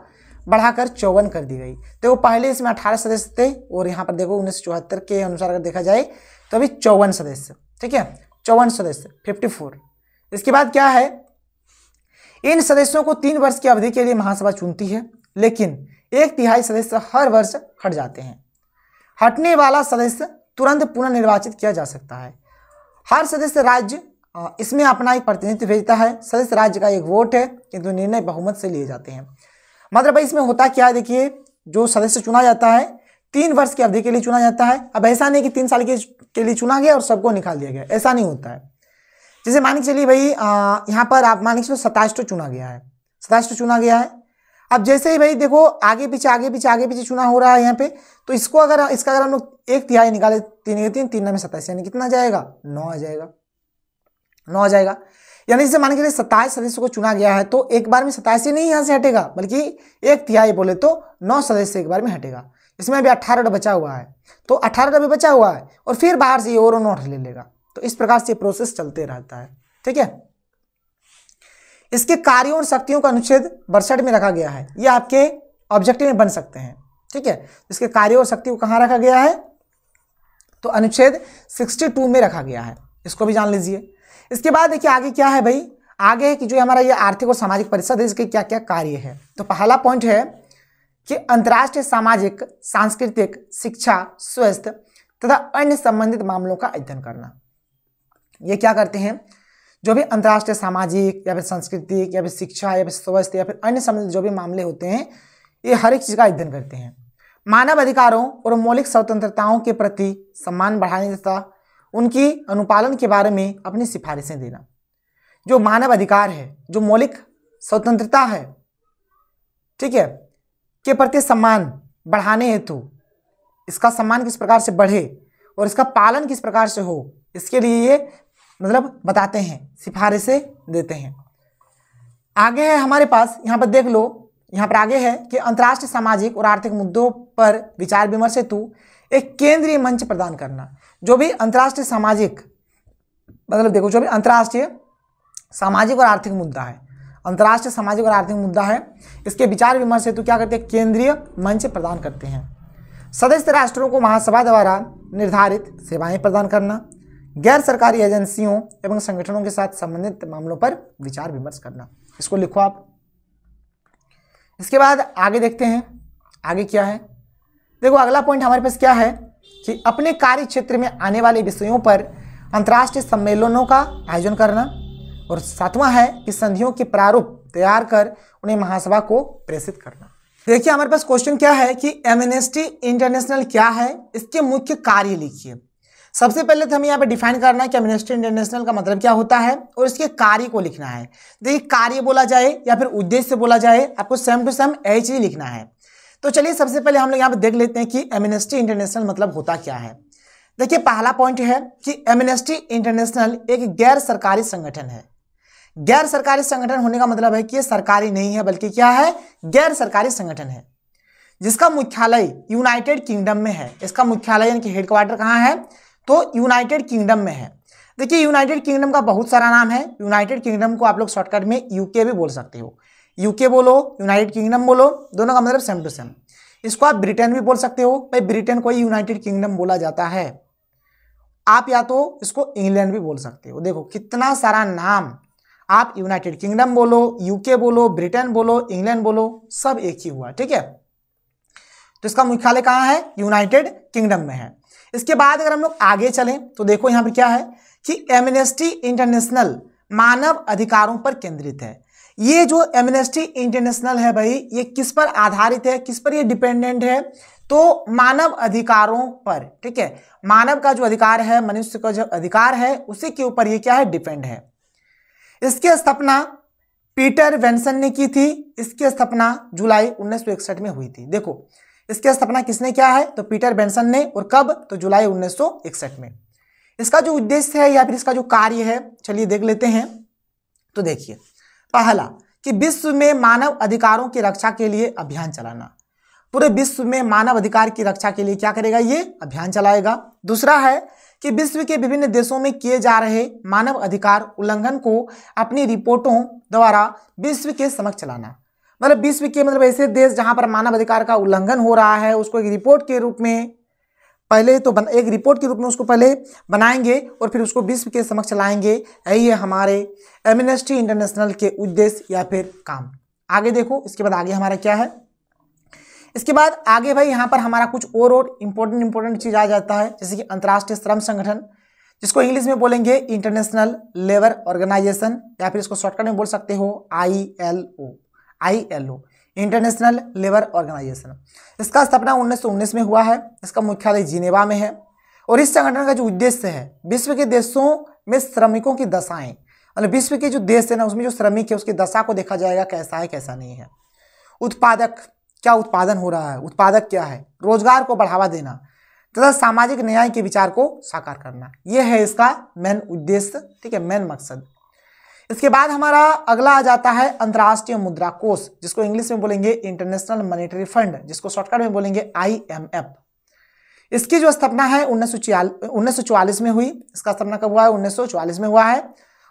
बढ़ाकर चौवन कर दी गई तो वो पहले इसमें 18 सदस्य थे और यहाँ पर देखो उन्नीस के अनुसार अगर देखा जाए तो अभी चौवन सदस्य ठीक है चौवन सदस्य 54 इसके बाद क्या है इन सदस्यों को तीन वर्ष की अवधि के लिए महासभा चुनती है लेकिन एक तिहाई सदस्य हर वर्ष हट जाते हैं हटने वाला सदस्य तुरंत पुनः निर्वाचित किया जा सकता है हर सदस्य राज्य इसमें अपना एक प्रतिनिधित्व भेजता है सदस्य राज्य का एक वोट है किंतु निर्णय बहुमत से लिए जाते हैं मतलब भाई इसमें होता क्या है देखिए जो सदस्य चुना जाता है तीन वर्ष की अवधि के लिए चुना जाता है अब ऐसा नहीं कि तीन साल के लिए चुना गया और सबको निकाल दिया गया ऐसा नहीं होता है जैसे मान के चलिए भाई यहाँ पर आप मान के चलो सताइस चुना गया है सताइस चुना गया है अब जैसे ही भाई देखो आगे पीछे आगे पीछे आगे पीछे चुना हो रहा है यहाँ पे तो इसको अगर इसका अगर हम लोग एक तिहाई निकाले तीन तीन तीन में सत्ताईस यानी कितना जाएगा नौ आ जाएगा नौ आ जाएगा यानी जैसे मान के लिए सत्ताईस सदस्यों को चुना गया है तो एक बार में सत्ताईस ही नहीं यहाँ से हटेगा बल्कि एक तिहाई बोले तो नौ सदस्य एक बार में हटेगा इसमें अभी अट्ठारह बचा हुआ है तो अट्ठारह डब बचा हुआ है और फिर बाहर से ये और नोट ले लेगा तो इस प्रकार से प्रोसेस चलते रहता है ठीक है इसके कार्यों और शक्तियों का अनुच्छेद बरसठ में रखा गया है ये आपके ऑब्जेक्टिव में बन सकते हैं ठीक है इसके कार्यों और शक्ति को कहाँ रखा गया है तो अनुच्छेद 62 में रखा गया है इसको भी जान लीजिए इसके बाद देखिए आगे क्या है भाई आगे है कि जो हमारा ये आर्थिक और सामाजिक परिषद है इसके क्या क्या कार्य है तो पहला पॉइंट है कि अंतर्राष्ट्रीय सामाजिक सांस्कृतिक शिक्षा स्वास्थ्य तथा अन्य संबंधित मामलों का अध्ययन करना ये क्या करते हैं जो भी अंतर्राष्ट्रीय सामाजिक या फिर सांस्कृतिक या फिर शिक्षा या फिर स्वास्थ्य या फिर अन्य संबंधित जो भी मामले होते हैं ये हर एक चीज़ का अध्ययन करते हैं मानव अधिकारों और मौलिक स्वतंत्रताओं के प्रति सम्मान बढ़ाने तथा उनकी अनुपालन के बारे में अपनी सिफारिशें देना जो मानव अधिकार है जो मौलिक स्वतंत्रता है ठीक है के प्रति सम्मान बढ़ाने हेतु इसका सम्मान किस प्रकार से बढ़े और इसका पालन किस प्रकार से हो इसके लिए ये मतलब बताते हैं सिफारिशें देते हैं आगे है हमारे पास यहाँ पर देख लो यहाँ पर आगे है कि अंतर्राष्ट्रीय सामाजिक और आर्थिक मुद्दों पर विचार विमर्श हेतु एक केंद्रीय मंच प्रदान करना जो भी अंतर्राष्ट्रीय सामाजिक मतलब देखो जो भी अंतर्राष्ट्रीय सामाजिक और आर्थिक मुद्दा है अंतर्राष्ट्रीय सामाजिक और आर्थिक मुद्दा है इसके विचार विमर्श हेतु क्या करते हैं केंद्रीय मंच प्रदान करते हैं सदस्य राष्ट्रों को महासभा द्वारा निर्धारित सेवाएं प्रदान करना गैर सरकारी एजेंसियों एवं संगठनों के साथ संबंधित मामलों पर विचार विमर्श करना इसको लिखो आप इसके बाद आगे देखते हैं आगे क्या है देखो अगला पॉइंट हमारे पास क्या है कि अपने कार्य क्षेत्र में आने वाले विषयों पर अंतर्राष्ट्रीय सम्मेलनों का आयोजन करना और सातवां है कि संधियों के प्रारूप तैयार कर उन्हें महासभा को प्रेषित करना देखिए हमारे पास क्वेश्चन क्या है कि एमनेस्टी इंटरनेशनल क्या है इसके मुख्य कार्य लिखिए सबसे पहले तो हमें यहाँ पे डिफाइन करना है कि एमनेस्टी इंटरनेशनल का मतलब क्या होता है और इसके कार्य को लिखना है देखिए कार्य बोला जाए या फिर उद्देश्य बोला जाए आपको सेम टू सेम एच ही लिखना है तो चलिए सबसे पहले हम लोग यहाँ पे देख लेते हैं कि एमनेस्टी इंटरनेशनल मतलब होता क्या है देखिए पहला पॉइंट है कि एमनेस्टी इंटरनेशनल एक गैर सरकारी संगठन है गैर सरकारी संगठन होने का मतलब है कि ये सरकारी नहीं है बल्कि क्या है गैर सरकारी संगठन है जिसका मुख्यालय यूनाइटेड किंगडम में है इसका मुख्यालय यानी कि हेडक्वार्टर कहाँ है तो यूनाइटेड किंगडम में है देखिए यूनाइटेड किंगडम का बहुत सारा नाम है यूनाइटेड किंगडम को आप लोग शॉर्टकट में यूके भी बोल सकते हो यूके बोलो यूनाइटेड किंगडम बोलो दोनों का मतलब सेम टू सेम इसको आप ब्रिटेन भी बोल सकते हो भाई ब्रिटेन को ही यूनाइटेड किंगडम बोला जाता है आप या तो इसको इंग्लैंड भी बोल सकते हो देखो कितना सारा नाम आप यूनाइटेड किंगडम बोलो यूके बोलो ब्रिटेन बोलो इंग्लैंड बोलो सब एक ही हुआ ठीक है तो इसका मुख्यालय कहाँ है यूनाइटेड किंगडम में है इसके बाद अगर हम लोग आगे चलें तो देखो यहाँ पर क्या है कि एमनेस्टी इंटरनेशनल मानव अधिकारों पर केंद्रित है ये जो एमनेस्टी इंटरनेशनल है भाई ये किस पर आधारित है किस पर ये डिपेंडेंट है तो मानव अधिकारों पर ठीक है मानव का जो अधिकार है मनुष्य का जो अधिकार है उसी के ऊपर ये क्या है डिपेंड है इसकी स्थापना पीटर वेंसन ने की थी इसकी स्थापना जुलाई उन्नीस में हुई थी देखो इसकी स्थापना किसने किया है तो पीटर बेंसन ने और कब तो जुलाई उन्नीस में इसका जो उद्देश्य है या फिर इसका जो कार्य है चलिए देख लेते हैं तो देखिए पहला कि विश्व में मानव अधिकारों की रक्षा के लिए अभियान चलाना पूरे विश्व में मानव अधिकार की रक्षा के लिए क्या करेगा ये अभियान चलाएगा दूसरा है कि विश्व के विभिन्न देशों में किए जा रहे मानव अधिकार उल्लंघन को अपनी रिपोर्टों द्वारा विश्व के समक्ष चलाना मतलब विश्व के मतलब ऐसे देश जहाँ पर मानवाधिकार का उल्लंघन हो रहा है उसको एक रिपोर्ट के रूप में पहले तो बन, एक रिपोर्ट के रूप में उसको पहले बनाएंगे और फिर उसको विश्व के समक्ष लाएंगे यही है हमारे एमिनेस्टी इंटरनेशनल के उद्देश्य या फिर काम आगे देखो इसके बाद आगे हमारा क्या है इसके बाद आगे भाई यहाँ पर हमारा कुछ और और इम्पोर्टेंट इम्पोर्टेंट चीज़ आ जाता है जैसे कि अंतर्राष्ट्रीय श्रम संगठन जिसको इंग्लिश में बोलेंगे इंटरनेशनल लेबर ऑर्गेनाइजेशन या फिर इसको शॉर्टकट में बोल सकते हो I L O O International Labour Organisation इसका स्थापना 1919 में हुआ है इसका मुख्यालय जिनेवा में है और इस संगठन का जो उद्देश्य है विश्व के देशों में श्रमिकों की दशाएं मतलब विश्व के जो देश है ना उसमें जो श्रमिक है उसकी दशा को देखा जाएगा कैसा है कैसा नहीं है उत्पादक क्या उत्पादन हो रहा है उत्पादक क्या है रोजगार को बढ़ावा देना तथा सामाजिक न्याय के विचार को साकार करना यह है इसका मेन उद्देश्य ठीक है मेन मकसद इसके बाद हमारा अगला आ जाता है अंतर्राष्ट्रीय मुद्रा कोष जिसको इंग्लिश में बोलेंगे इंटरनेशनल मॉनेटरी फंड जिसको शॉर्टकट में बोलेंगे आईएमएफ इसकी जो स्थापना है उन्नीस सौ में हुई इसका स्थापना कब हुआ है उन्नीस में हुआ है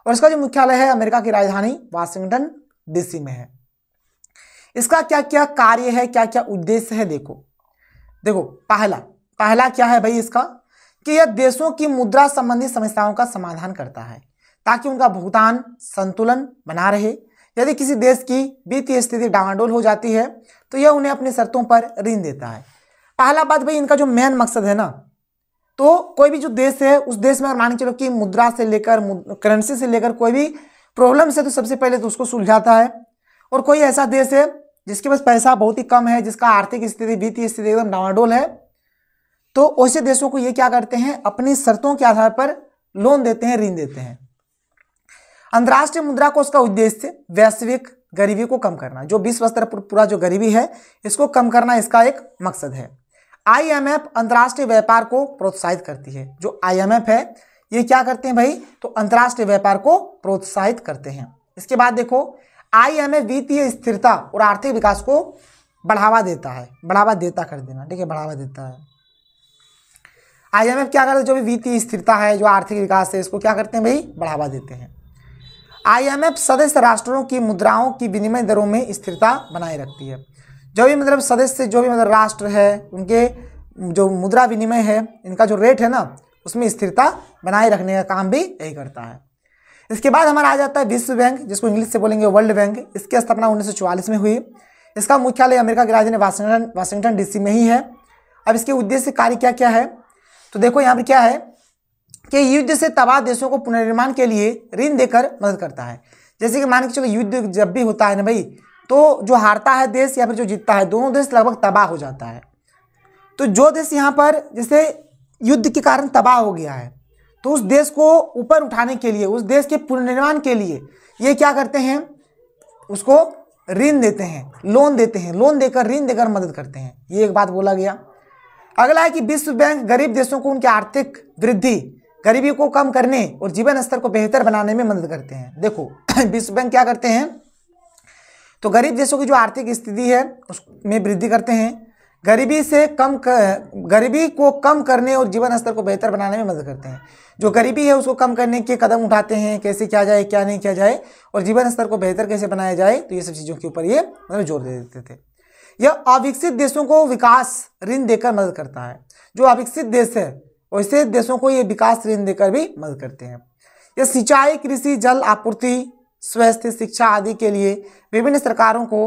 और इसका जो मुख्यालय है अमेरिका की राजधानी वाशिंगटन डीसी में है इसका क्या क्या कार्य है क्या क्या उद्देश्य है देखो देखो पहला पहला क्या है भाई इसका कि यह देशों की मुद्रा संबंधी समस्याओं का समाधान करता है ताकि उनका भुगतान संतुलन बना रहे यदि किसी देश की वित्तीय स्थिति डावाडोल हो जाती है तो यह उन्हें अपनी शर्तों पर ऋण देता है पहला बात भाई इनका जो मेन मकसद है ना तो कोई भी जो देश है उस देश में अगर मान के चलो कि मुद्रा से लेकर करेंसी से लेकर कोई भी प्रॉब्लम से तो सबसे पहले तो उसको सुलझाता है और कोई ऐसा देश है जिसके पास पैसा बहुत ही कम है जिसका आर्थिक स्थिति वित्तीय स्थिति एकदम डावाडोल है तो ऐसे देशों को ये क्या करते हैं अपनी शर्तों के आधार पर लोन देते हैं ऋण देते हैं अंतर्राष्ट्रीय मुद्रा कोष का उद्देश्य वैश्विक गरीबी को कम करना जो विश्व स्तर पर पूरा जो गरीबी है इसको कम करना इसका एक मकसद है आईएमएफ अंतर्राष्ट्रीय व्यापार को प्रोत्साहित करती है जो आईएमएफ है ये क्या करते हैं भाई तो अंतर्राष्ट्रीय व्यापार को प्रोत्साहित करते हैं इसके बाद देखो आईएमएफ वित्तीय स्थिरता और आर्थिक विकास को बढ़ावा देता है बढ़ावा देता कर देना ठीक है बढ़ावा देता है आईएमएफ क्या करते हैं जो भी वित्तीय स्थिरता है जो आर्थिक विकास है इसको क्या करते हैं भाई बढ़ावा देते हैं आईएमएफ सदस्य राष्ट्रों की मुद्राओं की विनिमय दरों में स्थिरता बनाए रखती है जो भी मतलब सदस्य जो भी मतलब राष्ट्र है उनके जो मुद्रा विनिमय है इनका जो रेट है ना उसमें स्थिरता बनाए रखने का काम भी यही करता है इसके बाद हमारा आ जाता है विश्व बैंक जिसको इंग्लिश से बोलेंगे वर्ल्ड बैंक इसकी स्थापना उन्नीस में हुई इसका मुख्यालय अमेरिका की राजधानी वाशिंगटन वाशिंगटन डीसी में ही है अब इसके उद्देश्य कार्य क्या क्या है तो देखो यहाँ पर क्या है के युद्ध से तबाह देशों को पुनर्निर्माण के लिए ऋण देकर मदद करता है जैसे कि मान के चलो युद्ध जब भी होता है ना भाई तो जो हारता है देश या फिर जो जीतता है दोनों देश लगभग तबाह हो जाता है तो जो देश यहाँ पर जैसे युद्ध के कारण तबाह हो गया है तो उस देश को ऊपर उठाने के लिए उस देश के पुनर्निर्माण के लिए ये क्या करते हैं उसको ऋण देते हैं लोन देते हैं लोन देकर ऋण देकर मदद करते हैं ये एक बात बोला गया अगला है कि विश्व बैंक गरीब देशों को उनकी आर्थिक वृद्धि गरीबी को कम करने और जीवन स्तर को बेहतर बनाने में मदद करते हैं देखो विश्व बैंक क्या करते हैं तो गरीब देशों की जो आर्थिक स्थिति है उसमें वृद्धि करते हैं गरीबी से कम गरीबी को कम करने और जीवन स्तर को बेहतर बनाने में मदद करते हैं जो गरीबी है उसको कम करने के कदम उठाते हैं कैसे किया जाए क्या नहीं किया जाए और जीवन स्तर को बेहतर कैसे बनाया जाए तो ये सब चीज़ों के ऊपर ये मतलब जोर दे देते थे यह अविकसित देशों को विकास ऋण देकर मदद करता है जो अविकसित देश है वैसे देशों को ये विकास ऋण देकर भी मदद करते हैं ये सिंचाई कृषि जल आपूर्ति स्वास्थ्य शिक्षा आदि के लिए विभिन्न सरकारों को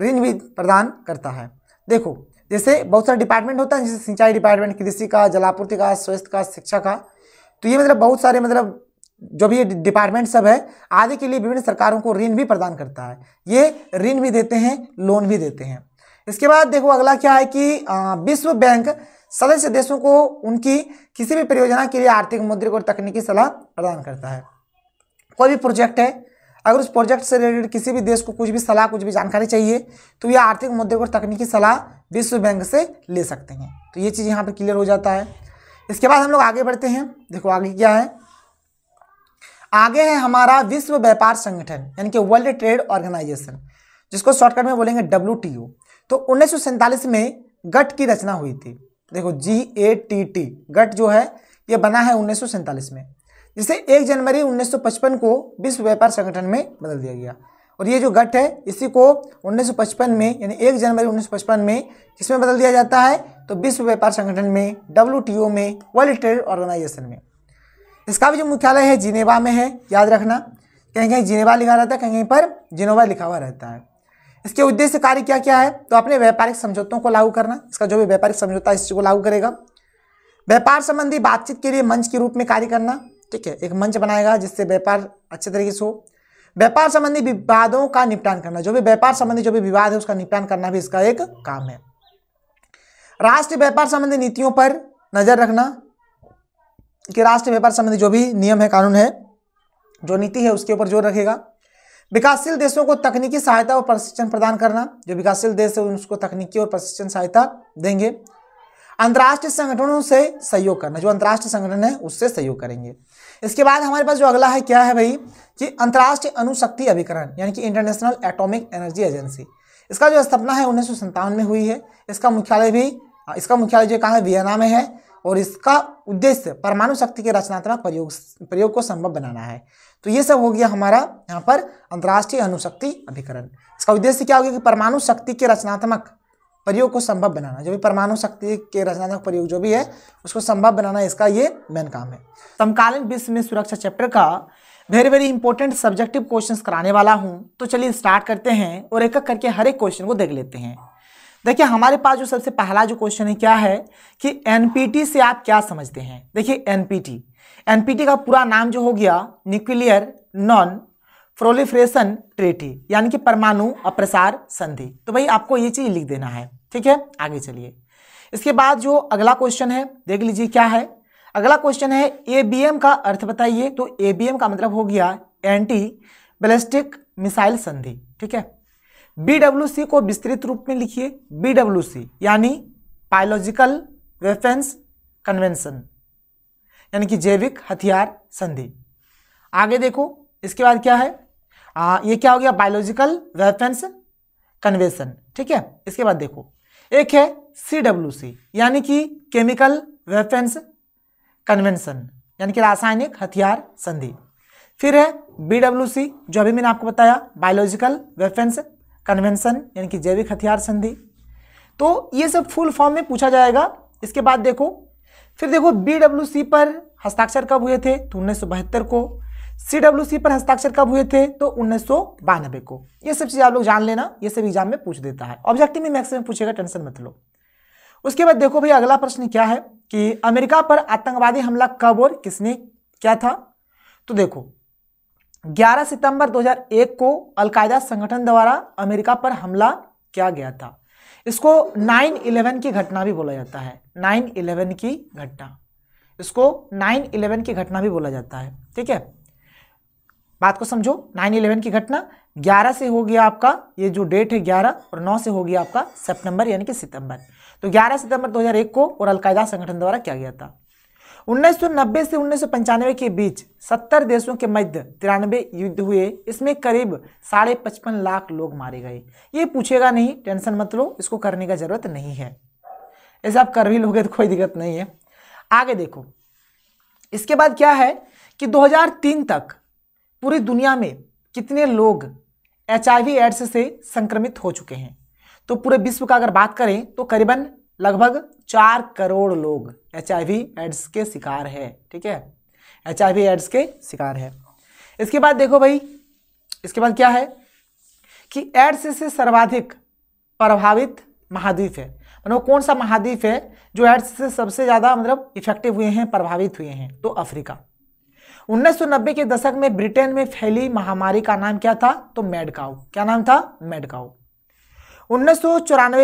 ऋण भी प्रदान करता है देखो जैसे बहुत सारे डिपार्टमेंट होता है जैसे सिंचाई डिपार्टमेंट कृषि का जलापूर्ति का स्वास्थ्य का शिक्षा का तो ये मतलब बहुत सारे मतलब जो भी डिपार्टमेंट सब है आदि के लिए विभिन्न सरकारों को ऋण भी प्रदान करता है ये ऋण भी देते हैं लोन भी देते हैं इसके बाद देखो अगला क्या है कि विश्व बैंक सदस्य देशों को उनकी किसी भी परियोजना के लिए आर्थिक मुद्रिक और तकनीकी सलाह प्रदान करता है कोई भी प्रोजेक्ट है अगर उस प्रोजेक्ट से रिलेटेड किसी भी देश को कुछ भी सलाह कुछ भी जानकारी चाहिए तो यह आर्थिक मुद्रिक और तकनीकी सलाह विश्व बैंक से ले सकते हैं तो ये चीज़ यहाँ पर क्लियर हो जाता है इसके बाद हम लोग आगे बढ़ते हैं देखो आगे क्या है आगे है हमारा विश्व व्यापार संगठन यानी कि वर्ल्ड ट्रेड ऑर्गेनाइजेशन जिसको शॉर्टकट में बोलेंगे डब्ल्यू तो उन्नीस में गट की रचना हुई थी देखो जी ए टी टी गट जो है ये बना है उन्नीस में जिसे एक जनवरी 1955 को विश्व व्यापार संगठन में बदल दिया गया और ये जो गट है इसी को 1955 में यानी एक जनवरी 1955 में किसमें बदल दिया जाता है तो विश्व व्यापार संगठन में डब्ल्यू में वर्ल्ड ट्रेड ऑर्गेनाइजेशन में इसका भी जो मुख्यालय है जिनेवा में है याद रखना कहीं कहीं जिनेवा लिखा रहता है कहीं कहीं पर जिनोवा लिखा हुआ रहता है इसके उद्देश्य कार्य क्या क्या है तो अपने व्यापारिक समझौतों को लागू करना इसका जो भी व्यापारिक समझौता है इसको लागू करेगा व्यापार संबंधी बातचीत के लिए मंच के रूप में कार्य करना ठीक है एक मंच बनाएगा जिससे व्यापार अच्छे तरीके से हो व्यापार संबंधी विवादों का निपटान करना जो भी व्यापार संबंधी जो भी विवाद है उसका निपटान करना भी इसका एक काम है राष्ट्रीय व्यापार संबंधी नीतियों पर नजर रखना कि राष्ट्रीय व्यापार संबंधी जो भी नियम है कानून है जो नीति है उसके ऊपर जोर रखेगा विकासशील देशों को तकनीकी सहायता और प्रशिक्षण प्रदान करना जो विकासशील देश है उसको तकनीकी और प्रशिक्षण सहायता देंगे अंतर्राष्ट्रीय संगठनों से सहयोग करना जो अंतर्राष्ट्रीय संगठन है उससे सहयोग करेंगे इसके बाद हमारे पास जो अगला है क्या है भाई कि अंतर्राष्ट्रीय अनुशक्ति अभिकरण यानी कि इंटरनेशनल एटॉमिक एनर्जी एजेंसी इसका जो स्थापना है उन्नीस में हुई है इसका मुख्यालय भी इसका मुख्यालय जो कहाँ है वियना में है और इसका उद्देश्य परमाणु शक्ति के रचनात्मक प्रयोग प्रयोग को संभव बनाना है तो ये सब हो गया हमारा यहाँ पर अंतर्राष्ट्रीय अनुशक्ति अभिकरण इसका उद्देश्य क्या हो गया कि परमाणु शक्ति के रचनात्मक प्रयोग को संभव बनाना जो भी परमाणु शक्ति के रचनात्मक प्रयोग जो भी है उसको संभव बनाना इसका ये मेन काम है समकालीन विश्व में सुरक्षा चैप्टर का very very important subjective questions कराने वाला हूँ तो चलिए स्टार्ट करते हैं और एक एक करके हर एक क्वेश्चन को देख लेते हैं देखिए हमारे पास जो सबसे पहला जो क्वेश्चन है क्या है कि एनपीटी से आप क्या समझते हैं देखिए एनपीटी एनपीटी का पूरा नाम जो हो गया न्यूक्लियर नॉन प्रोलिफ्रेशन ट्रेटी यानी कि परमाणु अप्रसार संधि तो भाई आपको ये चीज लिख देना है ठीक है आगे चलिए इसके बाद जो अगला क्वेश्चन है देख लीजिए क्या है अगला क्वेश्चन है एबीएम का अर्थ बताइए तो एबीएम का मतलब हो गया एंटी बैलिस्टिक मिसाइल संधि ठीक है बीडब्ल्यूसी को विस्तृत रूप में लिखिए बीडब्ल्यूसी यानी बायोलॉजिकल वेफेंस कन्वेंशन यानी कि जैविक हथियार संधि आगे देखो इसके बाद क्या है आ, ये क्या हो गया बायोलॉजिकल वेपन्स कन्वेशन ठीक है इसके बाद देखो एक है सी डब्ल्यू सी यानी कि केमिकल वेपन्स कन्वेंशन यानी कि रासायनिक हथियार संधि फिर है बी डब्ल्यू सी जो अभी मैंने आपको बताया बायोलॉजिकल वेपन्स कन्वेंशन यानी कि जैविक हथियार संधि तो ये सब फुल फॉर्म में पूछा जाएगा इसके बाद देखो फिर देखो बी पर हस्ताक्षर कब हुए थे तो उन्नीस को सी पर हस्ताक्षर कब हुए थे तो उन्नीस को ये सब चीज़ आप लोग जान लेना ये सब एग्जाम में पूछ देता है ऑब्जेक्टिव में मैक्सिमम पूछेगा टेंशन मत लो उसके बाद देखो भाई अगला प्रश्न क्या है कि अमेरिका पर आतंकवादी हमला कब और किसने क्या था तो देखो 11 सितंबर 2001 को अलकायदा संगठन द्वारा अमेरिका पर हमला किया गया था इसको नाइन इलेवन की घटना भी बोला जाता है नाइन इलेवन की घटना इसको नाइन इलेवन की घटना भी बोला जाता है ठीक है बात को समझो नाइन इलेवन की घटना ग्यारह से हो गया आपका ये जो डेट है ग्यारह और नौ से हो गया आपका सितंबर यानी कि सितंबर तो ग्यारह सितंबर 2001 को और अलकायदा संगठन द्वारा किया गया था 1990 से उन्नीस के बीच 70 देशों के मध्य तिरानवे युद्ध हुए इसमें करीब साढ़े पचपन लाख लोग मारे गए ये पूछेगा नहीं टेंशन मत लो इसको करने का ज़रूरत नहीं है ऐसे आप कर भी लोगे तो कोई दिक्कत नहीं है आगे देखो इसके बाद क्या है कि 2003 तक पूरी दुनिया में कितने लोग एच एड्स से संक्रमित हो चुके हैं तो पूरे विश्व का अगर बात करें तो करीबन लगभग चार करोड़ लोग एच एड्स के शिकार है ठीक है एच एड्स के शिकार है इसके बाद देखो भाई इसके बाद क्या है कि एड्स से सर्वाधिक प्रभावित महाद्वीप है मतलब कौन सा महाद्वीप है जो एड्स से सबसे ज़्यादा मतलब इफेक्टिव हुए हैं प्रभावित हुए हैं तो अफ्रीका 1990 के दशक में ब्रिटेन में फैली महामारी का नाम क्या था तो मेडकाउ क्या नाम था मेडकाउ उन्नीस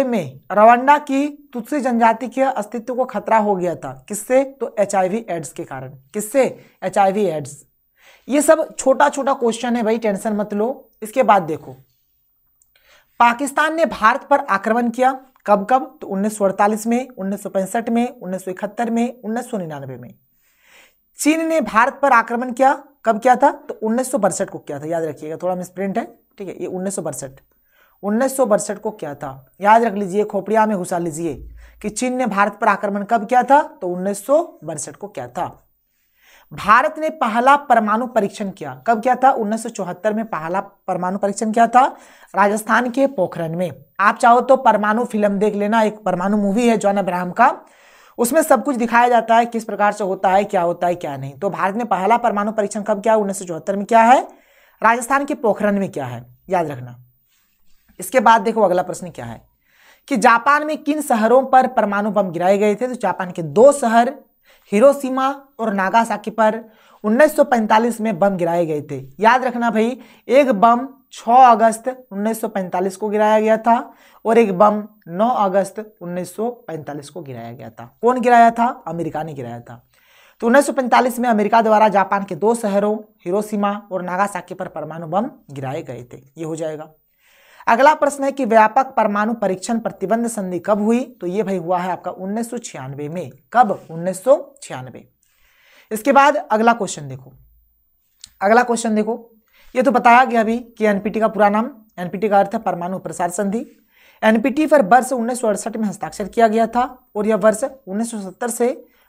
में रवांडा की तुत्सी जनजाति के अस्तित्व को खतरा हो गया था किससे तो एच एड्स के कारण किससे एच एड्स ये सब छोटा छोटा क्वेश्चन है भाई टेंशन मत लो इसके बाद देखो पाकिस्तान ने भारत पर आक्रमण किया कब कब तो उन्नीस में उन्नीस में उन्नीस में उन्नीस में चीन ने भारत पर आक्रमण किया कब किया था तो उन्नीस को किया था याद रखिएगा थोड़ा मिसप्रिंट है ठीक है ये उन्नीस उन्नीस को क्या था याद रख लीजिए खोपड़िया में घुसा लीजिए कि चीन ने भारत पर आक्रमण कब किया था तो उन्नीस को क्या था भारत ने पहला परमाणु परीक्षण किया कब किया था 1974 में पहला परमाणु परीक्षण किया था राजस्थान के पोखरण में आप चाहो तो परमाणु फिल्म देख लेना एक परमाणु मूवी है जॉन अब्राहम का उसमें सब कुछ दिखाया जाता है किस प्रकार से होता है क्या होता है क्या नहीं तो भारत ने पहला परमाणु परीक्षण कब किया उन्नीस में क्या है राजस्थान के पोखरण में क्या है याद रखना इसके बाद देखो अगला प्रश्न क्या है कि जापान में किन शहरों पर परमाणु बम गिराए गए थे तो जापान के दो शहर हिरोशिमा और नागासाकी पर 1945 में बम गिराए गए थे याद रखना भाई एक बम 6 अगस्त 1945 को गिराया गया था और एक बम 9 अगस्त 1945 को गिराया गया था कौन गिराया था अमेरिका ने गिराया था तो 1945 में अमेरिका द्वारा जापान के दो शहरों हिरोशिमा और नागासाकी पर परमाणु बम गिराए गए थे ये हो जाएगा अगला प्रश्न है कि व्यापक परमाणु परीक्षण प्रतिबंध संधि कब हुई तो ये भाई हुआ है आपका उन्नीस में कब उन्नीस इसके बाद अगला क्वेश्चन देखो अगला क्वेश्चन देखो ये तो बताया गया अभी कि एनपीटी का पूरा नाम एनपीटी का अर्थ है परमाणु प्रसार संधि एनपीटी पर वर्ष उन्नीस में हस्ताक्षर किया गया था और यह वर्ष उन्नीस से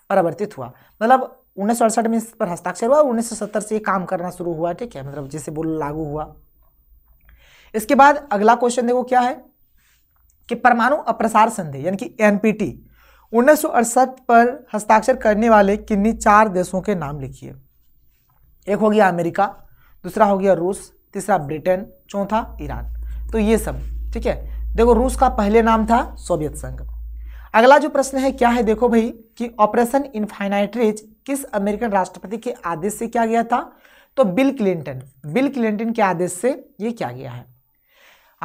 परिवर्तित हुआ मतलब उन्नीस में इस पर हस्ताक्षर हुआ और उन्नीस से काम करना शुरू हुआ ठीक है मतलब जैसे बोल लागू हुआ इसके बाद अगला क्वेश्चन देखो क्या है कि परमाणु अप्रसार संधि यानी कि एनपीटी उन्नीस पर हस्ताक्षर करने वाले किन्नी चार देशों के नाम लिखिए एक हो गया अमेरिका दूसरा हो गया रूस तीसरा ब्रिटेन चौथा ईरान तो ये सब ठीक है देखो रूस का पहले नाम था सोवियत संघ अगला जो प्रश्न है क्या है देखो भाई कि ऑपरेशन इनफाइनाइट रिच किस अमेरिकन राष्ट्रपति के आदेश से किया गया था तो बिल क्लिंटन बिल क्लिंटन के आदेश से ये क्या गया है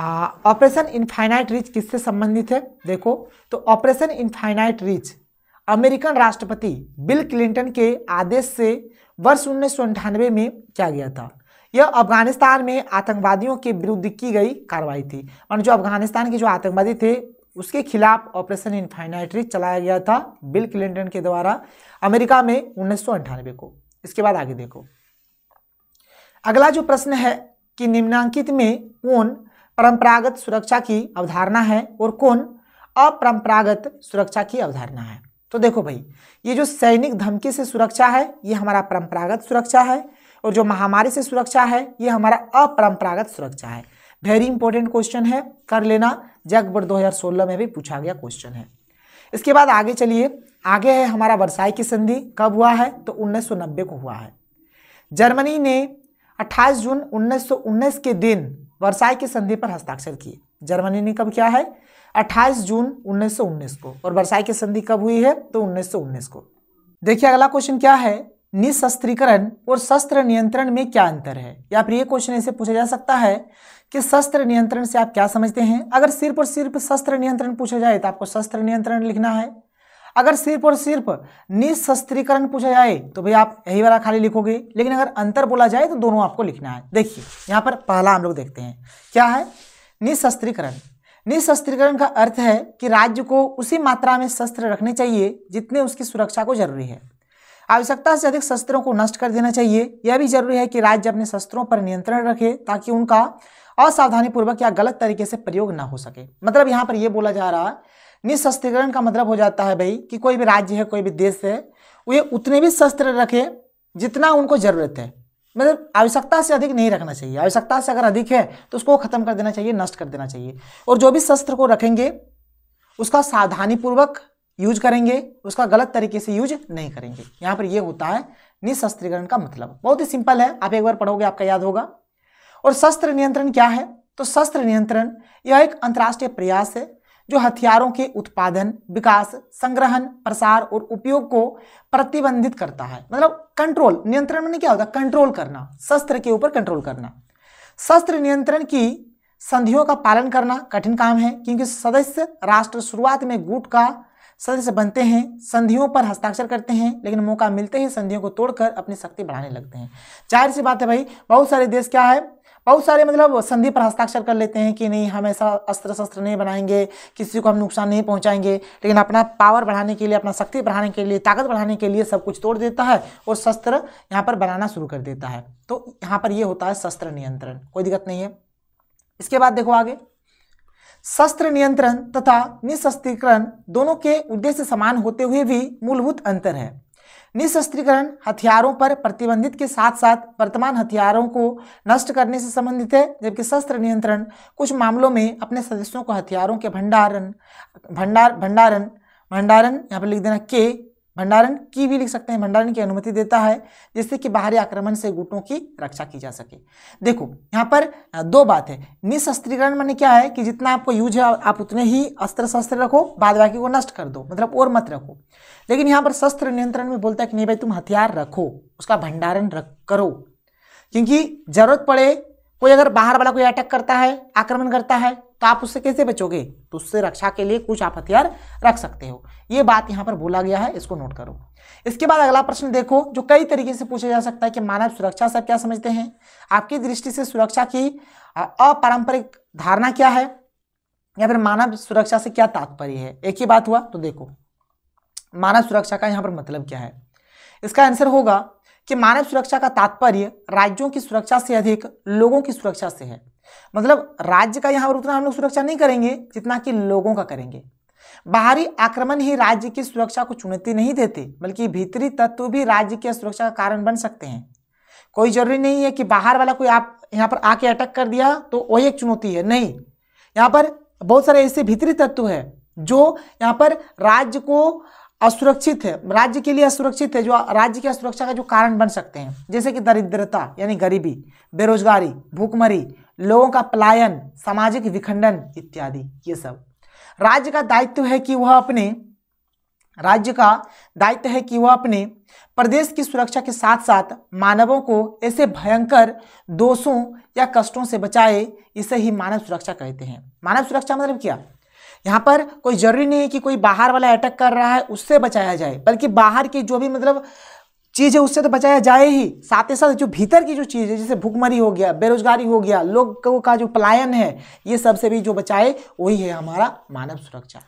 ऑपरेशन इनफाइनाइट रीच किससे संबंधित है देखो तो ऑपरेशन इनफाइनाइट रीच अमेरिकन राष्ट्रपति बिल क्लिंटन के आदेश से वर्ष उन्नीस में किया गया था यह अफगानिस्तान में आतंकवादियों के विरुद्ध की गई कार्रवाई थी और जो अफगानिस्तान के जो आतंकवादी थे उसके खिलाफ ऑपरेशन रिच चलाया गया था बिल क्लिंटन के द्वारा अमेरिका में उन्नीस को इसके बाद आगे देखो अगला जो प्रश्न है कि निम्नांकित में कौन परंपरागत सुरक्षा की अवधारणा है और कौन अपरंपरागत सुरक्षा की अवधारणा है तो देखो भाई ये जो सैनिक धमकी से सुरक्षा है ये हमारा परंपरागत सुरक्षा है और जो महामारी से सुरक्षा है ये हमारा अपरंपरागत सुरक्षा है वेरी इंपॉर्टेंट क्वेश्चन है कर लेना हज़ार सोलह में भी पूछा गया क्वेश्चन है इसके बाद आगे चलिए आगे है हमारा वर्षाई की संधि कब हुआ है तो उन्नीस को हुआ है जर्मनी ने 28 जून 1919 के दिन वर्षाई की संधि पर हस्ताक्षर किए जर्मनी ने कब किया है 28 जून 1919 को और वर्षाई की संधि कब हुई है तो 1919 को देखिए अगला क्वेश्चन क्या है निशस्त्रीकरण और शस्त्र नियंत्रण में क्या अंतर है या फिर ये क्वेश्चन ऐसे पूछा जा सकता है कि शस्त्र नियंत्रण से आप क्या समझते हैं अगर सिर्फ और सिर्फ शस्त्र नियंत्रण पूछा जाए तो आपको शस्त्र नियंत्रण लिखना है अगर सिर्फ और सिर्फ निशस्त्रीकरण पूछा जाए तो भाई आप यही वाला खाली लिखोगे लेकिन अगर अंतर बोला जाए तो दोनों आपको लिखना है देखिए यहाँ पर पहला हम लोग देखते हैं क्या है निशस्त्रीकरण निशस्त्रीकरण का अर्थ है कि राज्य को उसी मात्रा में शस्त्र रखने चाहिए जितने उसकी सुरक्षा को जरूरी है आवश्यकता से अधिक शस्त्रों को नष्ट कर देना चाहिए यह भी जरूरी है कि राज्य अपने शस्त्रों पर नियंत्रण रखे ताकि उनका असावधानीपूर्वक या गलत तरीके से प्रयोग ना हो सके मतलब यहाँ पर यह बोला जा रहा है निःशस्त्रीकरण का मतलब हो जाता है भाई कि कोई भी राज्य है कोई भी देश है वे उतने भी शस्त्र रखे जितना उनको ज़रूरत है मतलब आवश्यकता से अधिक नहीं रखना चाहिए आवश्यकता से अगर अधिक है तो उसको ख़त्म कर देना चाहिए नष्ट कर देना चाहिए और जो भी शस्त्र को रखेंगे उसका सावधानीपूर्वक यूज करेंगे उसका गलत तरीके से यूज नहीं करेंगे यहाँ पर यह होता है निःशस्त्रीकरण का मतलब बहुत ही सिंपल है आप एक बार पढ़ोगे आपका याद होगा और शस्त्र नियंत्रण क्या है तो शस्त्र नियंत्रण यह एक अंतर्राष्ट्रीय प्रयास है जो हथियारों के उत्पादन विकास संग्रहण प्रसार और उपयोग को प्रतिबंधित करता है मतलब कंट्रोल नियंत्रण में क्या होता है कंट्रोल करना शस्त्र के ऊपर कंट्रोल करना शस्त्र नियंत्रण की संधियों का पालन करना कठिन काम है क्योंकि सदस्य राष्ट्र शुरुआत में गुट का सदस्य बनते हैं संधियों पर हस्ताक्षर करते हैं लेकिन मौका मिलते ही संधियों को तोड़कर अपनी शक्ति बढ़ाने लगते हैं जाहिर सी बात है भाई बहुत सारे देश क्या है बहुत सारे मतलब संधि पर हस्ताक्षर कर लेते हैं कि नहीं हम ऐसा अस्त्र शस्त्र नहीं बनाएंगे किसी को हम नुकसान नहीं पहुंचाएंगे लेकिन अपना पावर बढ़ाने के लिए अपना शक्ति बढ़ाने के लिए ताकत बढ़ाने के लिए सब कुछ तोड़ देता है और शस्त्र यहाँ पर बनाना शुरू कर देता है तो यहाँ पर ये होता है शस्त्र नियंत्रण कोई दिक्कत नहीं है इसके बाद देखो आगे शस्त्र नियंत्रण तथा निशस्त्रीकरण दोनों के उद्देश्य समान होते हुए भी मूलभूत अंतर है निशस्त्रीकरण हथियारों पर प्रतिबंधित के साथ साथ वर्तमान हथियारों को नष्ट करने से संबंधित है जबकि शस्त्र नियंत्रण कुछ मामलों में अपने सदस्यों को हथियारों के भंडारण भंडार भंडारण भंडारण यहाँ पर लिख देना के भंडारण की भी लिख सकते हैं भंडारण की अनुमति देता है जिससे कि बाहरी आक्रमण से गुटों की रक्षा की जा सके देखो यहाँ पर दो बात है निशस्त्रीकरण मैंने क्या है कि जितना आपको यूज है आप उतने ही अस्त्र शस्त्र रखो बाद बाकी को नष्ट कर दो मतलब और मत रखो लेकिन यहाँ पर शस्त्र नियंत्रण में बोलता है कि नहीं भाई तुम हथियार रखो उसका भंडारण रख करो क्योंकि जरूरत पड़े कोई अगर बाहर वाला कोई अटैक करता है आक्रमण करता है तो आप उससे कैसे बचोगे तो उससे रक्षा के लिए कुछ आप हथियार रख सकते हो ये बात यहाँ पर बोला गया है इसको नोट करो इसके बाद अगला प्रश्न देखो जो कई तरीके से पूछा जा सकता है कि मानव सुरक्षा से क्या समझते हैं आपकी दृष्टि से सुरक्षा की अपारंपरिक धारणा क्या है या फिर मानव सुरक्षा से क्या तात्पर्य है एक ही बात हुआ तो देखो मानव सुरक्षा का यहाँ पर मतलब क्या है इसका आंसर होगा कि मानव सुरक्षा का तात्पर्य राज्यों की सुरक्षा से अधिक लोगों की सुरक्षा से है मतलब राज्य का यहाँ पर उतना हम लोग सुरक्षा नहीं करेंगे जितना कि लोगों का करेंगे बाहरी आक्रमण ही राज्य की सुरक्षा को चुनौती नहीं देते बल्कि भीतरी तत्व भी राज्य की सुरक्षा का कारण बन सकते हैं कोई जरूरी नहीं है कि बाहर वाला कोई आप यहाँ पर आके अटैक कर दिया तो वही एक चुनौती है नहीं यहाँ पर बहुत सारे ऐसे भीतरी तत्व है जो यहाँ पर राज्य को असुरक्षित है राज्य के लिए असुरक्षित है जो राज्य की असुरक्षा का जो कारण बन सकते हैं जैसे कि दरिद्रता यानी गरीबी बेरोजगारी भूखमरी लोगों का पलायन सामाजिक विखंडन इत्यादि ये सब राज्य का दायित्व है कि वह अपने राज्य का दायित्व है कि वह अपने प्रदेश की सुरक्षा के साथ साथ मानवों को ऐसे भयंकर दोषों या कष्टों से बचाए इसे ही मानव सुरक्षा कहते हैं मानव सुरक्षा मतलब क्या यहाँ पर कोई जरूरी नहीं है कि कोई बाहर वाला अटैक कर रहा है उससे बचाया जाए बल्कि बाहर के जो भी मतलब चीज़ है उससे तो बचाया जाए ही साथ ही साथ जो भीतर की जो चीज़ है जैसे भूखमरी हो गया बेरोजगारी हो गया लोगों का जो पलायन है ये सबसे भी जो बचाए वही है हमारा मानव सुरक्षा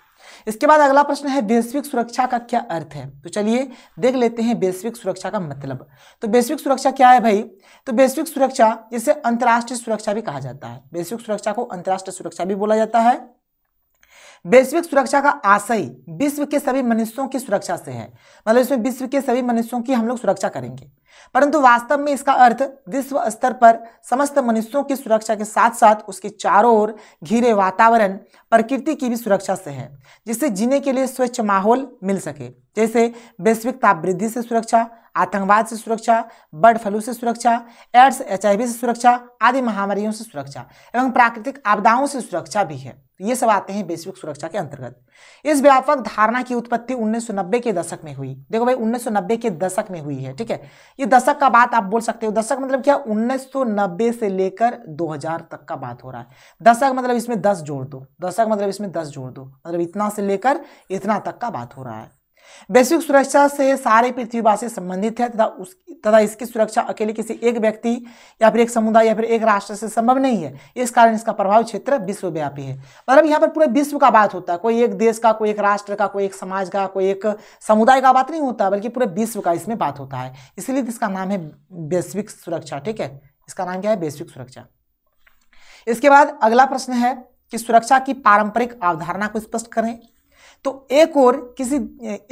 इसके बाद अगला प्रश्न है वैश्विक सुरक्षा का क्या अर्थ है तो चलिए देख लेते हैं वैश्विक सुरक्षा का मतलब तो वैश्विक सुरक्षा क्या है भाई तो वैश्विक सुरक्षा जिसे अंतर्राष्ट्रीय सुरक्षा भी कहा जाता है वैश्विक सुरक्षा को अंतर्राष्ट्रीय सुरक्षा भी बोला जाता है वैश्विक सुरक्षा का आशय विश्व के सभी मनुष्यों की सुरक्षा से है मतलब इसमें विश्व के सभी मनुष्यों की हम लोग सुरक्षा करेंगे परंतु वास्तव में इसका अर्थ विश्व स्तर पर समस्त मनुष्यों की सुरक्षा के साथ साथ उसके चारों ओर घिरे वातावरण प्रकृति की भी सुरक्षा से है जिससे जीने के लिए स्वच्छ माहौल मिल सके जैसे वैश्विक ताप वृद्धि से सुरक्षा आतंकवाद से सुरक्षा बर्ड फ्लू से सुरक्षा एड्स एच से सुरक्षा आदि महामारियों से सुरक्षा एवं प्राकृतिक आपदाओं से सुरक्षा भी है तो ये सब आते हैं वैश्विक सुरक्षा के अंतर्गत इस व्यापक धारणा की उत्पत्ति 1990 के दशक में हुई देखो भाई 1990 के दशक में हुई है ठीक है ये दशक का बात आप बोल सकते हो दशक मतलब क्या 1990 से लेकर 2000 तक का बात हो रहा है दशक मतलब इसमें 10 जोड़ दो दशक मतलब इसमें 10 जोड़ दो मतलब इतना से लेकर इतना तक का बात हो रहा है वैश्विक सुरक्षा से सारे पृथ्वीवासी संबंधित है तथा उस तथा इसकी सुरक्षा अकेले किसी एक व्यक्ति या फिर एक समुदाय या फिर एक राष्ट्र से संभव नहीं है इस कारण इसका प्रभाव क्षेत्र विश्वव्यापी है मतलब यहाँ पर पूरे विश्व का बात होता है कोई एक देश का कोई एक राष्ट्र का कोई एक समाज का कोई एक समुदाय का बात नहीं होता बल्कि पूरे विश्व का इसमें बात होता है इसलिए इसका नाम है वैश्विक सुरक्षा ठीक है इसका नाम क्या है वैश्विक सुरक्षा इसके बाद अगला प्रश्न है कि सुरक्षा की पारंपरिक अवधारणा को स्पष्ट करें तो एक ओर किसी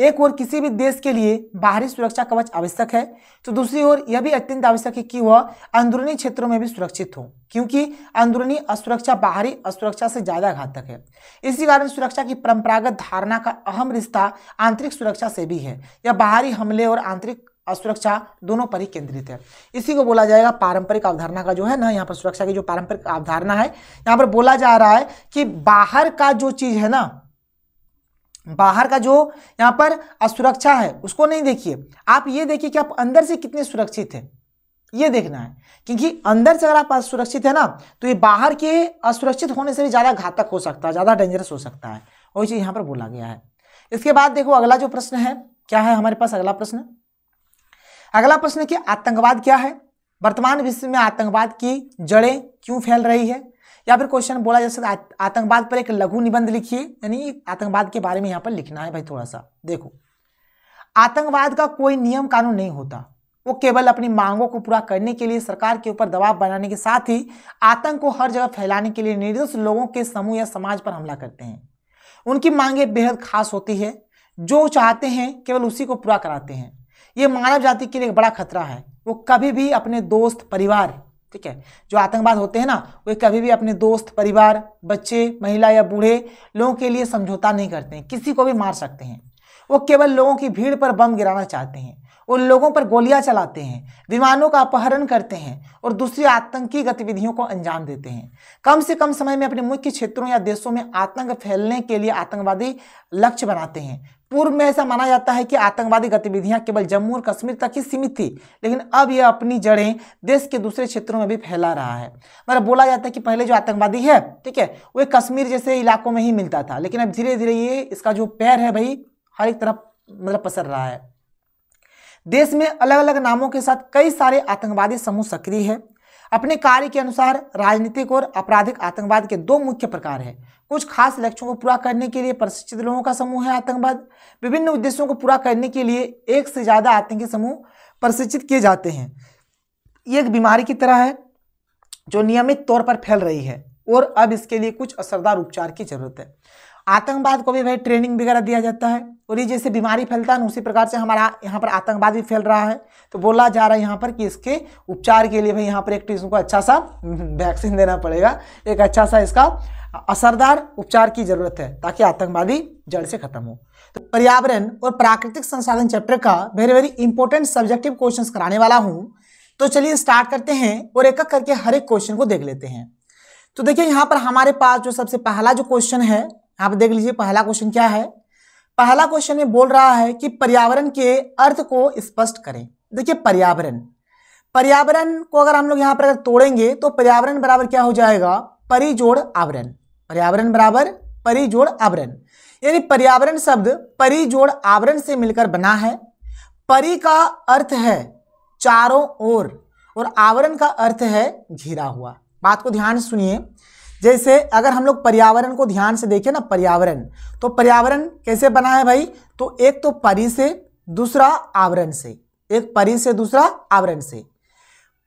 एक ओर किसी भी देश के लिए बाहरी सुरक्षा कवच आवश्यक है तो दूसरी ओर यह भी अत्यंत आवश्यक है कि वह अंदरूनी क्षेत्रों में भी सुरक्षित हो क्योंकि अंदरूनी असुरक्षा बाहरी असुरक्षा से ज़्यादा घातक है इसी कारण सुरक्षा की परंपरागत धारणा का अहम रिश्ता आंतरिक सुरक्षा से भी है यह बाहरी हमले और आंतरिक असुरक्षा दोनों पर ही केंद्रित है इसी को बोला जाएगा पारंपरिक अवधारणा का जो है ना यहाँ पर सुरक्षा की जो पारंपरिक अवधारणा है यहाँ पर बोला जा रहा है कि बाहर का जो चीज़ है ना बाहर का जो यहाँ पर असुरक्षा है उसको नहीं देखिए आप ये देखिए कि आप अंदर से कितने सुरक्षित हैं ये देखना है क्योंकि अंदर से अगर आप असुरक्षित है ना तो ये बाहर के असुरक्षित होने से भी ज़्यादा घातक हो सकता है ज़्यादा डेंजरस हो सकता है और चीज यहाँ पर बोला गया है इसके बाद देखो अगला जो प्रश्न है क्या है हमारे पास अगला प्रश्न अगला प्रश्न कि आतंकवाद क्या है वर्तमान विश्व में आतंकवाद की जड़ें क्यों फैल रही है या फिर क्वेश्चन बोला जा सकता है आतंकवाद पर एक लघु निबंध लिखिए यानी आतंकवाद के बारे में यहाँ पर लिखना है भाई थोड़ा सा देखो आतंकवाद का कोई नियम कानून नहीं होता वो केवल अपनी मांगों को पूरा करने के लिए सरकार के ऊपर दबाव बनाने के साथ ही आतंक को हर जगह फैलाने के लिए निर्दोष लोगों के समूह या समाज पर हमला करते हैं उनकी मांगे बेहद खास होती है जो चाहते हैं केवल उसी को पूरा कराते हैं ये मानव जाति के लिए एक बड़ा खतरा है वो कभी भी अपने दोस्त परिवार ठीक है जो आतंकवाद होते हैं ना वे कभी भी अपने दोस्त परिवार बच्चे महिला या बूढ़े लोगों के लिए समझौता नहीं करते हैं किसी को भी मार सकते हैं वो केवल लोगों की भीड़ पर बम गिराना चाहते हैं उन लोगों पर गोलियां चलाते हैं विमानों का अपहरण करते हैं और दूसरी आतंकी गतिविधियों को अंजाम देते हैं कम से कम समय में अपने मुख्य क्षेत्रों या देशों में आतंक फैलने के लिए आतंकवादी लक्ष्य बनाते हैं पूर्व में ऐसा माना जाता है कि आतंकवादी गतिविधियां केवल जम्मू और कश्मीर तक ही सीमित थी लेकिन अब यह अपनी जड़ें देश के दूसरे क्षेत्रों में भी फैला रहा है मतलब बोला जाता है कि पहले जो आतंकवादी है ठीक है वह कश्मीर जैसे इलाकों में ही मिलता था लेकिन अब धीरे धीरे ये इसका जो पैर है भाई हर एक तरफ मतलब पसर रहा है देश में अलग अलग नामों के साथ कई सारे आतंकवादी समूह सक्रिय है अपने कार्य के अनुसार राजनीतिक और आपराधिक आतंकवाद के दो मुख्य प्रकार हैं कुछ खास लक्ष्यों को पूरा करने के लिए प्रशिक्षित लोगों का समूह है आतंकवाद विभिन्न उद्देश्यों को पूरा करने के लिए एक से ज़्यादा आतंकी समूह प्रशिक्षित किए जाते हैं ये एक बीमारी की तरह है जो नियमित तौर पर फैल रही है और अब इसके लिए कुछ असरदार उपचार की जरूरत है आतंकवाद को भी भाई ट्रेनिंग वगैरह दिया जाता है और ये जैसे बीमारी फैलता है उसी प्रकार से हमारा यहाँ पर आतंकवाद भी फैल रहा है तो बोला जा रहा है यहाँ पर कि इसके उपचार के लिए भाई यहाँ पर एक टीम तो को अच्छा सा वैक्सीन देना पड़ेगा एक अच्छा सा इसका असरदार उपचार की जरूरत है ताकि आतंकवादी जड़ से खत्म हो तो पर्यावरण और प्राकृतिक संसाधन चैप्टर का very very important subjective question कराने वाला हूँ तो चलिए स्टार्ट करते हैं और एक एक करके हर एक क्वेश्चन को देख लेते हैं तो देखिए यहाँ पर हमारे पास जो सबसे पहला जो क्वेश्चन है आप देख लीजिए पहला क्वेश्चन क्या है पहला क्वेश्चन में बोल रहा है कि पर्यावरण के अर्थ को स्पष्ट करें देखिए पर्यावरण पर्यावरण को अगर हम लोग यहाँ पर अगर तोड़ेंगे तो पर्यावरण बराबर क्या हो जाएगा परिजोड़ आवरण पर्यावरण बराबर परिजोड़ आवरण यानी पर्यावरण शब्द परिजोड़ आवरण से मिलकर बना है परी का अर्थ है चारों ओर और आवरण का अर्थ है घिरा हुआ बात को ध्यान सुनिए जैसे अगर हम लोग पर्यावरण को ध्यान से देखें ना पर्यावरण तो पर्यावरण कैसे बना है भाई तो एक तो परी से दूसरा आवरण से एक परी से दूसरा आवरण से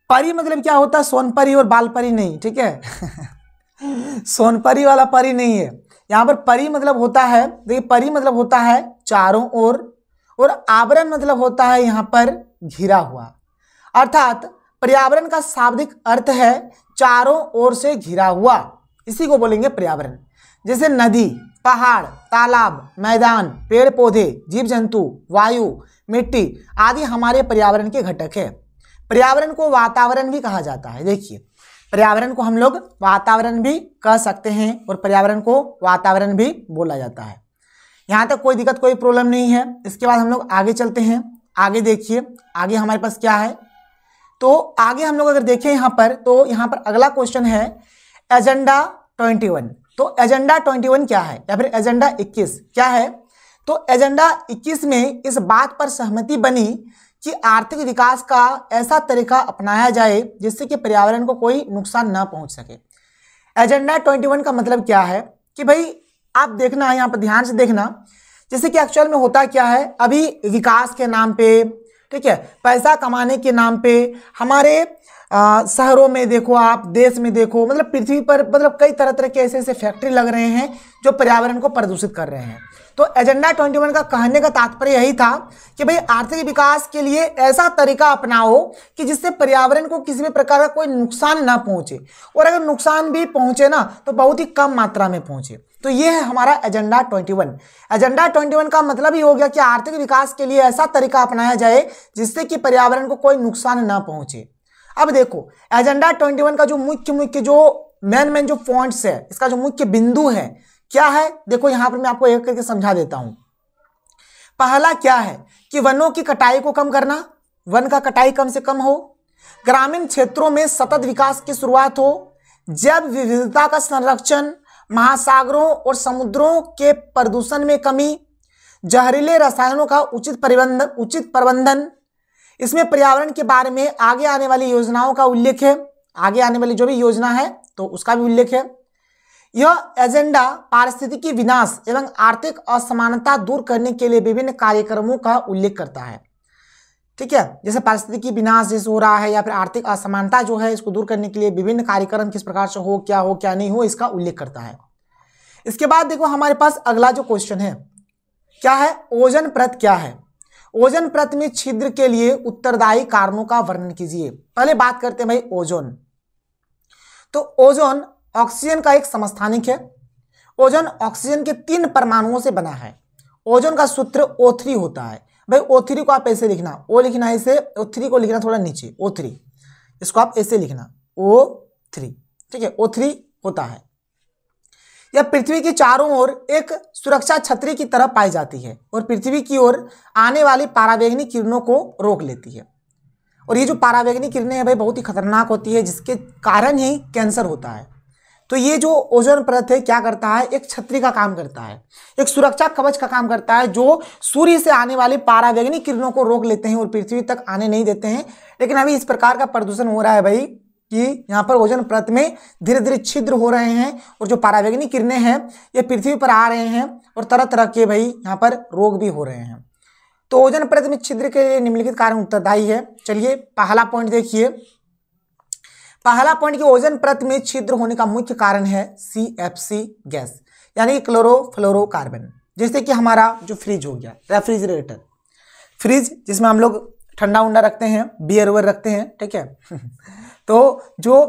परी मतलब क्या होता है सोनपरी और बालपरी नहीं ठीक है सोनपरी वाला परी नहीं है यहाँ पर परी मतलब होता है देखिए परी मतलब होता है चारों ओर और, और आवरण मतलब होता है यहाँ पर घिरा हुआ अर्थात पर्यावरण का शाब्दिक अर्थ है चारों ओर से घिरा हुआ इसी को बोलेंगे पर्यावरण जैसे नदी पहाड़ तालाब मैदान पेड़ पौधे जीव जंतु वायु मिट्टी आदि हमारे पर्यावरण के घटक है पर्यावरण को वातावरण भी कहा जाता है देखिए पर्यावरण को हम लोग वातावरण भी कह सकते हैं और पर्यावरण को वातावरण भी बोला जाता है यहाँ तक कोई दिक्कत कोई प्रॉब्लम नहीं है इसके बाद हम लोग आगे चलते हैं आगे देखिए आगे हमारे पास क्या है तो आगे हम लोग अगर देखें यहाँ पर तो यहाँ पर अगला क्वेश्चन है एजेंडा 21 तो एजेंडा 21 क्या है या फिर एजेंडा 21 क्या है तो एजेंडा 21 में इस बात पर सहमति बनी कि आर्थिक विकास का ऐसा तरीका अपनाया जाए जिससे कि पर्यावरण को कोई नुकसान न पहुंच सके एजेंडा 21 का मतलब क्या है कि भाई आप देखना है यहाँ पर ध्यान से देखना जैसे कि एक्चुअल में होता क्या है अभी विकास के नाम पे ठीक है पैसा कमाने के नाम पे हमारे शहरों में देखो आप देश में देखो मतलब पृथ्वी पर मतलब कई तरह तरह के ऐसे ऐसे फैक्ट्री लग रहे हैं जो पर्यावरण को प्रदूषित कर रहे हैं तो एजेंडा वन का कहने का तात्पर्य यही था कि भाई आर्थिक विकास के लिए ऐसा तरीका अपनाओ कि जिससे पर्यावरण को किसी भी प्रकार का कोई नुकसान ना पहुंचे और अगर नुकसान भी पहुंचे ना तो बहुत ही कम मात्रा में पहुंचे तो ये है हमारा एजेंडा 21 एजेंडा 21 का मतलब ही हो गया कि आर्थिक विकास के लिए ऐसा तरीका अपनाया जाए जिससे कि पर्यावरण को कोई नुकसान ना पहुंचे अब देखो एजेंडा 21 का जो मुख्य मुख्य जो मेन मेन जो पॉइंट्स है इसका जो मुख्य बिंदु है क्या है देखो यहां पर मैं आपको एक करके समझा देता हूं पहला क्या है कि वनों की कटाई को कम करना वन का कटाई कम से कम हो ग्रामीण क्षेत्रों में सतत विकास की शुरुआत हो जैव विविधता का संरक्षण महासागरों और समुद्रों के प्रदूषण में कमी जहरीले रसायनों का उचित प्रबंधन उचित प्रबंधन इसमें पर्यावरण के बारे में आगे आने वाली योजनाओं का उल्लेख है आगे आने वाली जो भी योजना है तो उसका भी उल्लेख है यह एजेंडा पारिस्थितिकी विनाश एवं आर्थिक असमानता दूर करने के लिए विभिन्न कार्यक्रमों का उल्लेख करता है ठीक है जैसे पारिस्थितिकी विनाश जैसे हो रहा है या फिर आर्थिक असमानता जो है इसको दूर करने के लिए विभिन्न कार्यक्रम किस प्रकार से हो क्या हो क्या नहीं हो इसका उल्लेख करता है इसके बाद देखो हमारे पास अगला जो क्वेश्चन है क्या है ओजन प्रत क्या है ओजन प्रति में छिद्र के लिए उत्तरदायी कारणों का वर्णन कीजिए पहले बात करते हैं भाई ओजोन तो ओजोन ऑक्सीजन का एक समस्थानिक है ओजोन ऑक्सीजन के तीन परमाणुओं से बना है ओजोन का सूत्र ओ होता है भाई ओ को आप ऐसे लिखना ओ लिखना है ओ थ्री को लिखना थोड़ा नीचे ओ इसको आप ऐसे लिखना ओ थ्री ठीक है ओ होता है यह पृथ्वी के चारों ओर एक सुरक्षा छतरी की तरह पाई जाती है और पृथ्वी की ओर आने वाली पारावैग्निक किरणों को रोक लेती है और ये जो पारावैग्निक किरणें हैं भाई बहुत ही खतरनाक होती है जिसके कारण ही कैंसर होता है तो ये जो ओजोन परत है क्या करता है एक छतरी का काम करता है एक सुरक्षा कवच का काम करता है जो सूर्य से आने वाली पारावैग्निक किरणों को रोक लेते हैं और पृथ्वी तक आने नहीं देते हैं लेकिन अभी इस प्रकार का प्रदूषण हो रहा है भाई कि यहाँ पर ओजन परत में धीरे धीरे छिद्र हो रहे हैं और जो पारावेग्नि किरणें हैं ये पृथ्वी पर आ रहे हैं और तरह तरह के भाई यहाँ पर रोग भी हो रहे हैं तो ओजन परत में छिद्र के लिए निम्नलिखित कारण उत्तरदायी है चलिए पहला पॉइंट देखिए पहला पॉइंट कि ओजन परत में छिद्र होने का मुख्य कारण है सी एफ सी गैस यानी क्लोरो कार्बन जैसे कि हमारा जो फ्रिज हो गया रेफ्रिजरेटर फ्रिज जिसमें हम लोग ठंडा उंडा रखते हैं बियर वियर रखते हैं ठीक है तो जो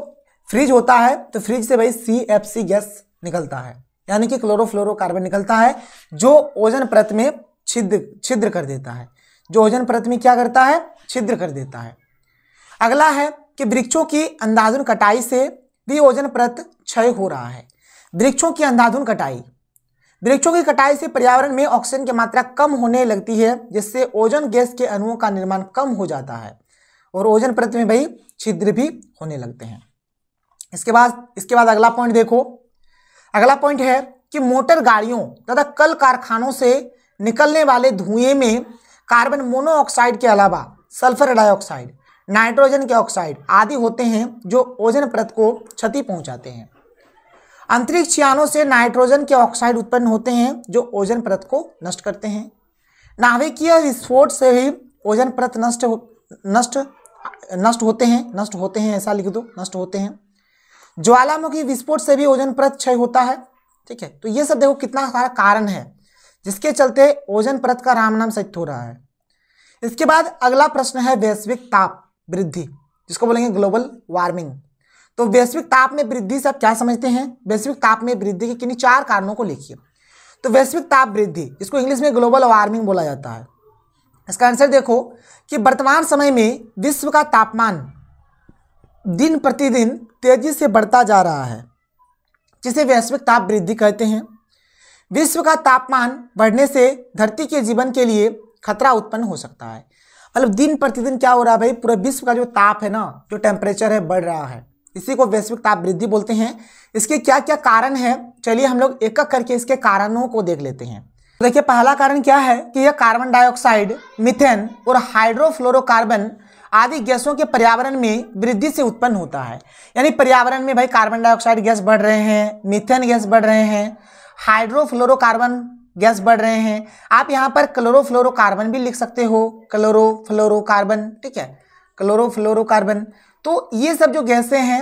फ्रिज होता है तो फ्रिज से भाई सी एफ सी गैस निकलता है यानी कि क्लोरोफ्लोरोकार्बन निकलता है जो ओजन परत में छिद्र छिद्र कर देता है जो ओजन परत में क्या करता है छिद्र कर देता है अगला है कि वृक्षों की अंधाधुन कटाई से भी ओजन परत क्षय हो रहा है वृक्षों की अंधाधुन कटाई वृक्षों की कटाई से पर्यावरण में ऑक्सीजन की मात्रा कम होने लगती है जिससे ओजन गैस के अणुओं का निर्माण कम हो जाता है और ओजन परत में भाई छिद्र भी होने लगते हैं इसके बाद इसके बाद अगला पॉइंट देखो अगला पॉइंट है कि मोटर गाड़ियों तथा कल कारखानों से निकलने वाले धुएं में कार्बन मोनोऑक्साइड के अलावा सल्फर डाइऑक्साइड नाइट्रोजन के ऑक्साइड आदि होते हैं जो ओजन परत को क्षति पहुंचाते हैं अंतरिक्ष यानों से नाइट्रोजन के ऑक्साइड उत्पन्न होते हैं जो ओजन परत को नष्ट करते हैं नाभिकीय विस्फोट से भी ओजन परत नष्ट नष्ट नष्ट होते हैं नष्ट होते हैं ऐसा लिख दो नष्ट होते हैं ज्वालामुखी विस्फोट से भी ओजन परत क्षय होता है ठीक है तो ये सब देखो कितना सारा कारण है जिसके चलते ओजन परत का राम नाम सत्य हो रहा है इसके बाद अगला प्रश्न है वैश्विक ताप वृद्धि जिसको बोलेंगे ग्लोबल वार्मिंग तो वैश्विक ताप में वृद्धि से आप क्या समझते हैं वैश्विक ताप में वृद्धि के किन्हीं चार कारणों को लिखिए तो वैश्विक ताप वृद्धि इसको इंग्लिश में ग्लोबल वार्मिंग बोला जाता है इसका आंसर देखो कि वर्तमान समय में विश्व का तापमान दिन प्रतिदिन तेजी से बढ़ता जा रहा है जिसे वैश्विक ताप वृद्धि कहते हैं विश्व का तापमान बढ़ने से धरती के जीवन के लिए खतरा उत्पन्न हो सकता है मतलब दिन प्रतिदिन क्या हो रहा है भाई पूरे विश्व का जो ताप है ना जो टेम्परेचर है बढ़ रहा है इसी को वैश्विक ताप वृद्धि बोलते हैं इसके क्या क्या कारण है चलिए हम लोग एक एक करके इसके कारणों को देख लेते हैं देखिए पहला कारण क्या है कि यह कार्बन डाइऑक्साइड मिथेन और हाइड्रोफ्लोरोकार्बन आदि गैसों के पर्यावरण में वृद्धि से उत्पन्न होता है यानी पर्यावरण में भाई कार्बन डाइऑक्साइड गैस बढ़ रहे हैं मिथेन गैस बढ़ रहे हैं हाइड्रोफ्लोरोकार्बन गैस बढ़ रहे हैं आप यहाँ पर क्लोरोफ्लोरोकार्बन भी लिख सकते हो क्लोरोफ्लोरोकार्बन ठीक है क्लोरोफ्लोरोकार्बन तो ये सब जो गैसें हैं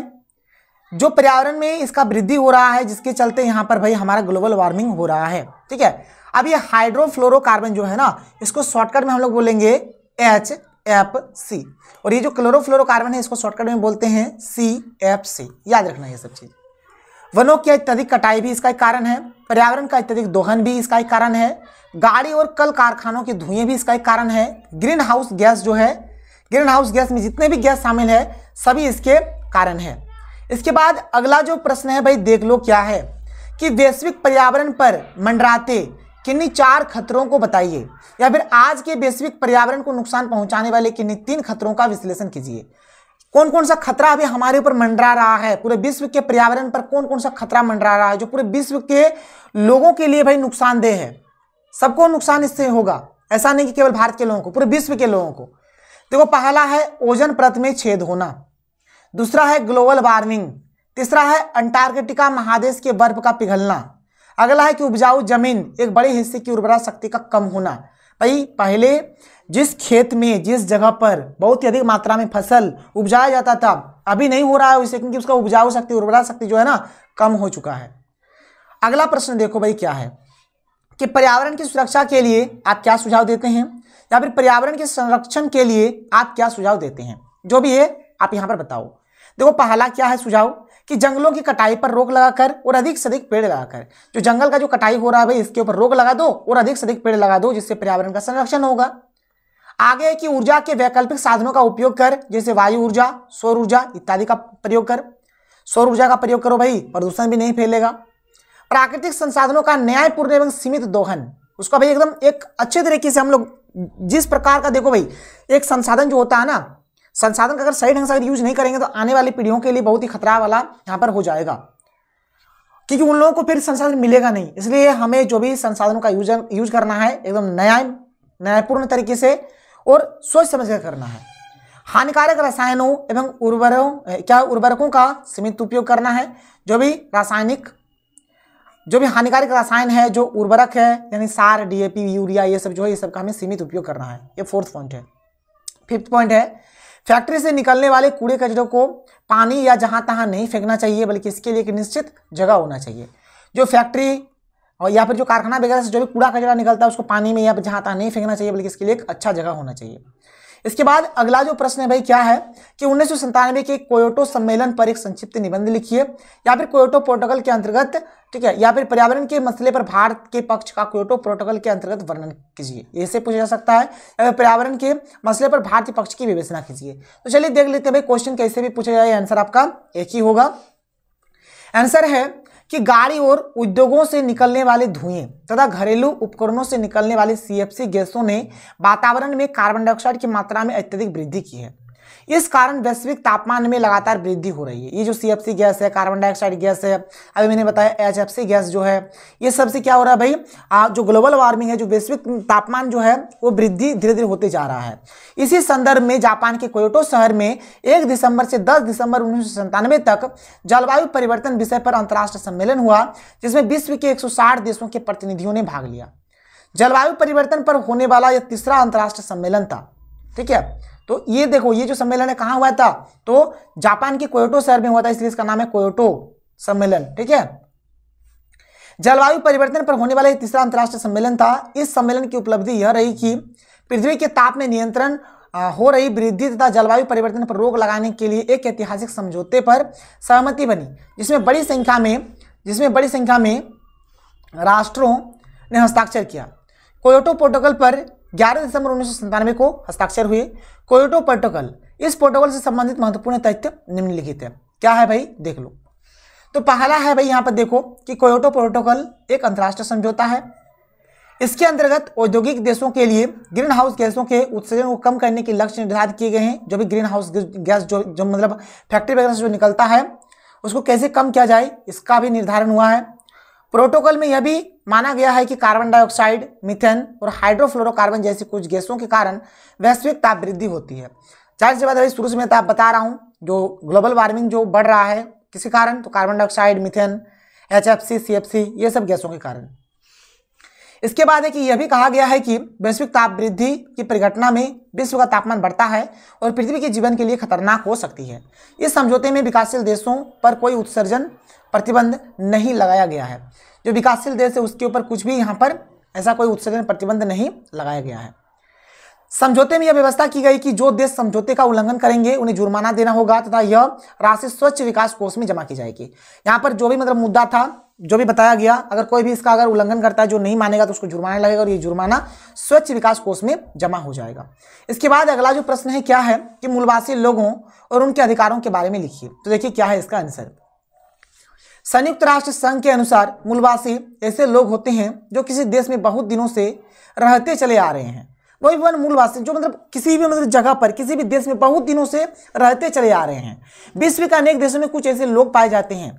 जो पर्यावरण में इसका वृद्धि हो रहा है जिसके चलते यहाँ पर भाई हमारा ग्लोबल वार्मिंग हो रहा है ठीक है अब ये हाइड्रोफ्लोरोकार्बन जो है ना इसको शॉर्टकट में हम लोग बोलेंगे एच एफ सी और ये जो क्लोरोफ्लोरोकार्बन है इसको शॉर्टकट में बोलते हैं सी एफ सी याद रखना ये सब चीज़ वनों की अत्यधिक कटाई भी इसका एक कारण है पर्यावरण का अत्यधिक दोहन भी इसका एक कारण है गाड़ी और कल कारखानों के धुएं भी इसका एक कारण है ग्रीन हाउस गैस जो है ग्रीन हाउस गैस में जितने भी गैस शामिल है सभी इसके कारण है इसके बाद अगला जो प्रश्न है भाई देख लो क्या है कि वैश्विक पर्यावरण पर मंडराते किन्नी चार खतरों को बताइए या फिर आज के वैश्विक पर्यावरण को नुकसान पहुंचाने वाले किन्नी तीन खतरों का विश्लेषण कीजिए कौन कौन सा खतरा अभी हमारे ऊपर मंडरा रहा है पूरे विश्व के पर्यावरण पर कौन कौन सा खतरा मंडरा रहा है जो पूरे विश्व के लोगों के लिए भाई नुकसानदेह है सबको नुकसान इससे होगा ऐसा नहीं कि केवल भारत के लोगों को पूरे विश्व के लोगों को देखो पहला है ओजन परत में छेद होना दूसरा है ग्लोबल वार्मिंग तीसरा है अंटार्कटिका महादेश के बर्फ का पिघलना अगला है कि उपजाऊ जमीन एक बड़े हिस्से की उर्वरा शक्ति का कम होना भाई पहले जिस खेत में जिस जगह पर बहुत ही अधिक मात्रा में फसल उपजाया जाता था अभी नहीं हो रहा है उसे क्योंकि उसका उपजाऊ शक्ति उर्वरा शक्ति जो है ना कम हो चुका है अगला प्रश्न देखो भाई क्या है कि पर्यावरण की सुरक्षा के लिए आप क्या सुझाव देते हैं या फिर पर्यावरण के संरक्षण के लिए आप क्या सुझाव देते हैं जो भी है आप यहाँ पर बताओ देखो पहला क्या है सुझाव कि जंगलों की कटाई पर रोक लगाकर और अधिक से अधिक पेड़ लगाकर जो जंगल का जो कटाई हो रहा है भाई इसके ऊपर रोक लगा दो और अधिक से अधिक पेड़ लगा दो जिससे पर्यावरण का संरक्षण होगा आगे है कि ऊर्जा के वैकल्पिक साधनों का उपयोग कर जैसे वायु ऊर्जा सौर ऊर्जा इत्यादि का प्रयोग कर सौर ऊर्जा का प्रयोग करो भाई प्रदूषण भी नहीं फैलेगा प्राकृतिक संसाधनों का न्यायपूर्ण एवं सीमित दोहन उसका भाई एकदम एक अच्छे तरीके से हम लोग जिस प्रकार का देखो भाई एक संसाधन जो होता है ना संसाधन का अगर सही ढंग से अगर यूज नहीं करेंगे तो आने वाली पीढ़ियों के लिए बहुत ही खतरा वाला यहाँ पर हो जाएगा क्योंकि उन लोगों को फिर संसाधन मिलेगा नहीं इसलिए हमें जो भी संसाधनों का यूज यूज करना है एकदम नया न्यायपूर्ण तरीके से और सोच समझ कर करना है हानिकारक रसायनों एवं उर्वरों क्या उर्वरकों का सीमित उपयोग करना है जो भी रासायनिक जो भी हानिकारक रसायन है जो उर्वरक है यानी सार डीएपी यूरिया ये सब जो है ये सब का हमें सीमित उपयोग करना है ये फोर्थ पॉइंट है फिफ्थ पॉइंट है फैक्ट्री से निकलने वाले कूड़े कचरों को पानी या जहाँ तहाँ नहीं फेंकना चाहिए बल्कि इसके लिए एक निश्चित जगह होना चाहिए जो फैक्ट्री और या फिर जो कारखाना वगैरह से जो भी कूड़ा कचरा निकलता है उसको पानी में या फिर जहाँ तहाँ नहीं फेंकना चाहिए बल्कि इसके लिए एक अच्छा जगह होना चाहिए इसके बाद अगला जो प्रश्न है भाई क्या है कि उन्नीस के कोयोटो सम्मेलन पर एक संक्षिप्त निबंध लिखिए या फिर कोयोटो प्रोटोकॉल के अंतर्गत ठीक है या फिर पर्यावरण के मसले पर भारत के पक्ष का कोयोटो प्रोटोकॉल के अंतर्गत वर्णन कीजिए ऐसे पूछा जा सकता है या फिर पर्यावरण के मसले पर भारतीय पक्ष की विवेचना कीजिए तो चलिए देख लेते हैं भाई क्वेश्चन कैसे भी पूछा जाए आंसर आपका एक ही होगा आंसर है कि गाड़ी और उद्योगों से निकलने वाले धुएं तथा घरेलू उपकरणों से निकलने वाली सीएफसी गैसों ने वातावरण में कार्बन डाइऑक्साइड की मात्रा में अत्यधिक वृद्धि की है इस कारण वैश्विक तापमान में लगातार वृद्धि हो रही है ये जो सी गैस है कार्बन डाइऑक्साइड गैस है अभी मैंने बताया एच गैस जो है ये सबसे क्या हो रहा है भाई आ, जो ग्लोबल वार्मिंग है जो वैश्विक तापमान जो है वो वृद्धि धीरे धीरे होते जा रहा है इसी संदर्भ में जापान के कोयोटो शहर में एक दिसंबर से दस दिसंबर उन्नीस तक जलवायु परिवर्तन विषय पर अंतर्राष्ट्रीय सम्मेलन हुआ जिसमें विश्व के एक देशों के प्रतिनिधियों ने भाग लिया जलवायु परिवर्तन पर होने वाला यह तीसरा अंतर्राष्ट्रीय सम्मेलन था ठीक है तो ये देखो ये जो सम्मेलन है कहाँ हुआ था तो जापान के कोयोटो शहर में हुआ था इसलिए इसका नाम है कोयोटो सम्मेलन ठीक है जलवायु परिवर्तन पर होने वाला यह तीसरा अंतर्राष्ट्रीय सम्मेलन था इस सम्मेलन की उपलब्धि यह रही कि पृथ्वी के ताप में नियंत्रण हो रही वृद्धि तथा जलवायु परिवर्तन पर रोक लगाने के लिए एक ऐतिहासिक समझौते पर सहमति बनी जिसमें बड़ी संख्या में जिसमें बड़ी संख्या में राष्ट्रों ने हस्ताक्षर किया कोयोटो प्रोटोकॉल पर 11 दिसंबर उन्नीस को हस्ताक्षर हुए कोयोटो प्रोटोकॉल इस प्रोटोकॉल से संबंधित महत्वपूर्ण तथ्य निम्नलिखित है क्या है भाई देख लो तो पहला है भाई यहाँ पर देखो कि कोयोटो प्रोटोकॉल एक अंतर्राष्ट्रीय समझौता है इसके अंतर्गत औद्योगिक देशों के लिए ग्रीन हाउस गैसों के उत्सर्जन को कम करने के लक्ष्य निर्धारित किए गए हैं जो भी ग्रीन हाउस गैस जो जो मतलब फैक्ट्री वगैरह से जो निकलता है उसको कैसे कम किया जाए इसका भी निर्धारण हुआ है प्रोटोकॉल में यह भी माना गया है कि कार्बन डाइऑक्साइड मिथेन और हाइड्रोफ्लोरोकार्बन जैसी कुछ गैसों के कारण वैश्विक ताप वृद्धि होती है चार से बाद शुरू से ताप बता रहा हूँ जो ग्लोबल वार्मिंग जो बढ़ रहा है किसी कारण तो carbon dioxide methane H F C C F C ये सब गैसों के कारण इसके बाद है कि यह भी कहा गया है कि वैश्विक ताप वृद्धि की परिघटना में विश्व का तापमान बढ़ता है और पृथ्वी के जीवन के लिए खतरनाक हो सकती है इस समझौते में विकासशील देशों पर कोई उत्सर्जन प्रतिबंध नहीं लगाया गया है जो विकासशील देश है उसके ऊपर कुछ भी यहाँ पर ऐसा कोई उत्सर्जन प्रतिबंध नहीं लगाया गया है समझौते में यह व्यवस्था की गई कि जो देश समझौते का उल्लंघन करेंगे उन्हें जुर्माना देना होगा तथा यह राशि स्वच्छ विकास कोष में जमा की जाएगी यहाँ पर जो भी मतलब मुद्दा था जो भी बताया गया अगर कोई भी इसका अगर उल्लंघन करता है जो नहीं मानेगा तो उसको जुर्माना लगेगा और ये जुर्माना स्वच्छ विकास कोष में जमा हो जाएगा इसके बाद अगला जो प्रश्न है क्या है कि मूलवासी लोगों और उनके अधिकारों के बारे में लिखिए तो देखिए क्या है इसका आंसर संयुक्त राष्ट्र संघ के अनुसार मूलवासी ऐसे लोग होते हैं जो किसी देश में बहुत दिनों से रहते चले आ रहे हैं वही वन मूलवासी जो मतलब किसी भी मतलब जगह पर किसी भी देश में बहुत दिनों से रहते चले आ रहे हैं विश्व के अनेक देशों में कुछ ऐसे लोग पाए जाते हैं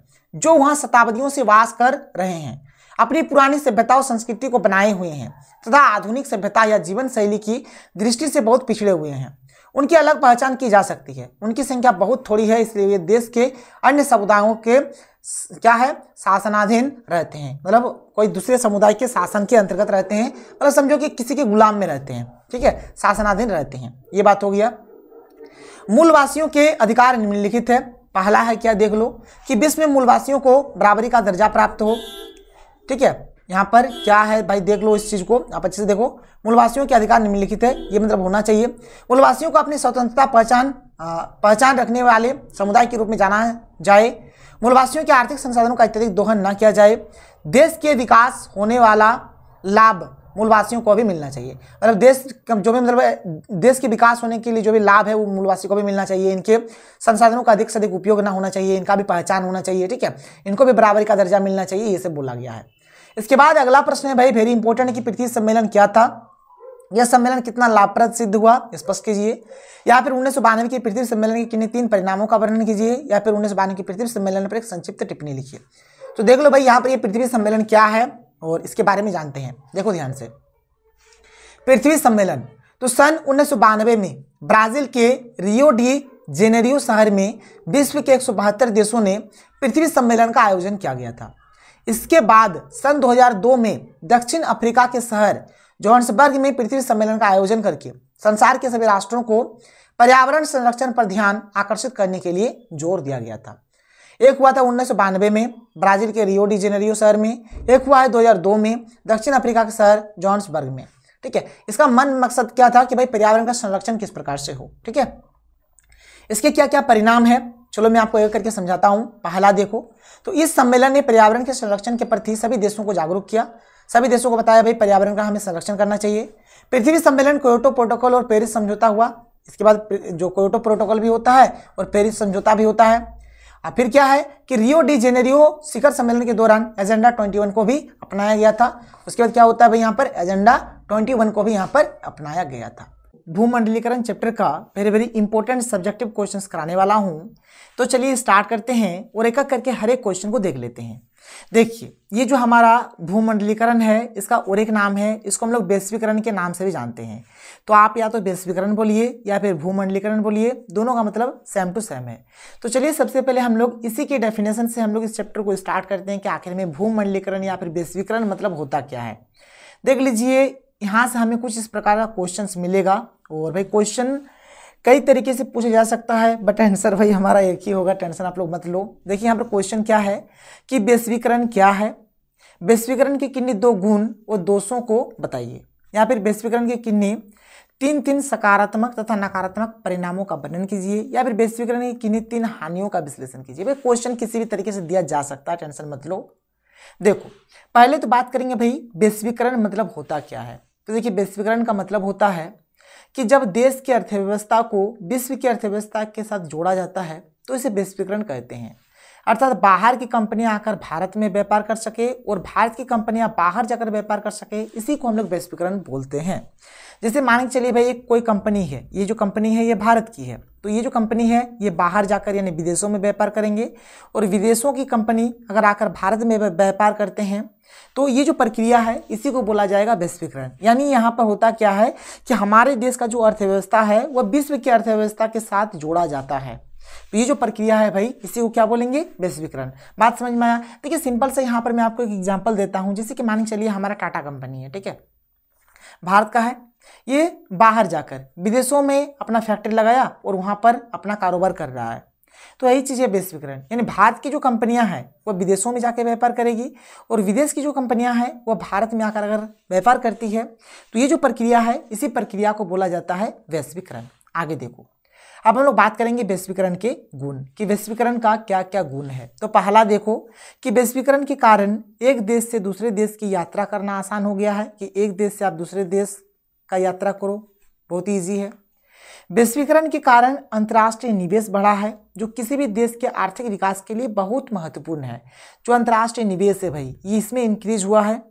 जो वहाँ शताब्दियों से वास कर रहे हैं अपनी पुरानी सभ्यता और संस्कृति को बनाए हुए हैं तथा आधुनिक सभ्यता या जीवन शैली की दृष्टि से बहुत पिछड़े हुए हैं उनकी अलग पहचान की जा सकती है उनकी संख्या बहुत थोड़ी है इसलिए वे देश के अन्य समुदायों के क्या है शासनाधीन रहते हैं मतलब कोई दूसरे समुदाय के शासन के अंतर्गत रहते हैं मतलब समझो कि किसी के गुलाम में रहते हैं ठीक है शासनाधीन रहते हैं ये बात हो गया मूलवासियों के अधिकार निम्नलिखित है पहला है क्या देख लो कि विश्व में मूलवासियों को बराबरी का दर्जा प्राप्त हो ठीक है यहाँ पर क्या है भाई देख लो इस चीज़ को आप अच्छे से देखो मूलवासियों के अधिकार निम्नलिखित है ये मतलब होना चाहिए मूलवासियों को अपनी स्वतंत्रता पहचान पहचान रखने वाले समुदाय के रूप में जाना जाए मूलवासियों के आर्थिक संसाधनों का अत्यधिक दोहन न किया जाए देश के विकास होने वाला लाभ मूलवासियों को भी मिलना चाहिए मतलब देश जो भी मतलब देश के विकास होने के लिए जो भी लाभ है वो मूलवासी को भी मिलना चाहिए इनके संसाधनों का अधिक से अधिक उपयोग ना होना चाहिए इनका भी पहचान होना चाहिए ठीक है इनको भी बराबरी का दर्जा मिलना चाहिए ये सब बोला गया है इसके बाद अगला प्रश्न है भाई वेरी इंपॉर्टेंट कि पृथ्वी सम्मेलन क्या था यह सम्मेलन कितना लाभप्रद सिद्ध हुआ स्पष्ट कीजिए या फिर उन्नीस सौ बानवे के पृथ्वी सम्मेलन के किन्हीं तीन परिणामों का वर्णन कीजिए या फिर उन्नीस सौ बानवे के पृथ्वी सम्मेलन पर एक संक्षिप्त टिप्पणी लिखिए तो देख लो भाई यहाँ पर ये पृथ्वी सम्मेलन क्या है और इसके बारे में जानते हैं देखो ध्यान से पृथ्वी सम्मेलन तो सन उन्नीस में ब्राजील के रियो डी जेनेरियो शहर में विश्व के एक देशों ने पृथ्वी सम्मेलन का आयोजन किया गया था इसके बाद सन 2002 में दक्षिण अफ्रीका के शहर जोहान्सबर्ग में पृथ्वी सम्मेलन का आयोजन करके संसार के सभी राष्ट्रों को पर्यावरण संरक्षण पर ध्यान आकर्षित करने के लिए जोर दिया गया था एक हुआ था उन्नीस में ब्राजील के रियो डी जेनेरियो शहर में एक हुआ है 2002 में दक्षिण अफ्रीका के शहर जॉन्सबर्ग में ठीक है इसका मन मकसद क्या था कि भाई पर्यावरण का संरक्षण किस प्रकार से हो ठीक है इसके क्या क्या परिणाम है चलो मैं आपको एक करके समझाता हूँ पहला देखो तो इस सम्मेलन ने पर्यावरण के संरक्षण के प्रति सभी देशों को जागरूक किया सभी देशों को बताया भाई पर्यावरण का हमें संरक्षण करना चाहिए पृथ्वी सम्मेलन कोयोटो प्रोटोकॉल और पेरिस समझौता हुआ इसके बाद जो कोयोटो प्रोटोकॉल भी होता है और पेरिस समझौता भी होता है और फिर क्या है कि रियो डी जेनेरियो शिखर सम्मेलन के दौरान एजेंडा 21 को भी अपनाया गया था उसके बाद क्या होता है भाई यहाँ पर एजेंडा 21 को भी यहाँ पर अपनाया गया था भूमंडलीकरण चैप्टर का very very important subjective questions कराने वाला हूँ तो चलिए स्टार्ट करते हैं और एक एक करके हर एक क्वेश्चन को देख लेते हैं देखिए ये जो हमारा भूमंडलीकरण है इसका और एक नाम है इसको हम लोग वैश्वीकरण के नाम से भी जानते हैं तो आप या तो वैश्वीकरण बोलिए या फिर भूमंडलीकरण बोलिए दोनों का मतलब सेम टू सेम है तो चलिए सबसे पहले हम लोग इसी के डेफिनेशन से हम लोग इस चैप्टर को स्टार्ट करते हैं कि आखिर में भूमंडलीकरण या फिर वैश्वीकरण मतलब होता क्या है देख लीजिए यहाँ से हमें कुछ इस प्रकार का क्वेश्चन मिलेगा और भाई क्वेश्चन कई तरीके से पूछा जा सकता है बट आंसर भाई हमारा एक ही होगा टेंशन आप लोग मत लो देखिए यहाँ पर क्वेश्चन क्या है कि वैश्वीकरण क्या है वैश्वीकरण के किन्नी दो गुण और दोषों को बताइए या फिर वैश्वीकरण के किन्नी तीन तीन सकारात्मक तथा नकारात्मक परिणामों का वर्णन कीजिए या फिर वैश्वीकरण की किन्नी तीन हानियों का विश्लेषण कीजिए भाई क्वेश्चन किसी भी तरीके से दिया जा सकता है टेंशन मत लो देखो पहले तो बात करेंगे भाई वैश्वीकरण मतलब होता क्या है तो देखिए वैश्वीकरण का मतलब होता है कि जब देश की अर्थव्यवस्था को विश्व की अर्थव्यवस्था के साथ जोड़ा जाता है तो इसे वैश्वीकरण कहते हैं अर्थात बाहर की कंपनियां आकर भारत में व्यापार कर सके और भारत की कंपनियां बाहर जाकर व्यापार कर सके इसी को हम लोग वैश्वीकरण बोलते हैं जैसे मान के चलिए भाई कोई कंपनी है ये जो कंपनी है ये भारत की है तो ये जो कंपनी है ये बाहर जाकर यानी विदेशों में व्यापार करेंगे और विदेशों की कंपनी अगर आकर भारत में व्यापार करते हैं तो ये जो प्रक्रिया है इसी को बोला जाएगा वैश्वीकरण यानी यहाँ पर होता क्या है कि हमारे देश का जो अर्थव्यवस्था है वह विश्व की अर्थव्यवस्था के साथ जोड़ा जाता है तो ये जो प्रक्रिया है भाई इसी को क्या बोलेंगे वैश्वीकरण बात समझ में आया देखिए सिंपल से यहाँ पर मैं आपको एक एग्जाम्पल देता हूँ जैसे कि मान के चलिए हमारा टाटा कंपनी है ठीक है भारत का है ये बाहर जाकर विदेशों में अपना फैक्ट्री लगाया और वहाँ पर अपना कारोबार कर रहा है तो यही चीज़ है वैश्विक यानी भारत की जो कंपनियां हैं वह विदेशों में जाकर व्यापार करेगी और विदेश की जो कंपनियां हैं वह भारत में आकर अगर व्यापार करती है तो ये जो प्रक्रिया है इसी प्रक्रिया को बोला जाता है वैश्वीकरण आगे देखो अब हम लोग बात करेंगे वैश्वीकरण के गुण कि वैश्वीकरण का क्या क्या गुण है तो पहला देखो कि वैश्वीकरण के कारण एक देश से दूसरे देश की यात्रा करना आसान हो गया है कि एक देश से आप दूसरे देश का यात्रा करो बहुत ईजी है वैश्वीकरण के कारण अंतर्राष्ट्रीय निवेश बढ़ा है जो किसी भी देश के आर्थिक विकास के लिए बहुत महत्वपूर्ण है जो अंतर्राष्ट्रीय निवेश है भाई ये इसमें इंक्रीज हुआ है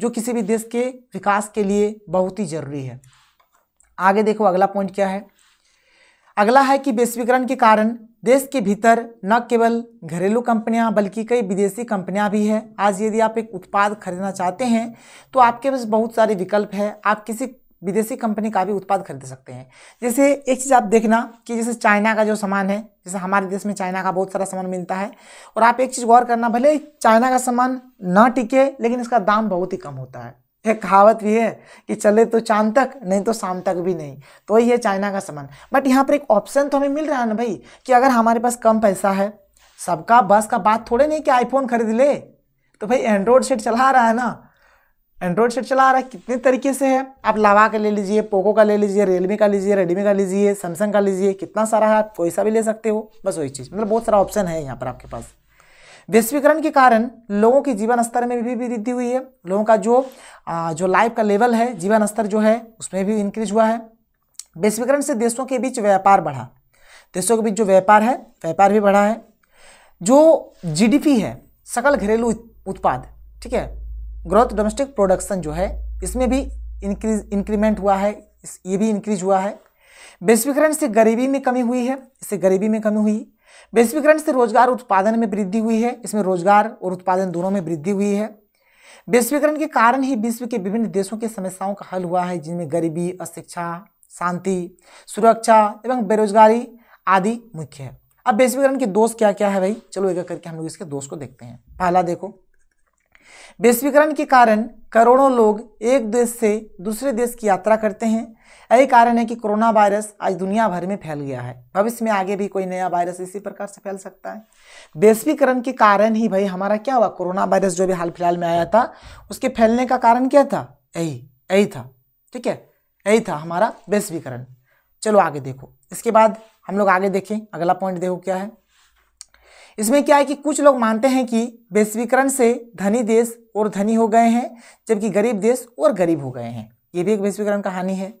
जो किसी भी देश के विकास के लिए बहुत ही जरूरी है आगे देखो अगला पॉइंट क्या है अगला है कि वैश्वीकरण के कारण देश के भीतर न केवल घरेलू कंपनियां बल्कि कई विदेशी कंपनियां भी हैं आज यदि आप एक उत्पाद खरीदना चाहते हैं तो आपके पास बहुत सारे विकल्प हैं आप किसी विदेशी कंपनी का भी उत्पाद खरीद सकते हैं जैसे एक चीज़ आप देखना कि जैसे चाइना का जो सामान है जैसे हमारे देश में चाइना का बहुत सारा सामान मिलता है और आप एक चीज़ गौर करना भले चाइना का सामान ना टिके लेकिन इसका दाम बहुत ही कम होता है एक कहावत भी है कि चले तो चांद तक नहीं तो शाम तक भी नहीं तो यही है चाइना का सामान बट यहाँ पर एक ऑप्शन तो हमें मिल रहा है ना भाई कि अगर हमारे पास कम पैसा है सबका बस का बात थोड़े नहीं कि आईफोन खरीद ले तो भाई एंड्रॉयड सेट चला रहा है ना एंड्रॉयड सेट चला आ रहा है कितने तरीके से है आप लावा का ले लीजिए पोको का ले लीजिए रियलमी का लीजिए रेडमी का लीजिए सैमसंग का लीजिए कितना सारा है आप कोई सा भी ले सकते हो बस वही चीज़ मतलब बहुत सारा ऑप्शन है यहाँ पर आपके पास वैश्वीकरण के कारण लोगों के जीवन स्तर में भी वृद्धि हुई है लोगों का जो आ, जो लाइफ का लेवल है जीवन स्तर जो है उसमें भी इंक्रीज हुआ है वैश्वीकरण से देशों के बीच व्यापार बढ़ा देशों के बीच जो व्यापार है व्यापार भी बढ़ा है जो जीडीपी है सकल घरेलू उत्पाद ठीक है ग्रोथ डोमेस्टिक प्रोडक्शन जो है इसमें भी इंक्रीज इंक्रीमेंट हुआ है ये भी इंक्रीज हुआ है वैश्वीकरण से गरीबी में कमी हुई है इससे गरीबी में कमी हुई वैश्वीकरण से रोजगार उत्पादन में वृद्धि हुई है इसमें रोजगार और उत्पादन दोनों में वृद्धि हुई है वैश्वीकरण के कारण ही विश्व के विभिन्न देशों की समस्याओं का हल हुआ है जिनमें गरीबी अशिक्षा शांति सुरक्षा एवं बेरोजगारी आदि मुख्य है अब वैश्वीकरण के दोष क्या क्या है भाई चलो एक करके हम लोग इसके दोष को देखते हैं पहला देखो वैश्वीकरण के कारण करोड़ों लोग एक देश से दूसरे देश की यात्रा करते हैं यही कारण है कि कोरोना वायरस आज दुनिया भर में फैल गया है भविष्य में आगे भी कोई नया वायरस इसी प्रकार से फैल सकता है वैश्वीकरण के कारण ही भाई हमारा क्या हुआ कोरोना वायरस जो भी हाल फिलहाल में आया था उसके फैलने का कारण क्या था यही यही था ठीक है यही था हमारा वैश्वीकरण चलो आगे देखो इसके बाद हम लोग आगे देखें अगला पॉइंट देखो क्या है इसमें क्या है कि कुछ लोग मानते हैं कि वैश्वीकरण से धनी देश और धनी हो गए हैं जबकि गरीब देश और गरीब हो गए हैं ये भी एक वैश्वीकरण कहानी है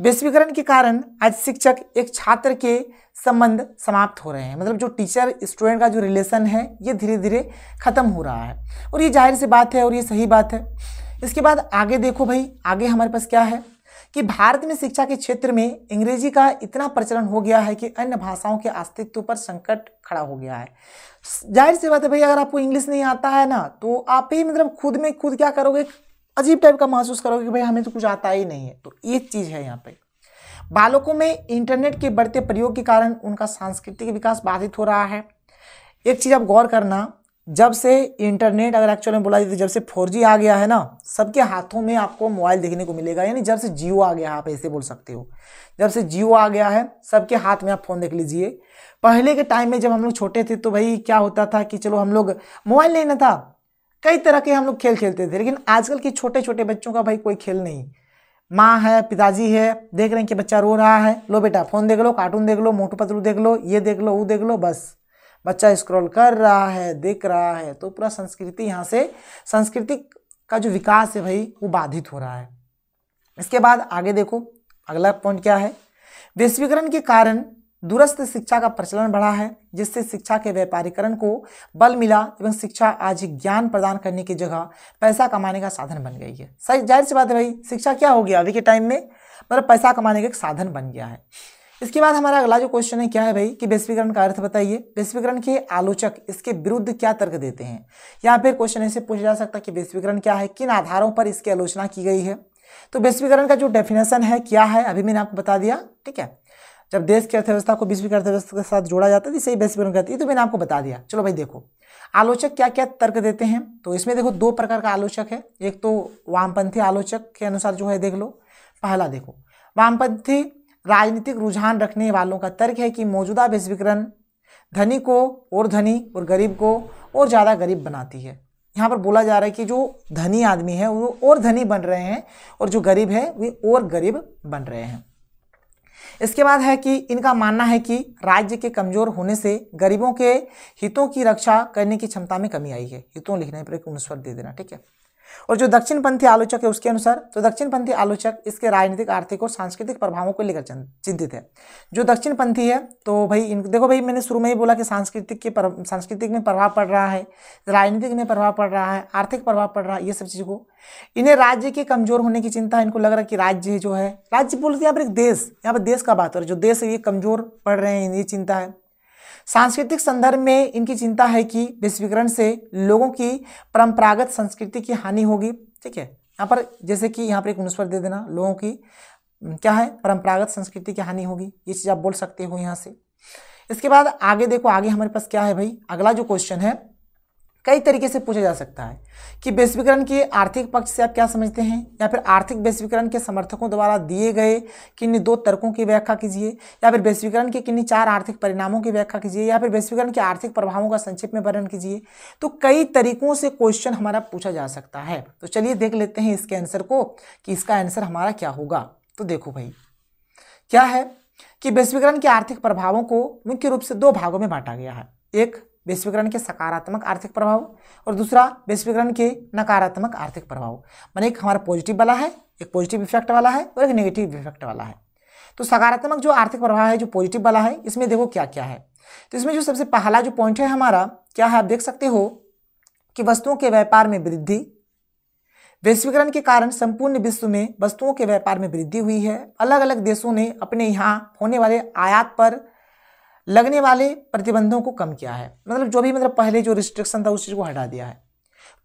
वैश्वीकरण के कारण आज शिक्षक एक छात्र के संबंध समाप्त हो रहे हैं मतलब जो टीचर स्टूडेंट का जो रिलेशन है ये धीरे धीरे ख़त्म हो रहा है और ये जाहिर सी बात है और ये सही बात है इसके बाद आगे देखो भाई आगे हमारे पास क्या है कि भारत में शिक्षा के क्षेत्र में अंग्रेजी का इतना प्रचलन हो गया है कि अन्य भाषाओं के अस्तित्व पर संकट खड़ा हो गया है जाहिर सी बात है भाई अगर आपको इंग्लिश नहीं आता है ना तो आप ही मतलब खुद में खुद क्या करोगे अजीब टाइप का महसूस करोगे कि भाई हमें तो कुछ आता ही नहीं है तो ये चीज़ है यहाँ पे बालकों में इंटरनेट के बढ़ते प्रयोग के कारण उनका सांस्कृतिक विकास बाधित हो रहा है एक चीज़ आप गौर करना जब से इंटरनेट अगर एक्चुअल में बोला जाए तो जब से फोर आ गया है ना सबके हाथों में आपको मोबाइल देखने को मिलेगा यानी जब से जियो आ गया आप ऐसे बोल सकते हो जब से जियो आ गया है सबके हाथ में आप फ़ोन देख लीजिए पहले के टाइम में जब हम लोग छोटे थे तो भाई क्या होता था कि चलो हम लोग मोबाइल लेना था कई तरह के हम लोग खेल खेलते थे लेकिन आजकल के छोटे छोटे बच्चों का भाई कोई खेल नहीं माँ है पिताजी है देख रहे हैं कि बच्चा रो रहा है लो बेटा फ़ोन देख लो कार्टून देख लो मोटू पतलू देख लो ये देख लो वो देख लो बस बच्चा स्क्रॉल कर रहा है देख रहा है तो पूरा संस्कृति यहाँ से संस्कृति का जो विकास है भाई वो बाधित हो रहा है इसके बाद आगे देखो अगला पॉइंट क्या है वैश्वीकरण के कारण दूरस्थ शिक्षा का प्रचलन बढ़ा है जिससे शिक्षा के व्यापारीकरण को बल मिला एवं शिक्षा आज ज्ञान प्रदान करने की जगह पैसा कमाने का साधन बन गई है सही जाहिर सी बात है भाई शिक्षा क्या हो गया अभी के टाइम में मतलब पैसा कमाने का एक साधन बन गया है इसके बाद हमारा अगला जो क्वेश्चन है क्या है भाई कि वैश्वीकरण का अर्थ बताइए वैश्वीकरण के आलोचक इसके विरुद्ध क्या तर्क देते हैं या फिर क्वेश्चन ऐसे पूछा जा सकता है कि वैश्वीकरण क्या है किन आधारों पर इसकी आलोचना की गई है तो वैश्वीकरण का जो डेफिनेशन है क्या है अभी मैंने आपको बता दिया ठीक है जब देश की अर्थव्यवस्था को विश्व की अर्थव्यवस्था के साथ जोड़ा जाता है तो इसे वैश्वीकरण कहती है तो मैंने आपको बता दिया चलो भाई देखो आलोचक क्या क्या तर्क देते हैं तो इसमें देखो दो प्रकार का आलोचक है एक तो वामपंथी आलोचक के अनुसार जो है देख लो पहला देखो वामपंथी राजनीतिक रुझान रखने वालों का तर्क है कि मौजूदा वैश्वीकरण धनी को और धनी और गरीब को और ज़्यादा गरीब बनाती है यहाँ पर बोला जा रहा है कि जो धनी आदमी है वो और धनी बन रहे हैं और जो गरीब है वे और गरीब बन रहे हैं इसके बाद है कि इनका मानना है कि राज्य के कमजोर होने से गरीबों के हितों की रक्षा करने की क्षमता में कमी आई है हितों लिखने पर एक उनस्वर दे देना ठीक है और जो दक्षिणपंथी आलोचक है उसके अनुसार तो दक्षिणपंथी आलोचक इसके राजनीतिक आर्थिक और सांस्कृतिक प्रभावों को लेकर चिंतित है जो दक्षिणपंथी है तो भाई इन देखो भाई मैंने शुरू में ही बोला कि सांस्कृतिक के सांस्कृतिक में प्रभाव पड़ रहा है राजनीतिक में प्रभाव पड़ रहा है आर्थिक प्रभाव पड़ रहा है ये सब चीज़ को इन्हें राज्य के कमजोर होने की चिंता है इनको लग रहा है कि राज्य जो है राज्य बोलते यहाँ पर एक देश यहाँ पर देश का बात हो रहा है जो देश ये कमजोर पड़ रहे हैं ये चिंता है सांस्कृतिक संदर्भ में इनकी चिंता है कि विश्वीकरण से लोगों की परंपरागत संस्कृति की हानि होगी ठीक है यहाँ पर जैसे कि यहाँ पर एक मुनस्पर दे देना लोगों की क्या है परंपरागत संस्कृति की हानि होगी ये चीज़ आप बोल सकते हो यहाँ से इसके बाद आगे देखो आगे हमारे पास क्या है भाई अगला जो क्वेश्चन है कई तरीके से पूछा जा सकता है कि वैश्वीकरण के आर्थिक पक्ष से आप क्या समझते हैं या फिर आर्थिक वैश्वीकरण के समर्थकों द्वारा दिए गए किन्नी दो तर्कों की व्याख्या कीजिए या फिर वैश्वीकरण के किन्हीं चार आर्थिक परिणामों की व्याख्या कीजिए या फिर वैश्वीकरण के आर्थिक प्रभावों का संक्षिप्त में वर्णन कीजिए तो कई तरीकों से क्वेश्चन हमारा पूछा जा सकता है तो चलिए देख लेते हैं इसके आंसर को कि इसका आंसर हमारा क्या होगा तो देखो भाई क्या है कि वैश्वीकरण के आर्थिक प्रभावों को मुख्य रूप से दो भागों में बांटा गया है एक वैश्वीकरण के सकारात्मक आर्थिक प्रभाव और दूसरा वैश्वीकरण के नकारात्मक आर्थिक प्रभाव मैंने एक हमारा पॉजिटिव वाला है एक पॉजिटिव इफेक्ट वाला है और एक नेगेटिव इफेक्ट वाला है तो सकारात्मक जो आर्थिक प्रभाव है जो पॉजिटिव वाला है इसमें देखो क्या क्या है तो इसमें जो सबसे पहला जो पॉइंट है हमारा क्या है आप देख सकते हो कि वस्तुओं के व्यापार में वृद्धि वैश्वीकरण के कारण संपूर्ण विश्व में वस्तुओं के व्यापार में वृद्धि हुई है अलग अलग देशों ने अपने यहाँ होने वाले आयात पर लगने वाले प्रतिबंधों को कम किया है मतलब जो भी मतलब पहले जो रिस्ट्रिक्शन था उस चीज़ को हटा दिया है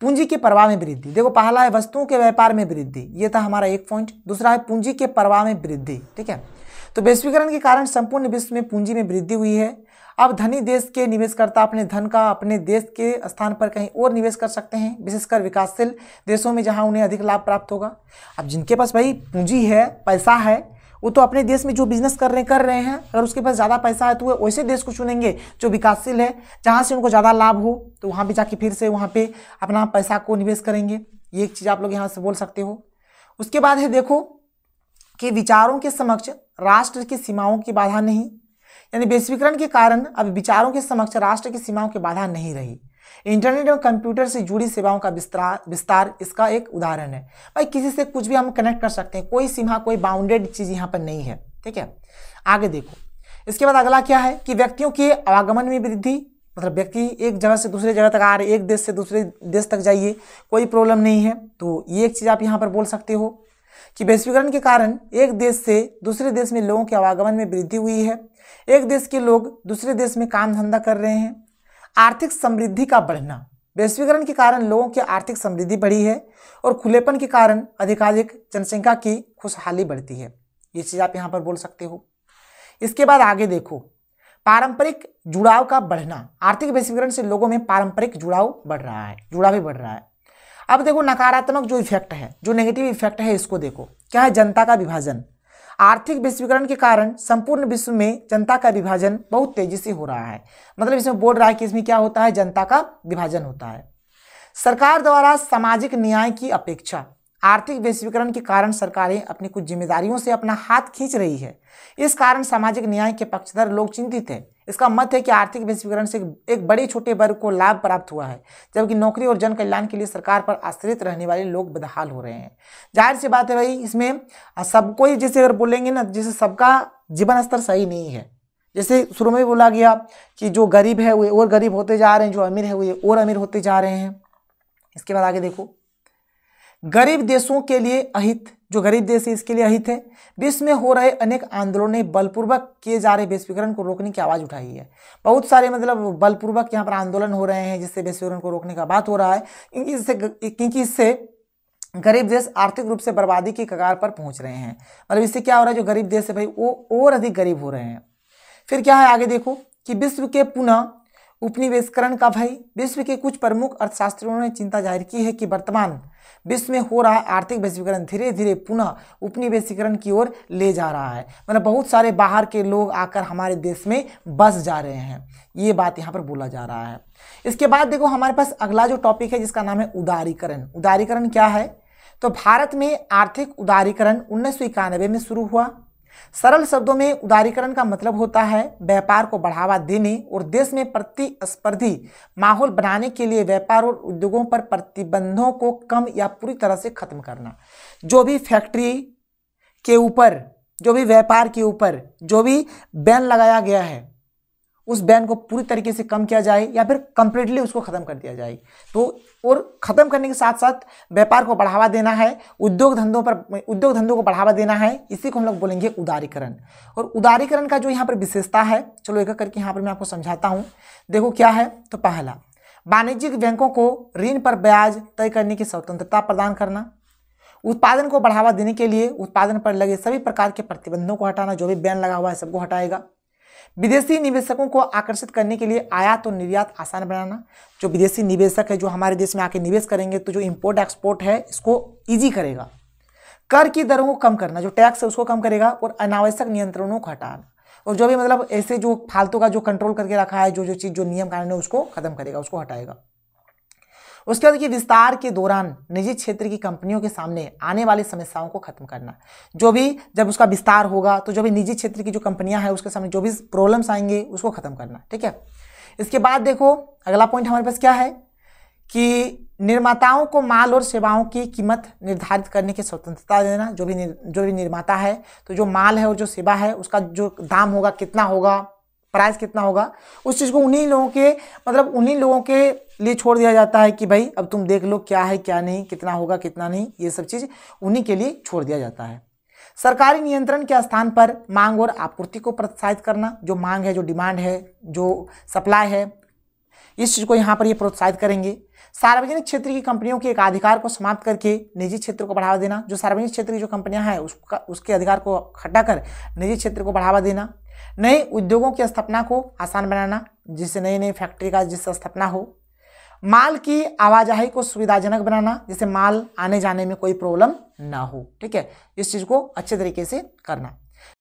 पूंजी के प्रवाह में वृद्धि देखो पहला है वस्तुओं के व्यापार में वृद्धि ये था हमारा एक पॉइंट दूसरा है पूंजी के प्रवाह में वृद्धि ठीक है तो वैश्वीकरण के कारण संपूर्ण विश्व में पूंजी में वृद्धि हुई है अब धनी देश के निवेशकर्ता अपने धन का अपने देश के स्थान पर कहीं और निवेश कर सकते हैं विशेषकर विकासशील देशों में जहां उन्हें अधिक लाभ प्राप्त होगा अब जिनके पास भाई पूंजी है पैसा है वो तो अपने देश में जो बिजनेस कर रहे कर रहे हैं अगर उसके पास ज़्यादा पैसा है तो वो वैसे देश को चुनेंगे जो विकासशील है जहाँ से उनको ज़्यादा लाभ हो तो वहाँ पर जाके फिर से वहाँ पर अपना पैसा को निवेश करेंगे ये एक चीज़ आप लोग यहाँ से बोल सकते हो उसके बाद है देखो कि विचारों के समक्ष राष्ट्र की सीमाओं की बाधा नहीं यानी वैश्वीकरण के कारण अब विचारों के समक्ष राष्ट्र की सीमाओं की बाधा नहीं रही इंटरनेट और कंप्यूटर से जुड़ी सेवाओं का विस्तार विस्तार इसका एक उदाहरण है भाई किसी से कुछ भी हम कनेक्ट कर सकते हैं कोई सीमा कोई बाउंडेड चीज़ यहाँ पर नहीं है ठीक है आगे देखो इसके बाद अगला क्या है कि व्यक्तियों के आवागमन में वृद्धि मतलब व्यक्ति एक जगह से दूसरे जगह तक आ रहे एक देश से दूसरे देश तक जाइए कोई प्रॉब्लम नहीं है तो ये एक चीज़ आप यहाँ पर बोल सकते हो कि वैश्वीकरण के कारण एक देश से दूसरे देश में लोगों के आवागमन में वृद्धि हुई है एक देश के लोग दूसरे देश में काम धंधा कर रहे हैं आर्थिक समृद्धि का बढ़ना वैश्वीकरण के कारण लोगों की आर्थिक समृद्धि बढ़ी है और खुलेपन के कारण अधिकाधिक जनसंख्या की खुशहाली बढ़ती है ये चीज़ आप यहाँ पर बोल सकते हो इसके बाद आगे देखो पारंपरिक जुड़ाव का बढ़ना आर्थिक वैश्वीकरण से लोगों में पारंपरिक जुड़ाव बढ़ रहा है जुड़ाव भी बढ़ रहा है अब देखो नकारात्मक जो इफेक्ट है जो नेगेटिव इफेक्ट है इसको देखो क्या है जनता का विभाजन आर्थिक वैश्वीकरण के कारण संपूर्ण विश्व में जनता का विभाजन बहुत तेजी से हो रहा है मतलब इसमें बोल रहा है कि इसमें क्या होता है जनता का विभाजन होता है सरकार द्वारा सामाजिक न्याय की अपेक्षा आर्थिक वैश्वीकरण के कारण सरकारें अपनी कुछ जिम्मेदारियों से अपना हाथ खींच रही है इस कारण सामाजिक न्याय के पक्षधर लोग चिंतित हैं इसका मत है कि आर्थिक वैश्वीकरण से एक बड़े छोटे वर्ग को लाभ प्राप्त हुआ है जबकि नौकरी और जन कल्याण के लिए सरकार पर आश्रित रहने वाले लोग बदहाल हो रहे हैं जाहिर सी बात है भाई इसमें सबको ही जैसे अगर बोलेंगे ना जैसे सबका जीवन स्तर सही नहीं है जैसे शुरू में बोला गया कि जो गरीब है वे और गरीब होते जा रहे हैं जो अमीर है वे और अमीर होते जा रहे हैं इसके बाद आगे देखो गरीब देशों के लिए अहित जो गरीब देश है इसके लिए अहित है विश्व में हो रहे अनेक आंदोलनों ने बलपूर्वक किए जा रहे वैश्वीकरण को रोकने की आवाज़ उठाई है बहुत सारे मतलब बलपूर्वक यहाँ पर आंदोलन हो रहे हैं जिससे वैश्वीकरण को रोकने का बात हो रहा है क्योंकि इससे क्योंकि इससे गरीब देश आर्थिक रूप से बर्बादी की कगार पर पहुँच रहे हैं मतलब इससे क्या हो रहा है जो गरीब देश है भाई वो और अधिक गरीब हो रहे हैं फिर क्या है आगे देखो कि विश्व के पुनः उपनिवेशकरण का भाई विश्व के कुछ प्रमुख अर्थशास्त्रियों ने चिंता जाहिर की है कि वर्तमान विश्व में हो रहा आर्थिक वैश्वीकरण धीरे धीरे पुनः उपनिवेशीकरण की ओर ले जा रहा है मतलब बहुत सारे बाहर के लोग आकर हमारे देश में बस जा रहे हैं ये बात यहाँ पर बोला जा रहा है इसके बाद देखो हमारे पास अगला जो टॉपिक है जिसका नाम है उदारीकरण उदारीकरण क्या है तो भारत में आर्थिक उदारीकरण उन्नीस में शुरू हुआ सरल शब्दों में उदारीकरण का मतलब होता है व्यापार को बढ़ावा देने और देश में प्रतिस्पर्धी माहौल बनाने के लिए व्यापार और उद्योगों पर प्रतिबंधों को कम या पूरी तरह से खत्म करना जो भी फैक्ट्री के ऊपर जो भी व्यापार के ऊपर जो भी बैन लगाया गया है उस बैन को पूरी तरीके से कम किया जाए या फिर कंप्लीटली उसको ख़त्म कर दिया जाए तो और ख़त्म करने के साथ साथ व्यापार को बढ़ावा देना है उद्योग धंधों पर उद्योग धंधों को बढ़ावा देना है इसी को हम लोग बोलेंगे उदारीकरण और उदारीकरण का जो यहाँ पर विशेषता है चलो एक करके यहाँ पर मैं आपको समझाता हूँ देखो क्या है तो पहला वाणिज्यिक बैंकों को ऋण पर ब्याज तय करने की स्वतंत्रता प्रदान करना उत्पादन को बढ़ावा देने के लिए उत्पादन पर लगे सभी प्रकार के प्रतिबंधों को हटाना जो भी बैन लगा हुआ है सबको हटाएगा विदेशी निवेशकों को आकर्षित करने के लिए आयात तो और निर्यात आसान बनाना जो विदेशी निवेशक है जो हमारे देश में आके निवेश करेंगे तो जो इम्पोर्ट एक्सपोर्ट है इसको ईजी करेगा कर की दरों को कम करना जो टैक्स है उसको कम करेगा और अनावश्यक नियंत्रणों को हटाना और जो भी मतलब ऐसे जो फालतू का जो कंट्रोल करके रखा है जो जो चीज़ जो नियम कानून है उसको ख़त्म करेगा उसको हटाएगा उसके बाद देखिए विस्तार के दौरान निजी क्षेत्र की कंपनियों के सामने आने वाली समस्याओं को खत्म करना जो भी जब उसका विस्तार होगा तो जो भी निजी क्षेत्र की जो कंपनियां हैं उसके सामने जो भी प्रॉब्लम्स आएंगे उसको खत्म करना ठीक है इसके बाद देखो अगला पॉइंट हमारे पास क्या है कि निर्माताओं को माल और सेवाओं की कीमत निर्धारित करने की स्वतंत्रता देना जो भी जो भी निर्माता है तो जो माल है और जो सेवा है उसका जो दाम होगा कितना होगा प्राइस कितना होगा उस चीज़ को उन्हीं लोगों के मतलब उन्हीं लोगों के लिए छोड़ दिया जाता है कि भाई अब तुम देख लो क्या है क्या नहीं कितना होगा कितना नहीं ये सब चीज़ उन्हीं के लिए छोड़ दिया जाता है सरकारी नियंत्रण के स्थान पर मांग और आपूर्ति को प्रोत्साहित करना जो मांग है जो डिमांड है जो सप्लाई है इस चीज़ को यहाँ पर ये प्रोत्साहित करेंगे सार्वजनिक क्षेत्र की कंपनियों के एक अधिकार को समाप्त करके निजी क्षेत्र को बढ़ावा देना जो सार्वजनिक क्षेत्र की जो कंपनियां हैं उसका उसके अधिकार को हटाकर निजी क्षेत्र को बढ़ावा देना नए उद्योगों की स्थापना को आसान बनाना जिससे नई नई फैक्ट्री का जिससे स्थापना हो माल की आवाजाही को सुविधाजनक बनाना जिससे माल आने जाने में कोई प्रॉब्लम ना हो ठीक है इस चीज़ को अच्छे तरीके से करना